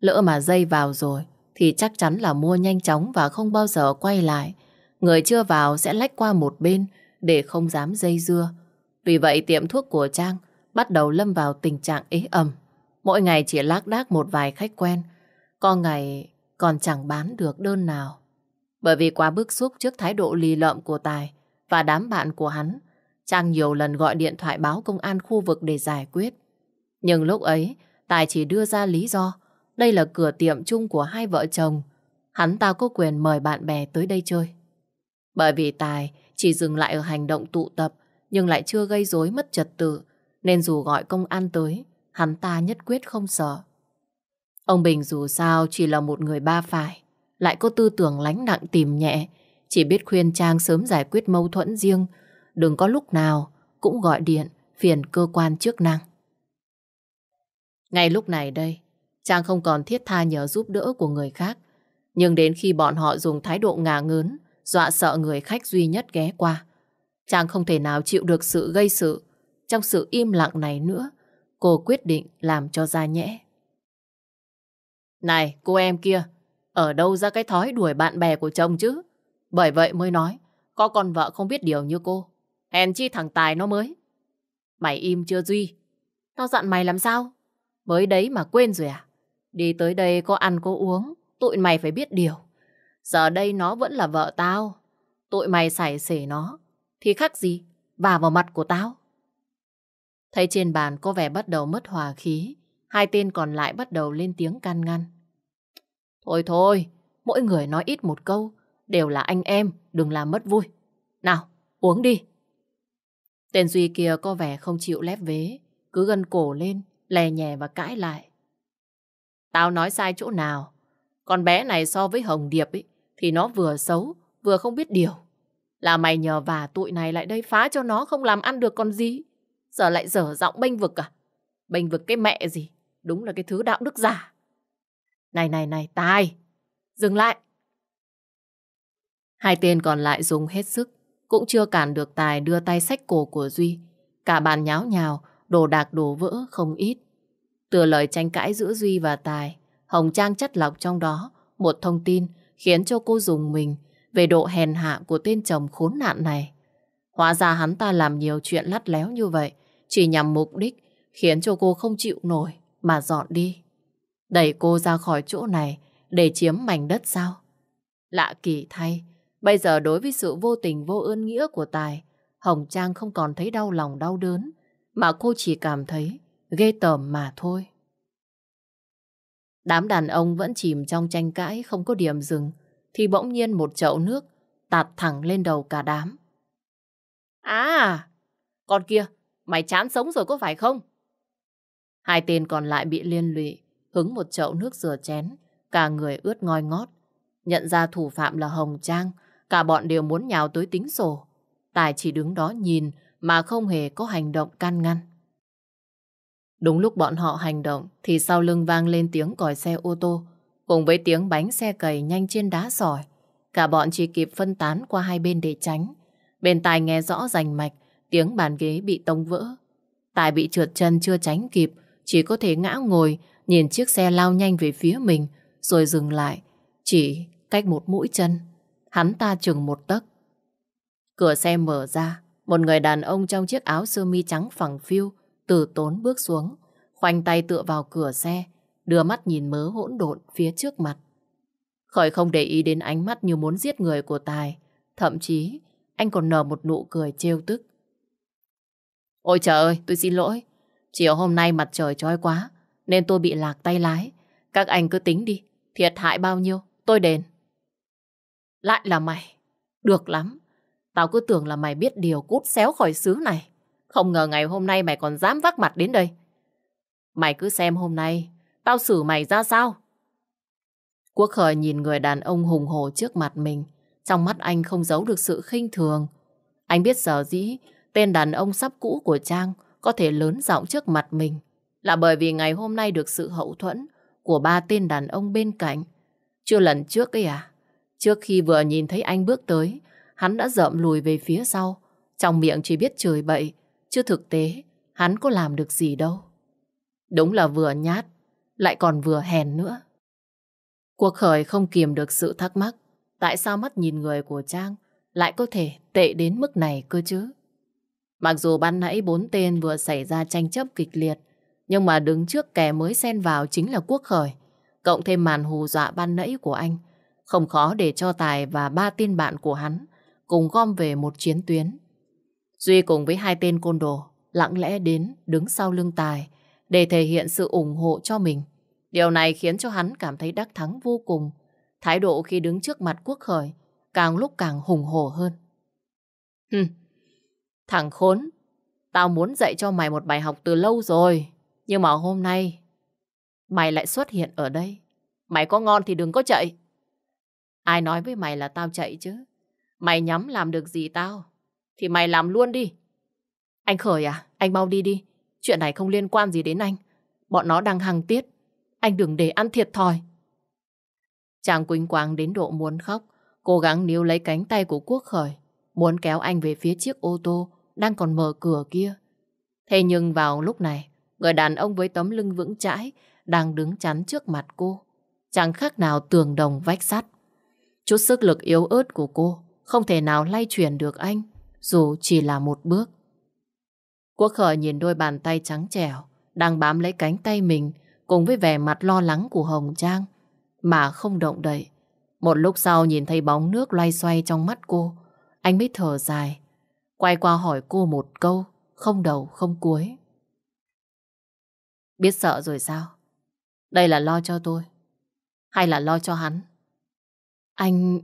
Lỡ mà dây vào rồi thì chắc chắn là mua nhanh chóng và không bao giờ quay lại. Người chưa vào sẽ lách qua một bên để không dám dây dưa. Vì vậy tiệm thuốc của Trang bắt đầu lâm vào tình trạng ế ẩm. Mỗi ngày chỉ lác đác một vài khách quen. Có ngày còn chẳng bán được đơn nào. Bởi vì quá bức xúc trước thái độ lì lợm của Tài và đám bạn của hắn, Trang nhiều lần gọi điện thoại báo công an khu vực để giải quyết. Nhưng lúc ấy, Tài chỉ đưa ra lý do đây là cửa tiệm chung của hai vợ chồng. Hắn ta có quyền mời bạn bè tới đây chơi. Bởi vì Tài chỉ dừng lại ở hành động tụ tập nhưng lại chưa gây rối mất trật tự nên dù gọi công an tới, hắn ta nhất quyết không sợ. Ông Bình dù sao chỉ là một người ba phải, lại có tư tưởng lánh nặng tìm nhẹ, chỉ biết khuyên Trang sớm giải quyết mâu thuẫn riêng, đừng có lúc nào cũng gọi điện phiền cơ quan chức năng. Ngay lúc này đây, Trang không còn thiết tha nhờ giúp đỡ của người khác, nhưng đến khi bọn họ dùng thái độ ngả ngớn, dọa sợ người khách duy nhất ghé qua, Trang không thể nào chịu được sự gây sự. Trong sự im lặng này nữa, cô quyết định làm cho ra nhẽ. Này, cô em kia, ở đâu ra cái thói đuổi bạn bè của chồng chứ? Bởi vậy mới nói, có con vợ không biết điều như cô. Hèn chi thằng Tài nó mới. Mày im chưa Duy? Tao dặn mày làm sao? Mới đấy mà quên rồi à? Đi tới đây có ăn có uống, tụi mày phải biết điều. Giờ đây nó vẫn là vợ tao. Tụi mày xảy xể nó, thì khác gì bà vào mặt của tao. Thấy trên bàn có vẻ bắt đầu mất hòa khí, hai tên còn lại bắt đầu lên tiếng can ngăn. Thôi thôi, mỗi người nói ít một câu, đều là anh em, đừng làm mất vui. Nào, uống đi. Tên Duy kia có vẻ không chịu lép vế, cứ gân cổ lên, lè nhè và cãi lại. Tao nói sai chỗ nào? Con bé này so với Hồng Điệp ấy, thì nó vừa xấu, vừa không biết điều. Là mày nhờ và tụi này lại đây phá cho nó không làm ăn được con gì. Giờ lại dở giọng bênh vực à? Bênh vực cái mẹ gì? Đúng là cái thứ đạo đức giả. Này này này, Tài! Dừng lại! Hai tên còn lại dùng hết sức, cũng chưa cản được Tài đưa tay sách cổ của Duy. Cả bàn nháo nhào, đồ đạc đồ vỡ không ít. Từ lời tranh cãi giữa Duy và Tài, Hồng Trang chất lọc trong đó một thông tin khiến cho cô dùng mình về độ hèn hạ của tên chồng khốn nạn này. Hóa ra hắn ta làm nhiều chuyện lắt léo như vậy chỉ nhằm mục đích khiến cho cô không chịu nổi mà dọn đi. Đẩy cô ra khỏi chỗ này để chiếm mảnh đất sao? Lạ kỳ thay, bây giờ đối với sự vô tình vô ơn nghĩa của Tài, Hồng Trang không còn thấy đau lòng đau đớn, mà cô chỉ cảm thấy ghê tởm mà thôi. Đám đàn ông vẫn chìm trong tranh cãi không có điểm dừng, thì bỗng nhiên một chậu nước tạt thẳng lên đầu cả đám. À, con kia, mày chán sống rồi có phải không? Hai tên còn lại bị liên lụy, hứng một chậu nước rửa chén, cả người ướt ngoi ngót. Nhận ra thủ phạm là Hồng Trang, cả bọn đều muốn nhào tới tính sổ. Tài chỉ đứng đó nhìn mà không hề có hành động can ngăn. Đúng lúc bọn họ hành động thì sau lưng vang lên tiếng còi xe ô tô cùng với tiếng bánh xe cầy nhanh trên đá sỏi. Cả bọn chỉ kịp phân tán qua hai bên để tránh. Bên Tài nghe rõ rành mạch tiếng bàn ghế bị tông vỡ. Tài bị trượt chân chưa tránh kịp chỉ có thể ngã ngồi Nhìn chiếc xe lao nhanh về phía mình Rồi dừng lại Chỉ cách một mũi chân Hắn ta chừng một tấc Cửa xe mở ra Một người đàn ông trong chiếc áo sơ mi trắng phẳng phiu Từ tốn bước xuống Khoanh tay tựa vào cửa xe Đưa mắt nhìn mớ hỗn độn phía trước mặt Khởi không để ý đến ánh mắt như muốn giết người của Tài Thậm chí Anh còn nở một nụ cười trêu tức Ôi trời ơi tôi xin lỗi Chiều hôm nay mặt trời trói quá nên tôi bị lạc tay lái. Các anh cứ tính đi, thiệt hại bao nhiêu, tôi đền. Lại là mày. Được lắm. Tao cứ tưởng là mày biết điều cút xéo khỏi xứ này. Không ngờ ngày hôm nay mày còn dám vác mặt đến đây. Mày cứ xem hôm nay, tao xử mày ra sao? Quốc Khởi nhìn người đàn ông hùng hồ trước mặt mình. Trong mắt anh không giấu được sự khinh thường. Anh biết sở dĩ, tên đàn ông sắp cũ của Trang có thể lớn giọng trước mặt mình là bởi vì ngày hôm nay được sự hậu thuẫn của ba tên đàn ông bên cạnh. Chưa lần trước ấy à? Trước khi vừa nhìn thấy anh bước tới, hắn đã rậm lùi về phía sau. Trong miệng chỉ biết chửi bậy, chứ thực tế hắn có làm được gì đâu. Đúng là vừa nhát, lại còn vừa hèn nữa. Cuộc khởi không kiềm được sự thắc mắc, tại sao mắt nhìn người của Trang lại có thể tệ đến mức này cơ chứ? Mặc dù ban nãy bốn tên vừa xảy ra tranh chấp kịch liệt, nhưng mà đứng trước kẻ mới xen vào chính là Quốc Khởi. Cộng thêm màn hù dọa ban nãy của anh. Không khó để cho Tài và ba tiên bạn của hắn cùng gom về một chiến tuyến. Duy cùng với hai tên côn đồ lặng lẽ đến đứng sau lưng Tài để thể hiện sự ủng hộ cho mình. Điều này khiến cho hắn cảm thấy đắc thắng vô cùng. Thái độ khi đứng trước mặt Quốc Khởi càng lúc càng hùng hổ hơn. Hừm, thằng khốn, tao muốn dạy cho mày một bài học từ lâu rồi. Nhưng mà hôm nay mày lại xuất hiện ở đây. Mày có ngon thì đừng có chạy. Ai nói với mày là tao chạy chứ? Mày nhắm làm được gì tao? Thì mày làm luôn đi. Anh Khởi à? Anh mau đi đi. Chuyện này không liên quan gì đến anh. Bọn nó đang hằng tiết. Anh đừng để ăn thiệt thòi. Chàng quỳnh quang đến độ muốn khóc. Cố gắng níu lấy cánh tay của Quốc Khởi. Muốn kéo anh về phía chiếc ô tô đang còn mở cửa kia. Thế nhưng vào lúc này, Người đàn ông với tấm lưng vững chãi đang đứng chắn trước mặt cô. Chẳng khác nào tường đồng vách sắt. Chút sức lực yếu ớt của cô không thể nào lay chuyển được anh, dù chỉ là một bước. Quốc khởi nhìn đôi bàn tay trắng trẻo, đang bám lấy cánh tay mình cùng với vẻ mặt lo lắng của Hồng Trang, mà không động đậy. Một lúc sau nhìn thấy bóng nước loay xoay trong mắt cô, anh mới thở dài, quay qua hỏi cô một câu, không đầu không cuối. Biết sợ rồi sao? Đây là lo cho tôi. Hay là lo cho hắn? Anh...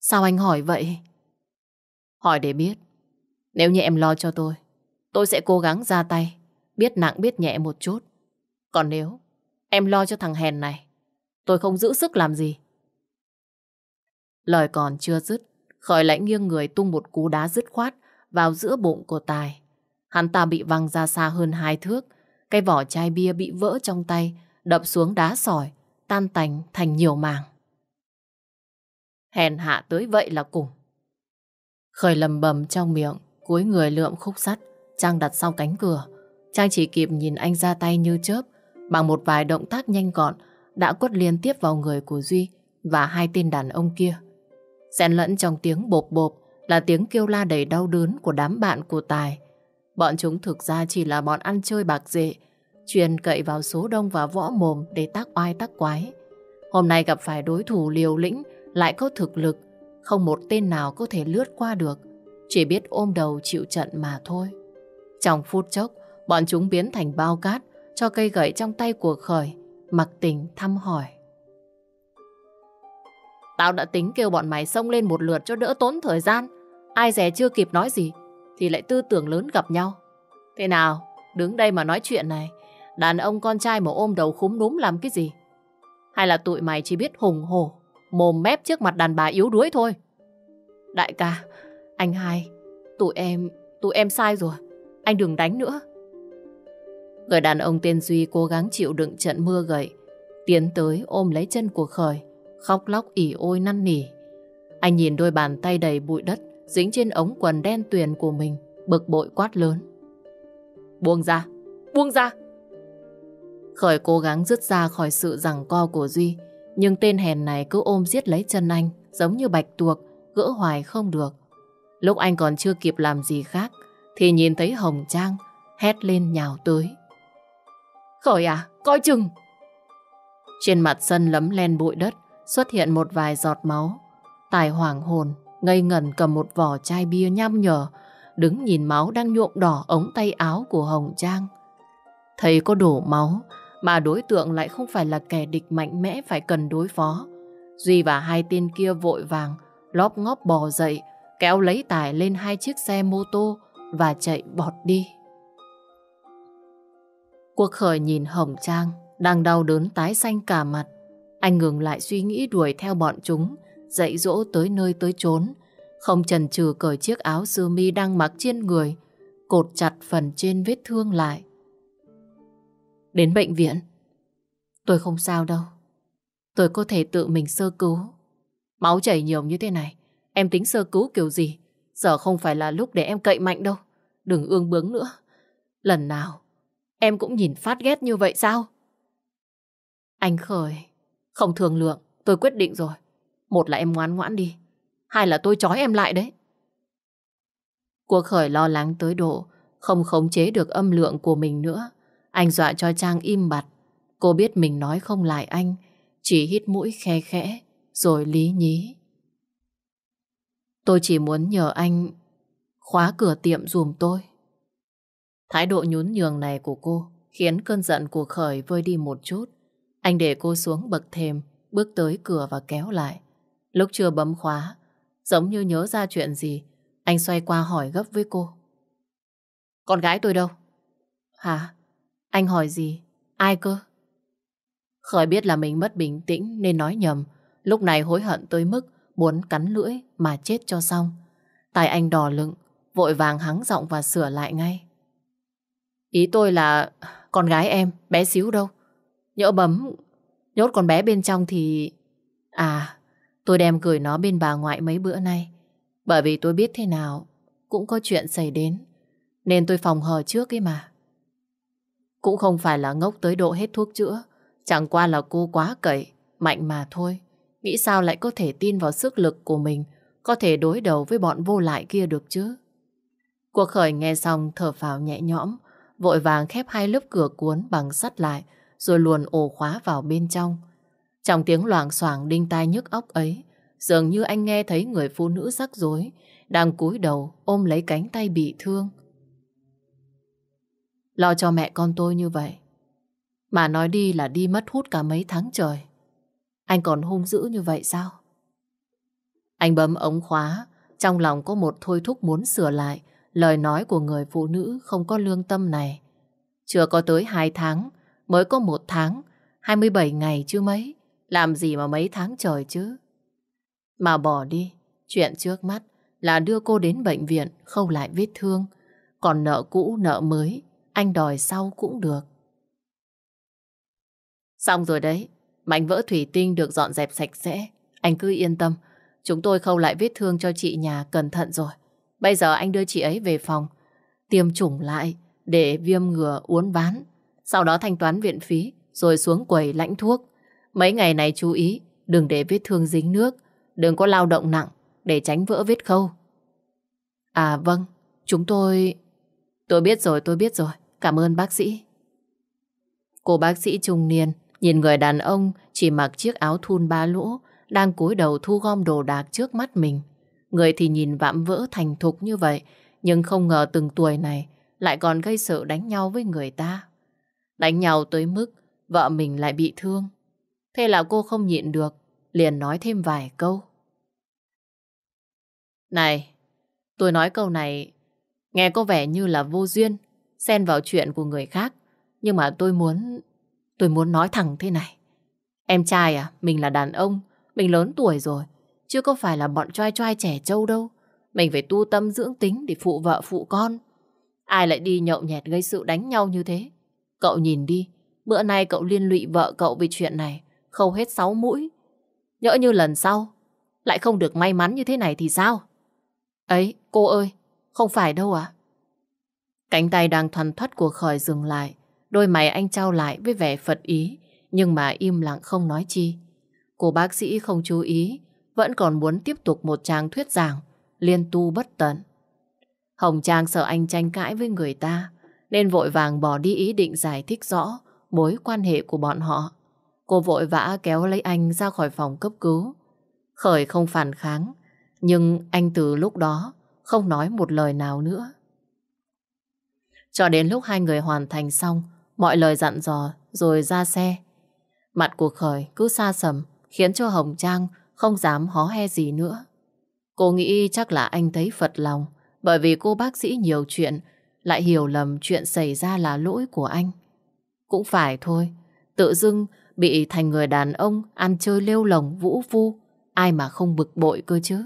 Sao anh hỏi vậy? Hỏi để biết. Nếu như em lo cho tôi, tôi sẽ cố gắng ra tay. Biết nặng biết nhẹ một chút. Còn nếu em lo cho thằng hèn này, tôi không giữ sức làm gì. Lời còn chưa dứt, khởi lãnh nghiêng người tung một cú đá dứt khoát vào giữa bụng của Tài. Hắn ta bị văng ra xa hơn hai thước, cái vỏ chai bia bị vỡ trong tay, đập xuống đá sỏi, tan tành thành nhiều màng. Hèn hạ tới vậy là cùng. Khởi lầm bầm trong miệng, cuối người lượm khúc sắt, Trang đặt sau cánh cửa. Trang chỉ kịp nhìn anh ra tay như chớp, bằng một vài động tác nhanh gọn, đã quất liên tiếp vào người của Duy và hai tên đàn ông kia. Xen lẫn trong tiếng bộp bộp là tiếng kêu la đầy đau đớn của đám bạn của Tài, Bọn chúng thực ra chỉ là bọn ăn chơi bạc dệ, chuyên cậy vào số đông và võ mồm để tác oai tác quái. Hôm nay gặp phải đối thủ liều lĩnh, lại có thực lực, không một tên nào có thể lướt qua được, chỉ biết ôm đầu chịu trận mà thôi. Trong phút chốc, bọn chúng biến thành bao cát cho cây gậy trong tay của khởi, mặc tình thăm hỏi. Tao đã tính kêu bọn mày xông lên một lượt cho đỡ tốn thời gian. Ai dè chưa kịp nói gì thì lại tư tưởng lớn gặp nhau. Thế nào, đứng đây mà nói chuyện này, đàn ông con trai mà ôm đầu khúm núm làm cái gì? Hay là tụi mày chỉ biết hùng hổ, mồm mép trước mặt đàn bà yếu đuối thôi? Đại ca, anh hai, tụi em, tụi em sai rồi, anh đừng đánh nữa. Người đàn ông tên Duy cố gắng chịu đựng trận mưa gậy, tiến tới ôm lấy chân của Khởi, khóc lóc ỉ ôi năn nỉ. Anh nhìn đôi bàn tay đầy bụi đất dính trên ống quần đen tuyền của mình, bực bội quát lớn. Buông ra! Buông ra! Khởi cố gắng dứt ra khỏi sự giằng co của Duy, nhưng tên hèn này cứ ôm giết lấy chân anh, giống như bạch tuộc, gỡ hoài không được. Lúc anh còn chưa kịp làm gì khác, thì nhìn thấy Hồng Trang hét lên nhào tới. Khởi à, coi chừng! Trên mặt sân lấm len bụi đất, xuất hiện một vài giọt máu. Tài hoảng hồn, ngây ngẩn cầm một vỏ chai bia nhăm nhở, đứng nhìn máu đang nhuộm đỏ ống tay áo của Hồng Trang. Thấy có đổ máu, mà đối tượng lại không phải là kẻ địch mạnh mẽ phải cần đối phó. Duy và hai tên kia vội vàng, lóp ngóp bò dậy, kéo lấy tải lên hai chiếc xe mô tô và chạy bọt đi. Quốc khởi nhìn Hồng Trang, đang đau đớn tái xanh cả mặt. Anh ngừng lại suy nghĩ đuổi theo bọn chúng, dạy dỗ tới nơi tới chốn, không chần chừ cởi chiếc áo sơ mi đang mặc trên người, cột chặt phần trên vết thương lại. Đến bệnh viện. Tôi không sao đâu. Tôi có thể tự mình sơ cứu. Máu chảy nhiều như thế này, em tính sơ cứu kiểu gì? Giờ không phải là lúc để em cậy mạnh đâu. Đừng ương bướng nữa. Lần nào, em cũng nhìn phát ghét như vậy sao? Anh Khởi, không thường lượng, tôi quyết định rồi. Một là em ngoan ngoãn đi, hai là tôi trói em lại đấy. Cuộc khởi lo lắng tới độ, không khống chế được âm lượng của mình nữa. Anh dọa cho Trang im bặt. Cô biết mình nói không lại anh, chỉ hít mũi khe khẽ, rồi lý nhí. Tôi chỉ muốn nhờ anh khóa cửa tiệm dùm tôi. Thái độ nhún nhường này của cô khiến cơn giận của Khởi vơi đi một chút. Anh để cô xuống bậc thềm, bước tới cửa và kéo lại. Lúc chưa bấm khóa, giống như nhớ ra chuyện gì, anh xoay qua hỏi gấp với cô. Con gái tôi đâu? Hả? Anh hỏi gì? Ai cơ? Khởi biết là mình mất bình tĩnh nên nói nhầm. Lúc này hối hận tới mức muốn cắn lưỡi mà chết cho xong. Tài anh đỏ lựng, vội vàng hắng giọng và sửa lại ngay. Ý tôi là con gái em, bé xíu đâu. Nhỡ bấm, nhốt con bé bên trong thì... À, Tôi đem gửi nó bên bà ngoại mấy bữa nay. Bởi vì tôi biết thế nào cũng có chuyện xảy đến. Nên tôi phòng hờ trước ấy mà. Cũng không phải là ngốc tới độ hết thuốc chữa. Chẳng qua là cô quá cậy, mạnh mà thôi. Nghĩ sao lại có thể tin vào sức lực của mình có thể đối đầu với bọn vô lại kia được chứ. Cuộc khởi nghe xong thở phào nhẹ nhõm, vội vàng khép hai lớp cửa cuốn bằng sắt lại rồi luồn ổ khóa vào bên trong. Trong tiếng loảng xoảng đinh tai nhức óc ấy, dường như anh nghe thấy người phụ nữ rắc rối, đang cúi đầu ôm lấy cánh tay bị thương. Lo cho mẹ con tôi như vậy. Mà nói đi là đi mất hút cả mấy tháng trời. Anh còn hung dữ như vậy sao? Anh bấm ống khóa, trong lòng có một thôi thúc muốn sửa lại lời nói của người phụ nữ không có lương tâm này. Chưa có tới hai tháng, mới có một tháng, 27 ngày chứ mấy. Làm gì mà mấy tháng trời chứ? Mà bỏ đi, chuyện trước mắt là đưa cô đến bệnh viện khâu lại vết thương. Còn nợ cũ, nợ mới, anh đòi sau cũng được. Xong rồi đấy, mảnh vỡ thủy tinh được dọn dẹp sạch sẽ. Anh cứ yên tâm, chúng tôi khâu lại vết thương cho chị nhà cẩn thận rồi. Bây giờ anh đưa chị ấy về phòng, tiêm chủng lại để viêm ngừa uốn ván. Sau đó thanh toán viện phí, rồi xuống quầy lãnh thuốc. Mấy ngày này chú ý, đừng để vết thương dính nước, đừng có lao động nặng để tránh vỡ vết khâu. À vâng, chúng tôi... Tôi biết rồi, tôi biết rồi. Cảm ơn bác sĩ. Cô bác sĩ trung niên nhìn người đàn ông chỉ mặc chiếc áo thun ba lỗ đang cúi đầu thu gom đồ đạc trước mắt mình. Người thì nhìn vạm vỡ thành thục như vậy nhưng không ngờ từng tuổi này lại còn gây sự đánh nhau với người ta. Đánh nhau tới mức vợ mình lại bị thương. Thế là cô không nhịn được, liền nói thêm vài câu. Này, tôi nói câu này nghe có vẻ như là vô duyên, xen vào chuyện của người khác. Nhưng mà tôi muốn, tôi muốn nói thẳng thế này. Em trai à, mình là đàn ông, mình lớn tuổi rồi, chứ có phải là bọn trai trai trẻ trâu đâu. Mình phải tu tâm dưỡng tính để phụ vợ phụ con. Ai lại đi nhậu nhẹt gây sự đánh nhau như thế? Cậu nhìn đi, bữa nay cậu liên lụy vợ cậu vì chuyện này khâu hết sáu mũi. Nhỡ như lần sau, lại không được may mắn như thế này thì sao? Ấy, cô ơi, không phải đâu à? Cánh tay đang thoăn thoắt của khởi dừng lại, đôi mày anh trao lại với vẻ phật ý, nhưng mà im lặng không nói chi. Cô bác sĩ không chú ý, vẫn còn muốn tiếp tục một trang thuyết giảng, liên tu bất tận. Hồng Trang sợ anh tranh cãi với người ta, nên vội vàng bỏ đi ý định giải thích rõ mối quan hệ của bọn họ. Cô vội vã kéo lấy anh ra khỏi phòng cấp cứu. Khởi không phản kháng, nhưng anh từ lúc đó không nói một lời nào nữa. Cho đến lúc hai người hoàn thành xong, mọi lời dặn dò rồi ra xe. Mặt của Khởi cứ xa sầm, khiến cho Hồng Trang không dám hó he gì nữa. Cô nghĩ chắc là anh thấy phật lòng, bởi vì cô bác sĩ nhiều chuyện, lại hiểu lầm chuyện xảy ra là lỗi của anh. Cũng phải thôi, tự dưng bị thành người đàn ông ăn chơi lêu lồng vũ phu, ai mà không bực bội cơ chứ.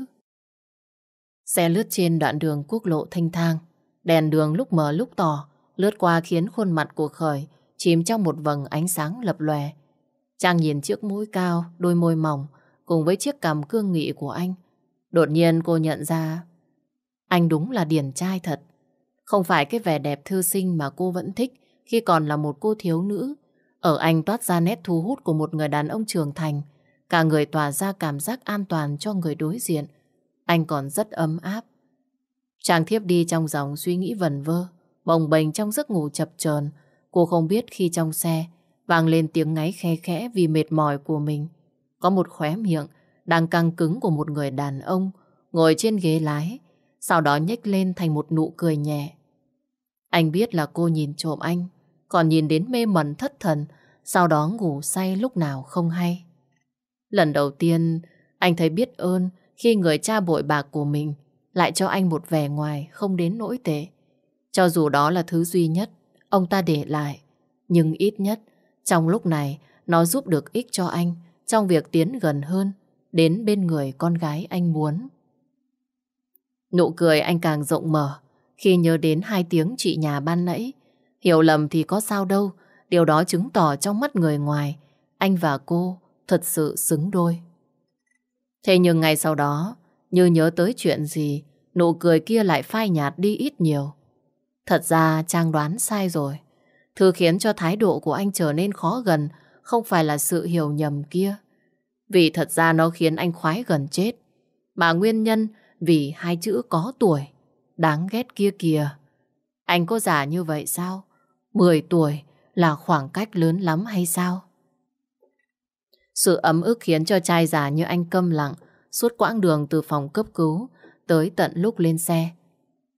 Xe lướt trên đoạn đường quốc lộ thanh thang, đèn đường lúc mờ lúc tỏ, lướt qua khiến khuôn mặt của Khởi chìm trong một vầng ánh sáng lập lòe. Trang nhìn chiếc mũi cao, đôi môi mỏng, cùng với chiếc cằm cương nghị của anh. Đột nhiên cô nhận ra, anh đúng là điển trai thật. Không phải cái vẻ đẹp thư sinh mà cô vẫn thích khi còn là một cô thiếu nữ ở anh toát ra nét thu hút của một người đàn ông trưởng thành. Cả người tỏa ra cảm giác an toàn cho người đối diện. Anh còn rất ấm áp. Chàng thiếp đi trong dòng suy nghĩ vần vơ, bồng bềnh trong giấc ngủ chập chờn. Cô không biết khi trong xe, vang lên tiếng ngáy khe khẽ vì mệt mỏi của mình. Có một khóe miệng đang căng cứng của một người đàn ông ngồi trên ghế lái, sau đó nhếch lên thành một nụ cười nhẹ. Anh biết là cô nhìn trộm anh, còn nhìn đến mê mẩn thất thần, sau đó ngủ say lúc nào không hay. Lần đầu tiên, anh thấy biết ơn khi người cha bội bạc của mình lại cho anh một vẻ ngoài không đến nỗi tệ. Cho dù đó là thứ duy nhất ông ta để lại, nhưng ít nhất trong lúc này nó giúp được ích cho anh trong việc tiến gần hơn đến bên người con gái anh muốn. Nụ cười anh càng rộng mở khi nhớ đến hai tiếng chị nhà ban nãy Hiểu lầm thì có sao đâu, điều đó chứng tỏ trong mắt người ngoài, anh và cô thật sự xứng đôi. Thế nhưng ngày sau đó, như nhớ tới chuyện gì, nụ cười kia lại phai nhạt đi ít nhiều. Thật ra Trang đoán sai rồi. Thứ khiến cho thái độ của anh trở nên khó gần không phải là sự hiểu nhầm kia. Vì thật ra nó khiến anh khoái gần chết. Mà nguyên nhân vì hai chữ có tuổi, đáng ghét kia kìa. Anh có giả như vậy sao? 10 tuổi là khoảng cách lớn lắm hay sao? Sự ấm ức khiến cho trai già như anh câm lặng suốt quãng đường từ phòng cấp cứu tới tận lúc lên xe.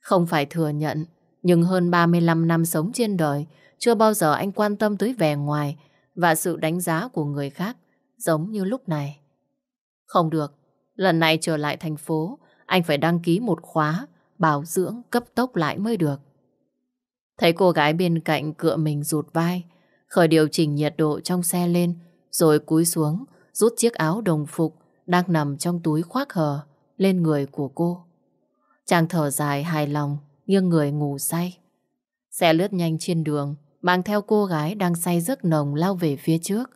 Không phải thừa nhận, nhưng hơn 35 năm sống trên đời, chưa bao giờ anh quan tâm tới vẻ ngoài và sự đánh giá của người khác, giống như lúc này. Không được, lần này trở lại thành phố, anh phải đăng ký một khóa, bảo dưỡng cấp tốc lại mới được. Thấy cô gái bên cạnh cựa mình rụt vai, Khởi điều chỉnh nhiệt độ trong xe lên, rồi cúi xuống, rút chiếc áo đồng phục đang nằm trong túi khoác hờ lên người của cô. Chàng thở dài hài lòng, nghiêng người ngủ say. Xe lướt nhanh trên đường, mang theo cô gái đang say giấc nồng lao về phía trước,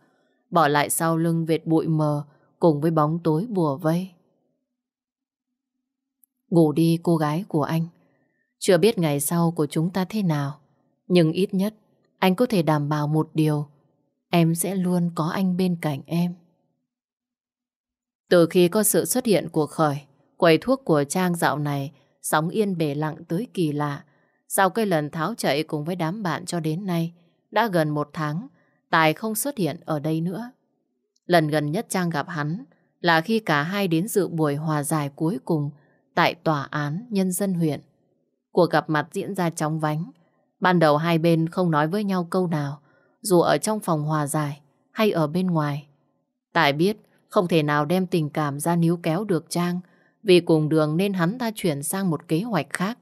bỏ lại sau lưng vệt bụi mờ cùng với bóng tối bùa vây. Ngủ đi cô gái của anh. Chưa biết ngày sau của chúng ta thế nào, nhưng ít nhất anh có thể đảm bảo một điều, em sẽ luôn có anh bên cạnh em. Từ khi có sự xuất hiện của Khởi, quầy thuốc của Trang dạo này sóng yên bể lặng tới kỳ lạ. Sau cái lần tháo chạy cùng với đám bạn cho đến nay, đã gần một tháng, Tài không xuất hiện ở đây nữa. Lần gần nhất Trang gặp hắn là khi cả hai đến dự buổi hòa giải cuối cùng tại Tòa án Nhân dân huyện. Cuộc gặp mặt diễn ra chóng vánh. Ban đầu hai bên không nói với nhau câu nào, dù ở trong phòng hòa giải hay ở bên ngoài. Tài biết không thể nào đem tình cảm ra níu kéo được Trang, vì cùng đường nên hắn ta chuyển sang một kế hoạch khác.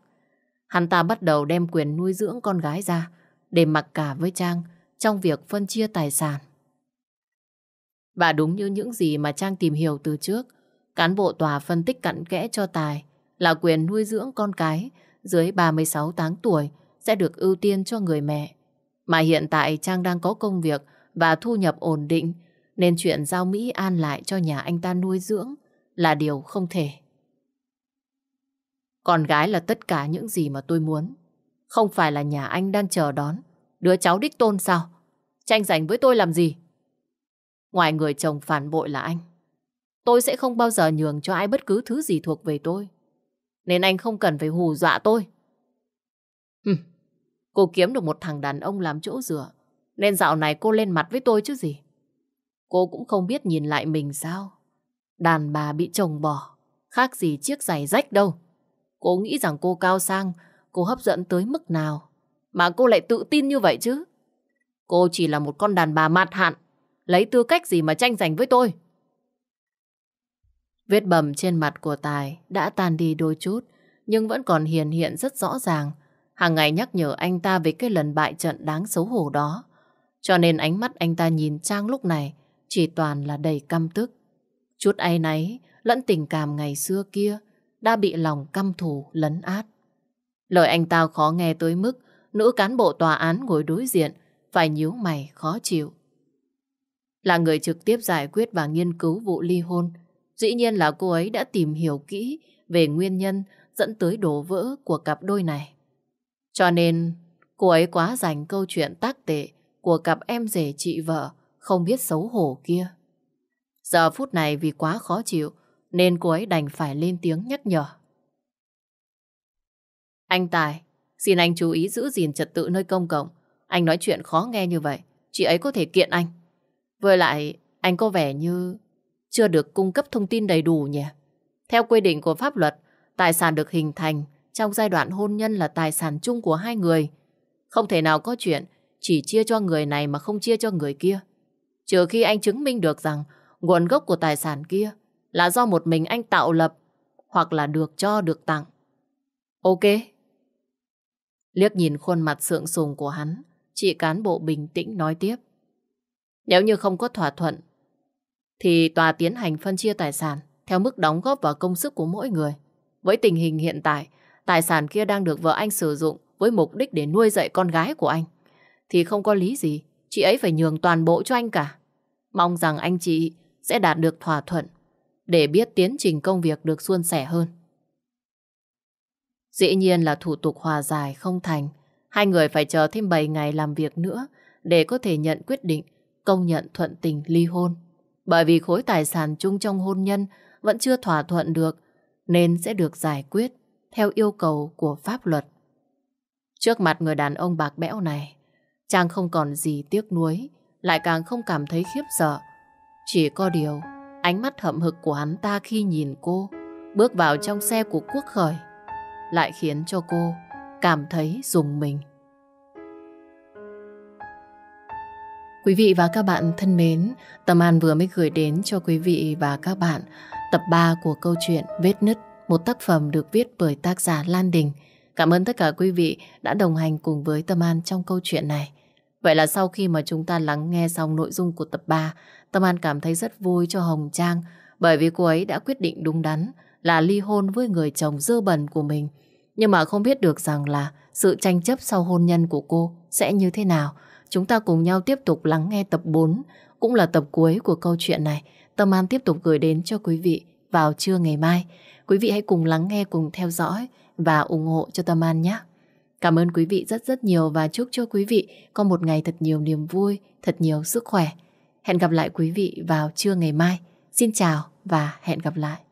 Hắn ta bắt đầu đem quyền nuôi dưỡng con gái ra, để mặc cả với Trang trong việc phân chia tài sản. Và đúng như những gì mà Trang tìm hiểu từ trước, cán bộ tòa phân tích cặn kẽ cho Tài là quyền nuôi dưỡng con cái dưới 36 tháng tuổi sẽ được ưu tiên cho người mẹ. Mà hiện tại Trang đang có công việc và thu nhập ổn định nên chuyện giao Mỹ An lại cho nhà anh ta nuôi dưỡng là điều không thể. Con gái là tất cả những gì mà tôi muốn. Không phải là nhà anh đang chờ đón đứa cháu đích tôn sao? Tranh giành với tôi làm gì? Ngoài người chồng phản bội là anh, tôi sẽ không bao giờ nhường cho ai bất cứ thứ gì thuộc về tôi. Nên anh không cần phải hù dọa tôi. Hừm, cô kiếm được một thằng đàn ông làm chỗ dựa. Nên dạo này cô lên mặt với tôi chứ gì. Cô cũng không biết nhìn lại mình sao. Đàn bà bị chồng bỏ. Khác gì chiếc giày rách đâu. Cô nghĩ rằng cô cao sang. Cô hấp dẫn tới mức nào. Mà cô lại tự tin như vậy chứ. Cô chỉ là một con đàn bà mạt hạn. Lấy tư cách gì mà tranh giành với tôi. Vết bầm trên mặt của Tài đã tan đi đôi chút, nhưng vẫn còn hiền hiện rất rõ ràng. Hàng ngày nhắc nhở anh ta về cái lần bại trận đáng xấu hổ đó. Cho nên ánh mắt anh ta nhìn Trang lúc này chỉ toàn là đầy căm tức. Chút ai nấy lẫn tình cảm ngày xưa kia đã bị lòng căm thù lấn át. Lời anh ta khó nghe tới mức nữ cán bộ tòa án ngồi đối diện phải nhíu mày khó chịu. Là người trực tiếp giải quyết và nghiên cứu vụ ly hôn, Dĩ nhiên là cô ấy đã tìm hiểu kỹ về nguyên nhân dẫn tới đổ vỡ của cặp đôi này. Cho nên, cô ấy quá dành câu chuyện tác tệ của cặp em rể chị vợ không biết xấu hổ kia. Giờ phút này vì quá khó chịu nên cô ấy đành phải lên tiếng nhắc nhở. Anh Tài, xin anh chú ý giữ gìn trật tự nơi công cộng. Anh nói chuyện khó nghe như vậy, chị ấy có thể kiện anh. Với lại, anh có vẻ như chưa được cung cấp thông tin đầy đủ nhỉ? Theo quy định của pháp luật, tài sản được hình thành trong giai đoạn hôn nhân là tài sản chung của hai người. Không thể nào có chuyện chỉ chia cho người này mà không chia cho người kia. Trừ khi anh chứng minh được rằng nguồn gốc của tài sản kia là do một mình anh tạo lập hoặc là được cho được tặng. Ok. Liếc nhìn khuôn mặt sượng sùng của hắn, chị cán bộ bình tĩnh nói tiếp. Nếu như không có thỏa thuận thì tòa tiến hành phân chia tài sản theo mức đóng góp và công sức của mỗi người. Với tình hình hiện tại, tài sản kia đang được vợ anh sử dụng với mục đích để nuôi dạy con gái của anh. Thì không có lý gì, chị ấy phải nhường toàn bộ cho anh cả. Mong rằng anh chị sẽ đạt được thỏa thuận để biết tiến trình công việc được suôn sẻ hơn. Dĩ nhiên là thủ tục hòa giải không thành. Hai người phải chờ thêm 7 ngày làm việc nữa để có thể nhận quyết định công nhận thuận tình ly hôn. Bởi vì khối tài sản chung trong hôn nhân vẫn chưa thỏa thuận được nên sẽ được giải quyết theo yêu cầu của pháp luật. Trước mặt người đàn ông bạc bẽo này, Trang không còn gì tiếc nuối, lại càng không cảm thấy khiếp sợ. Chỉ có điều, ánh mắt hậm hực của hắn ta khi nhìn cô bước vào trong xe của Quốc Khởi lại khiến cho cô cảm thấy dùng mình. Quý vị và các bạn thân mến, Tâm An vừa mới gửi đến cho quý vị và các bạn tập 3 của câu chuyện Vết Nứt, một tác phẩm được viết bởi tác giả Lan Đình. Cảm ơn tất cả quý vị đã đồng hành cùng với Tâm An trong câu chuyện này. Vậy là sau khi mà chúng ta lắng nghe xong nội dung của tập 3, Tâm An cảm thấy rất vui cho Hồng Trang bởi vì cô ấy đã quyết định đúng đắn là ly hôn với người chồng dơ bẩn của mình. Nhưng mà không biết được rằng là sự tranh chấp sau hôn nhân của cô sẽ như thế nào chúng ta cùng nhau tiếp tục lắng nghe tập 4, cũng là tập cuối của câu chuyện này. Tâm An tiếp tục gửi đến cho quý vị vào trưa ngày mai. Quý vị hãy cùng lắng nghe, cùng theo dõi và ủng hộ cho Tâm An nhé. Cảm ơn quý vị rất rất nhiều và chúc cho quý vị có một ngày thật nhiều niềm vui, thật nhiều sức khỏe. Hẹn gặp lại quý vị vào trưa ngày mai. Xin chào và hẹn gặp lại.